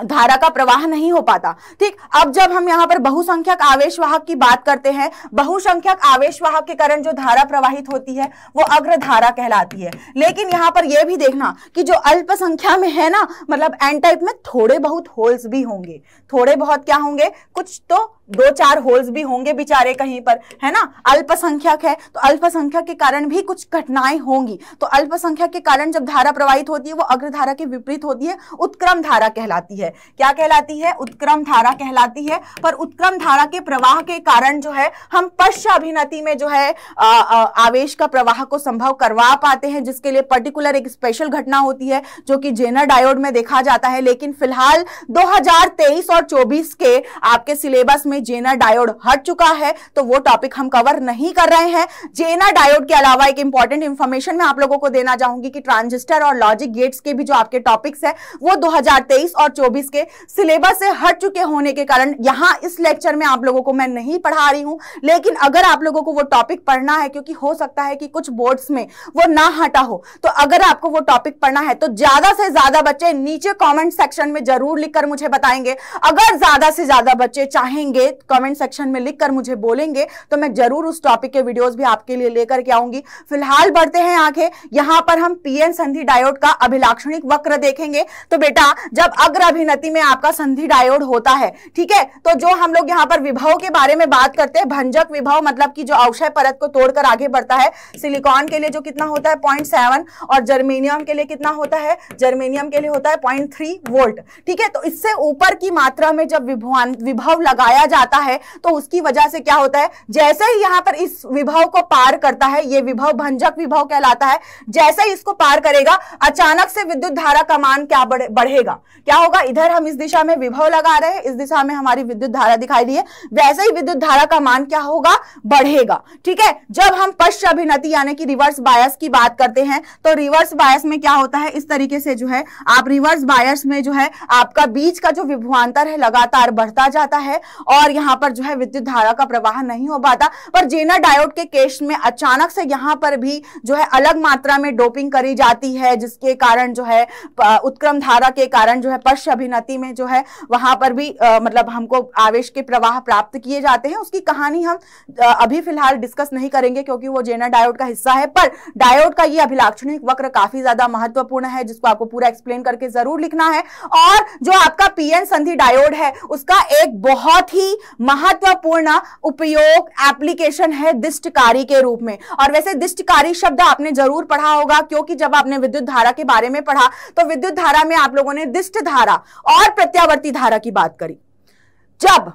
धारा का प्रवाह नहीं हो पाता ठीक अब जब हम यहाँ पर बहुसंख्यक आवेश वाहक की बात करते हैं बहुसंख्यक आवेश वाहक के कारण जो धारा प्रवाहित होती है वो अग्रधारा कहलाती है लेकिन यहाँ पर यह भी देखना कि जो अल्पसंख्या में है ना मतलब एन टाइप में थोड़े बहुत होल्स भी होंगे थोड़े बहुत क्या होंगे कुछ तो दो चार होल्स भी होंगे बेचारे कहीं पर है ना अल्पसंख्यक है तो अल्पसंख्यक के कारण भी कुछ घटनाएं होंगी तो अल्पसंख्यक के कारण जब धारा प्रवाहित होती है वो अग्रधारा के विपरीत होती है उत्क्रम धारा कहलाती है क्या कहलाती है उत्क्रम धारा कहलाती है पर उत्क्रम धारा के प्रवाह के कारण जो है हम अभिनति में जो है आ, आ, आवेश का प्रवाह को संभव करवा पाते हैं जिसके लिए पर्टिकुलर एक स्पेशल घटना होती है जो कि जेनर डायोड में देखा जाता है लेकिन फिलहाल दो और चौबीस के आपके सिलेबस में में जेना डायोड हट चुका है तो वो टॉपिक हम कवर नहीं कर रहे हैं जेना डायोड के अलावा एक इंपॉर्टेंट इंफॉर्मेशन मैं आप लोगों को देना चाहूंगी कि ट्रांजिस्टर और लॉजिक गेट्स के भी जो आपके टॉपिक्स है वो दो और चौबीस के सिलेबस से हट चुके होने के कारण यहां इस लेक्चर में आप लोगों को मैं नहीं पढ़ा रही हूं लेकिन अगर आप लोगों को वो टॉपिक पढ़ना है क्योंकि हो सकता है कि कुछ बोर्ड्स में वो ना हटा हो तो अगर आपको वो टॉपिक पढ़ना है तो ज्यादा से ज्यादा बच्चे नीचे कमेंट सेक्शन में जरूर लिखकर मुझे बताएंगे अगर ज्यादा से ज्यादा बच्चे चाहेंगे कमेंट सेक्शन में लिखकर मुझे बोलेंगे तो मैं जरूर उस टॉपिक के वीडियोस भी आपके लिए लेकर के आऊंगी फिलहाल बढ़ते हैं आंखें यहां पर हम पीएन संधि डायोड का अभिलाक्षणिक वक्र देखेंगे तो बेटा जब अग्र अभिनति में आपका संधि डायोड होता है ठीक है तो जो हम लोग यहाँ पर विभव के बारे में बात करते हैं भंजक विभव मतलब की जो अवशय परत को तोड़कर आगे बढ़ता है सिलिकॉन के लिए जो कितना होता है पॉइंट और जर्मेनियम के लिए कितना होता है जर्मेनियम के लिए होता है पॉइंट वोल्ट ठीक है तो इससे ऊपर की मात्रा में जब विभव लगाया जाए आता है तो उसकी वजह से क्या होता है जैसे ही यहां पर इस विभव को पार करता है ये विभव भंजक विभव कहलाता है जैसे ही इसको पार करेगा अचानक से विद्युत धारा का मान क्या बढ़े, बढ़ेगा क्या होगा इधर हम इस दिशा में विभव लगा रहे हैं इस दिशा में हमारी विद्युत धारा दिखाई दी है वैसे ही विद्युत धारा का मान क्या होगा बढ़ेगा ठीक है जब हम पश्च अभिनति यानी कि रिवर्स बायस की बात करते हैं तो रिवर्स बायस में क्या होता है इस तरीके से जो है आप रिवर्स बायस में जो है आपका बीच का जो विभवांतर है लगातार बढ़ता जाता है और अगर यहाँ पर जो है विद्युत धारा का प्रवाह नहीं हो पाता पर जेना डायोड के केस में अचानक से यहाँ पर भी जो है अलग मात्रा में डोपिंग करी जाती है जिसके कारण जो है उत्क्रम धारा के कारण जो है पश्च अभिनति में जो है वहां पर भी आ, मतलब हमको आवेश के प्रवाह प्राप्त किए जाते हैं उसकी कहानी हम अभी फिलहाल डिस्कस नहीं करेंगे क्योंकि वो जेना डायोड का हिस्सा है पर डायोड का ये अभिलाक्षणिक वक्र काफी ज्यादा महत्वपूर्ण है जिसको आपको पूरा एक्सप्लेन करके जरूर लिखना है और जो आपका पीएन संधि डायोड है उसका एक बहुत ही ही महत्वपूर्ण उपयोग एप्लीकेशन है दिष्टकारी के रूप में और वैसे दिष्टकारी शब्द आपने जरूर पढ़ा होगा क्योंकि जब आपने विद्युत धारा के बारे में पढ़ा तो विद्युत धारा में आप लोगों ने दिष्ट धारा और प्रत्यावर्ती धारा की बात करी जब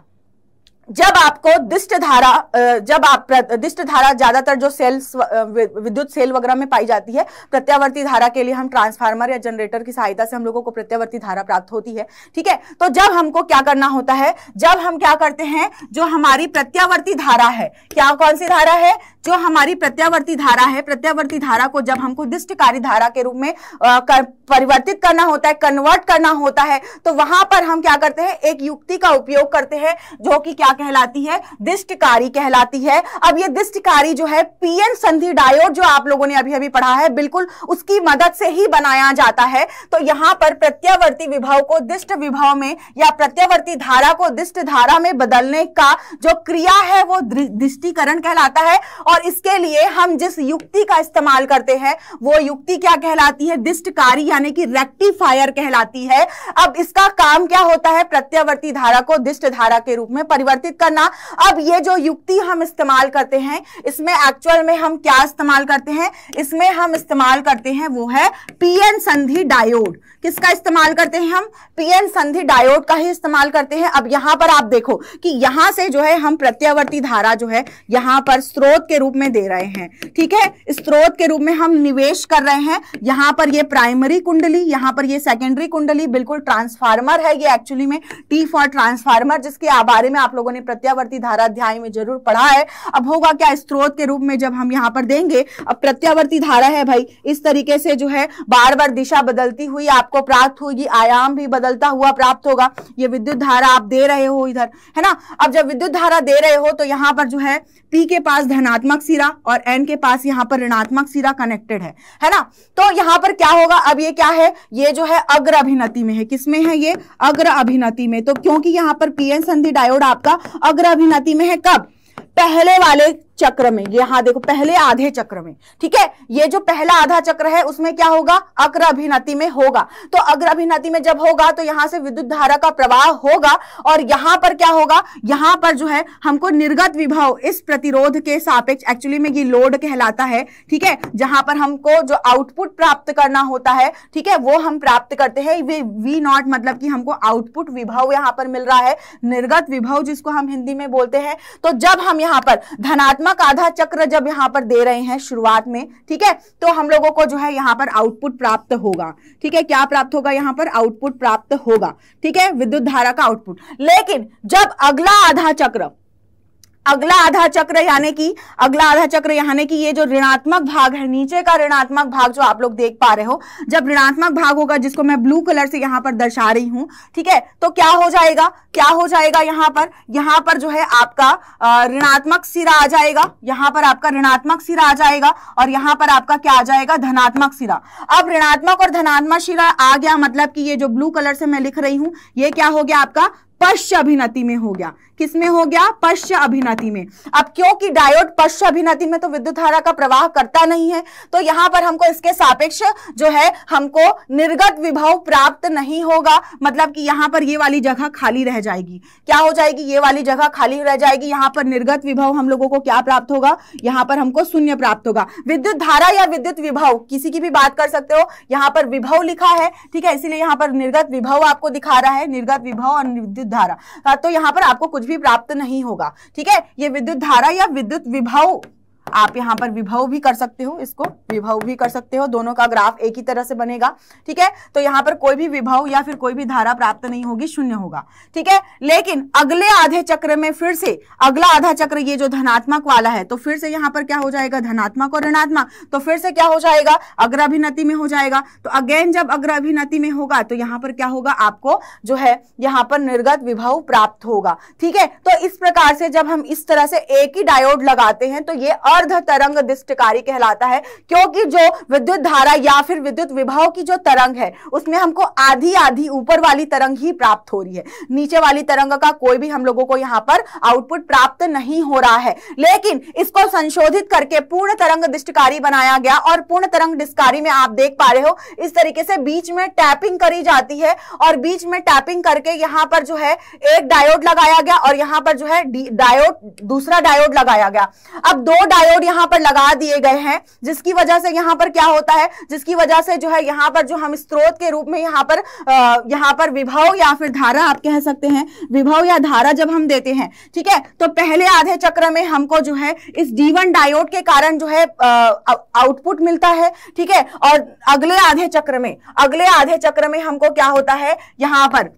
जब आपको दिष्ट धारा जब आप दिष्ट धारा ज्यादातर जो सेल्स विद्युत सेल वगैरह में पाई जाती है प्रत्यावर्ती धारा के लिए हम ट्रांसफार्मर या जनरेटर की सहायता से हम लोगों को प्रत्यावर्ती धारा प्राप्त होती है ठीक है तो जब हमको क्या करना होता है जब हम क्या करते हैं जो हमारी प्रत्यावर्ती धारा है क्या कौन सी धारा है जो हमारी प्रत्यावर्ती धारा है प्रत्यावर्ती धारा को जब हमको दिष्टकारी धारा के रूप में आ, कर, परिवर्तित करना होता है कन्वर्ट करना होता है तो वहां पर हम क्या करते हैं एक युक्ति का उपयोग करते हैं जो कि क्या कहलाती है दिष्टकारी कहलाती है अब ये दिष्टकारी जो है पीएन संधि डायोड जो आप लोगों ने अभी अभी पढ़ा है बिल्कुल उसकी मदद से ही बनाया जाता है तो यहाँ पर प्रत्यावर्ती विभव को दिष्ट विभव में या प्रत्यावर्ती धारा को दिष्ट धारा में बदलने का जो क्रिया है वो दृष्टिकरण कहलाता है और और इसके लिए हम जिस युक्ति का इस्तेमाल करते हैं वो युक्ति क्या कहलाती है दिष्टकारी यानी कि रेक्टिफायर कहलाती है अब इसका काम क्या होता है प्रत्यावर्ती धारा को दिष्ट धारा के रूप में परिवर्तित करना अब ये जो युक्ति हम इस्तेमाल करते हैं इसमें एक्चुअल में हम क्या इस्तेमाल करते हैं इसमें हम इस्तेमाल करते हैं वो है पीएन संधि डायोड किसका इस्तेमाल करते हैं हम पीएन संधि डायोड का ही इस्तेमाल करते हैं अब यहां पर आप देखो कि यहां से जो है हम प्रत्यावर्ती धारा जो है यहां पर स्रोत के रूप में दे रहे हैं ठीक है स्त्रोत के रूप में हम निवेश कर रहे हैं यहां पर ये प्राइमरी कुंडली यहां पर ये सेकेंडरी कुंडली बिल्कुल ट्रांसफार्मर है ये एक्चुअली में टी फॉर ट्रांसफार्मर जिसके बारे में आप लोगों ने प्रत्यावर्ती धारा अध्याय में जरूर पढ़ा है अब होगा क्या स्त्रोत के रूप में जब हम यहां पर देंगे अब प्रत्यावर्ती धारा है भाई इस तरीके से जो है बार बार दिशा बदलती हुई आपको प्राप्त होगी आयाम भी बदलता हुआ प्राप्त होगा ये विद्युत धारा आप दे रहे हो इधर है ना अब जब विद्युत धारा दे रहे हो तो यहां पर जो है पी के पास धनात्मक धनात्मक सिरा और एन के पास यहाँ पर ऋणात्मक सिरा कनेक्टेड है है ना तो यहाँ पर क्या होगा अब ये क्या है ये जो है अग्र अभिनति में है किसमें है ये अग्र अभिनति में तो क्योंकि यहाँ पर पीएन संधि डायोड आपका अग्र अभिनति में है कब पहले वाले चक्र में यहां देखो पहले आधे चक्र में ठीक है ये जो पहला आधा चक्र है उसमें क्या होगा अग्र अभिनति में होगा तो अग्र अभिनति में जब होगा तो यहां से विद्युत धारा का प्रवाह होगा और यहां पर क्या होगा यहां पर जो है हमको निर्गत विभव इस प्रतिरोध के सापेक्ष एक्चुअली में ये लोड कहलाता है ठीक है जहां पर हमको जो आउटपुट प्राप्त करना होता है ठीक है वो हम प्राप्त करते हैं वे वी नॉट मतलब कि हमको आउटपुट विभव यहां पर मिल रहा है निर्गत विभव जिसको हम हिंदी में बोलते हैं तो जब हम यहां पर धनात्मक लगभग आधा चक्र जब यहाँ पर दे रहे हैं शुरुआत में ठीक है तो हम लोगों को जो है यहाँ पर आउटपुट प्राप्त होगा ठीक है क्या प्राप्त होगा यहाँ पर आउटपुट प्राप्त होगा ठीक है विद्युत धारा का आउटपुट लेकिन जब अगला आधा चक्र अगला आधा चक्र यानी कि अगला आधा चक्र यानी कि ये जो ऋणात्मक भाग है नीचे का ऋणात्मक भाग जो आप लोग देख पा रहे हो जब ऋणात्मक भाग होगा जिसको मैं ब्लू कलर से यहाँ पर दर्शा रही हूँ ठीक है तो क्या हो जाएगा क्या हो जाएगा यहाँ पर यहाँ पर जो है आपका ऋणात्मक सिरा आ जाएगा यहाँ पर आपका ऋणात्मक सिरा आ जाएगा और यहाँ पर आपका क्या आ जाएगा धनात्मक सिरा अब ऋणात्मक और धनात्मक सिरा आ गया मतलब कि ये जो ब्लू कलर से मैं लिख रही हूँ ये क्या हो गया आपका पश्च अभिनति में हो गया किसमें हो गया पश्च अभिनति में अब क्योंकि डायोड पश्च अभिनति में तो विद्युत धारा का प्रवाह करता नहीं है तो यहां पर हमको इसके सापेक्ष जो है हमको निर्गत विभव प्राप्त नहीं होगा मतलब कि यहां पर ये वाली जगह खाली रह जाएगी क्या हो जाएगी ये वाली जगह खाली रह जाएगी यहां पर निर्गत विभव हम लोगों को क्या प्राप्त होगा यहां पर हमको शून्य प्राप्त होगा विद्युत धारा या विद्युत विभव किसी की भी बात कर सकते हो यहां पर विभव लिखा है ठीक है इसीलिए यहां पर निर्गत विभव आपको दिखा रहा है निर्गत विभव और विद्युत धारा हाँ, तो यहाँ पर आपको कुछ भी प्राप्त नहीं होगा ठीक है ये विद्युत धारा या विद्युत विभाव आप यहाँ पर विभव भी कर सकते हो इसको विभव भी कर सकते हो दोनों का ग्राफ एक ही तरह से बनेगा ठीक है तो यहाँ पर कोई भी विभव या फिर कोई भी धारा प्राप्त नहीं होगी शून्य होगा ठीक है लेकिन अगले आधे चक्र में फिर से अगला आधा चक्र ये जो धनात्मक वाला है तो फिर से यहाँ पर क्या हो जाएगा धनात्मक और ऋणात्मक तो फिर से क्या हो जाएगा अग्र अभिनति में हो जाएगा तो अगेन जब अग्र अभिनति में होगा तो यहाँ पर क्या होगा आपको जो है यहाँ पर निर्गत विभव प्राप्त होगा ठीक है तो इस प्रकार से जब हम इस तरह से एक ही डायोड लगाते हैं तो ये अर्ध तरंग दिष्टकारी कहलाता है क्योंकि जो विद्युत धारा या फिर विद्युत विभाव की जो तरंग है उसमें हमको आधी आधी ऊपर वाली तरंग ही प्राप्त हो रही है नीचे वाली तरंग का कोई भी हम लोगों को यहाँ पर आउटपुट प्राप्त नहीं हो रहा है लेकिन इसको संशोधित करके पूर्ण तरंग दिष्टकारी बनाया गया और पूर्ण तरंग डिस्कारी में आप देख पा रहे हो इस तरीके से बीच में टैपिंग करी जाती है और बीच में टैपिंग करके यहाँ पर जो है एक डायोड लगाया गया और यहाँ पर जो है डायोड दूसरा डायोड लगाया गया अब दो डायोड डायोड यहां पर लगा दिए गए हैं जिसकी वजह से यहां पर क्या होता है जिसकी वजह से जो है यहां पर जो हम स्त्रोत के रूप में यहां पर आ, यहाँ पर विभव या फिर धारा आप कह सकते हैं विभव या धारा जब हम देते हैं ठीक है तो पहले आधे चक्र में हमको जो है इस डी डायोड के कारण जो है आउटपुट मिलता है ठीक है और अगले आधे चक्र में अगले आधे चक्र में हमको क्या होता है यहां पर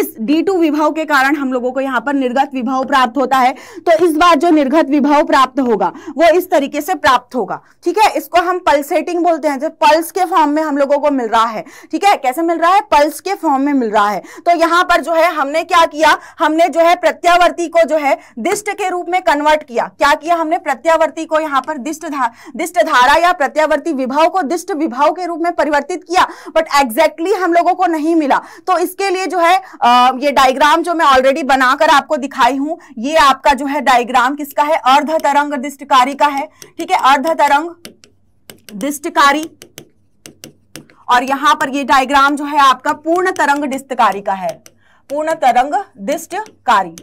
इस D2 विभाव के कारण हम लोगों को यहाँ पर निर्गत विभाव प्राप्त होता है तो इस बार जो निर्गत विभाव प्राप्त होगा वो इस तरीके से प्राप्त होगा ठीक है इसको हम पल्सेटिंग बोलते हैं जो पल्स के फॉर्म में हम लोगों को मिल रहा है ठीक है कैसे मिल रहा है पल्स के फॉर्म में मिल रहा है तो यहाँ पर जो है हमने क्या किया हमने जो है प्रत्यावर्ती को जो है दिष्ट के रूप में कन्वर्ट किया क्या किया हमने प्रत्यावर्ती को यहाँ पर दिष्ट दिष्ट धारा या प्रत्यावर्ती विभाव को दिष्ट विभाव के रूप में परिवर्तित किया बट एग्जैक्टली exactly हम लोगों को नहीं मिला तो इसके लिए जो है ये डायग्राम जो मैं ऑलरेडी बनाकर आपको दिखाई हूं ये आपका जो है डायग्राम किसका है अर्ध तरंग दृष्टिकारी का है ठीक है अर्ध तरंग दृष्टिकारी और यहां पर ये डायग्राम जो है आपका पूर्ण तरंग दृष्टिकारी का है पूर्ण तरंग दृष्टकारी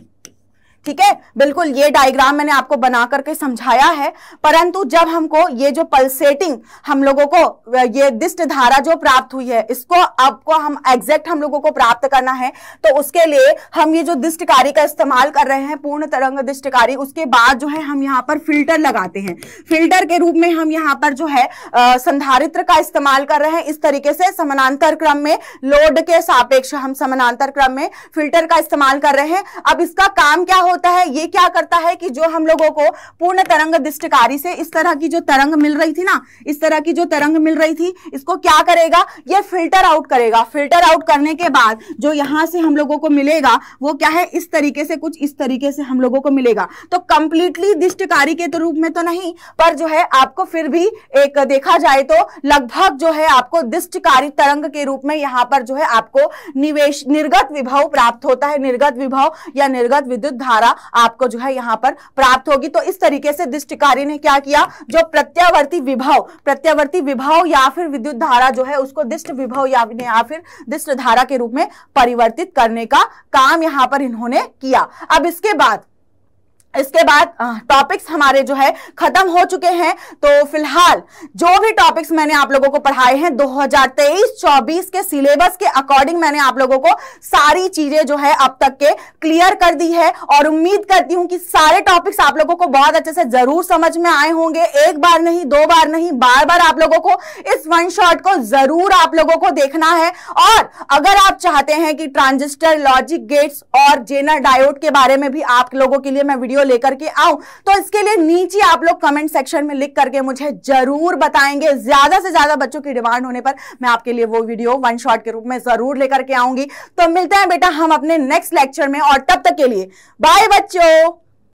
ठीक है बिल्कुल ये डायग्राम मैंने आपको बना करके समझाया है परंतु जब हमको ये जो पल्सेटिंग हम लोगों को ये दिष्ट धारा जो प्राप्त हुई है इसको आपको हम एग्जैक्ट हम लोगों को प्राप्त करना है तो उसके लिए हम ये जो दिष्टकारी का इस्तेमाल कर रहे हैं पूर्ण तरंग दिष्टकारी उसके बाद जो है हम यहाँ पर फिल्टर लगाते हैं फिल्टर के रूप में हम यहाँ पर जो है संधारित्र का इस्तेमाल कर रहे हैं इस तरीके से समानांतर क्रम में लोड के सापेक्ष हम समानांतर क्रम में फिल्टर का इस्तेमाल कर रहे हैं अब इसका काम क्या हो होता है ये क्या करता है कि जो हम लोगों को पूर्ण तरंग दृष्टिकारी से इस तरह की जो तरंग मिल रही थी ना इस तरह की जो तरंग मिल रही थी इसको क्या करेगा ये फिल्टर आउट करेगा फिल्टर आउट करने के बाद जो यहां से हम लोगों को मिलेगा वो क्या है इस तरीके से कुछ इस तरीके से हम लोगों को मिलेगा तो कंप्लीटली दृष्टिकारी के तो रूप में तो नहीं पर जो है आपको फिर भी एक देखा जाए तो लगभग जो है आपको दृष्टिकारी तरंग के रूप में यहां पर जो है आपको निवेश निर्गत विभव प्राप्त होता है निर्गत विभव या निर्गत विद्युत धारा द्वारा आपको जो है यहाँ पर प्राप्त होगी तो इस तरीके से दृष्टिकारी ने क्या किया जो प्रत्यावर्ती विभाव प्रत्यावर्ती विभाव या फिर विद्युत धारा जो है उसको दिष्ट विभाव या, या फिर दिष्ट धारा के रूप में परिवर्तित करने का काम यहाँ पर इन्होंने किया अब इसके बाद इसके बाद टॉपिक्स हमारे जो है खत्म हो चुके हैं तो फिलहाल जो भी टॉपिक्स मैंने आप लोगों को पढ़ाए हैं 2023-24 के सिलेबस के अकॉर्डिंग मैंने आप लोगों को सारी चीजें जो है अब तक के क्लियर कर दी है और उम्मीद करती हूं कि सारे टॉपिक्स आप लोगों को बहुत अच्छे से जरूर समझ में आए होंगे एक बार नहीं दो बार नहीं बार बार आप लोगों को इस वन शॉट को जरूर आप लोगों को देखना है और अगर आप चाहते हैं कि ट्रांजिस्टर लॉजिक गेट्स और जेनर डायोड के बारे में भी आप लोगों के लिए मैं वीडियो वीडियो लेकर के आऊं तो इसके लिए नीचे आप लोग कमेंट सेक्शन में लिख करके मुझे जरूर बताएंगे ज्यादा से ज्यादा बच्चों की डिमांड होने पर मैं आपके लिए वो वीडियो वन शॉट के रूप में जरूर लेकर के आऊंगी तो मिलते हैं बेटा हम अपने नेक्स्ट लेक्चर में और तब तक के लिए बाय बच्चों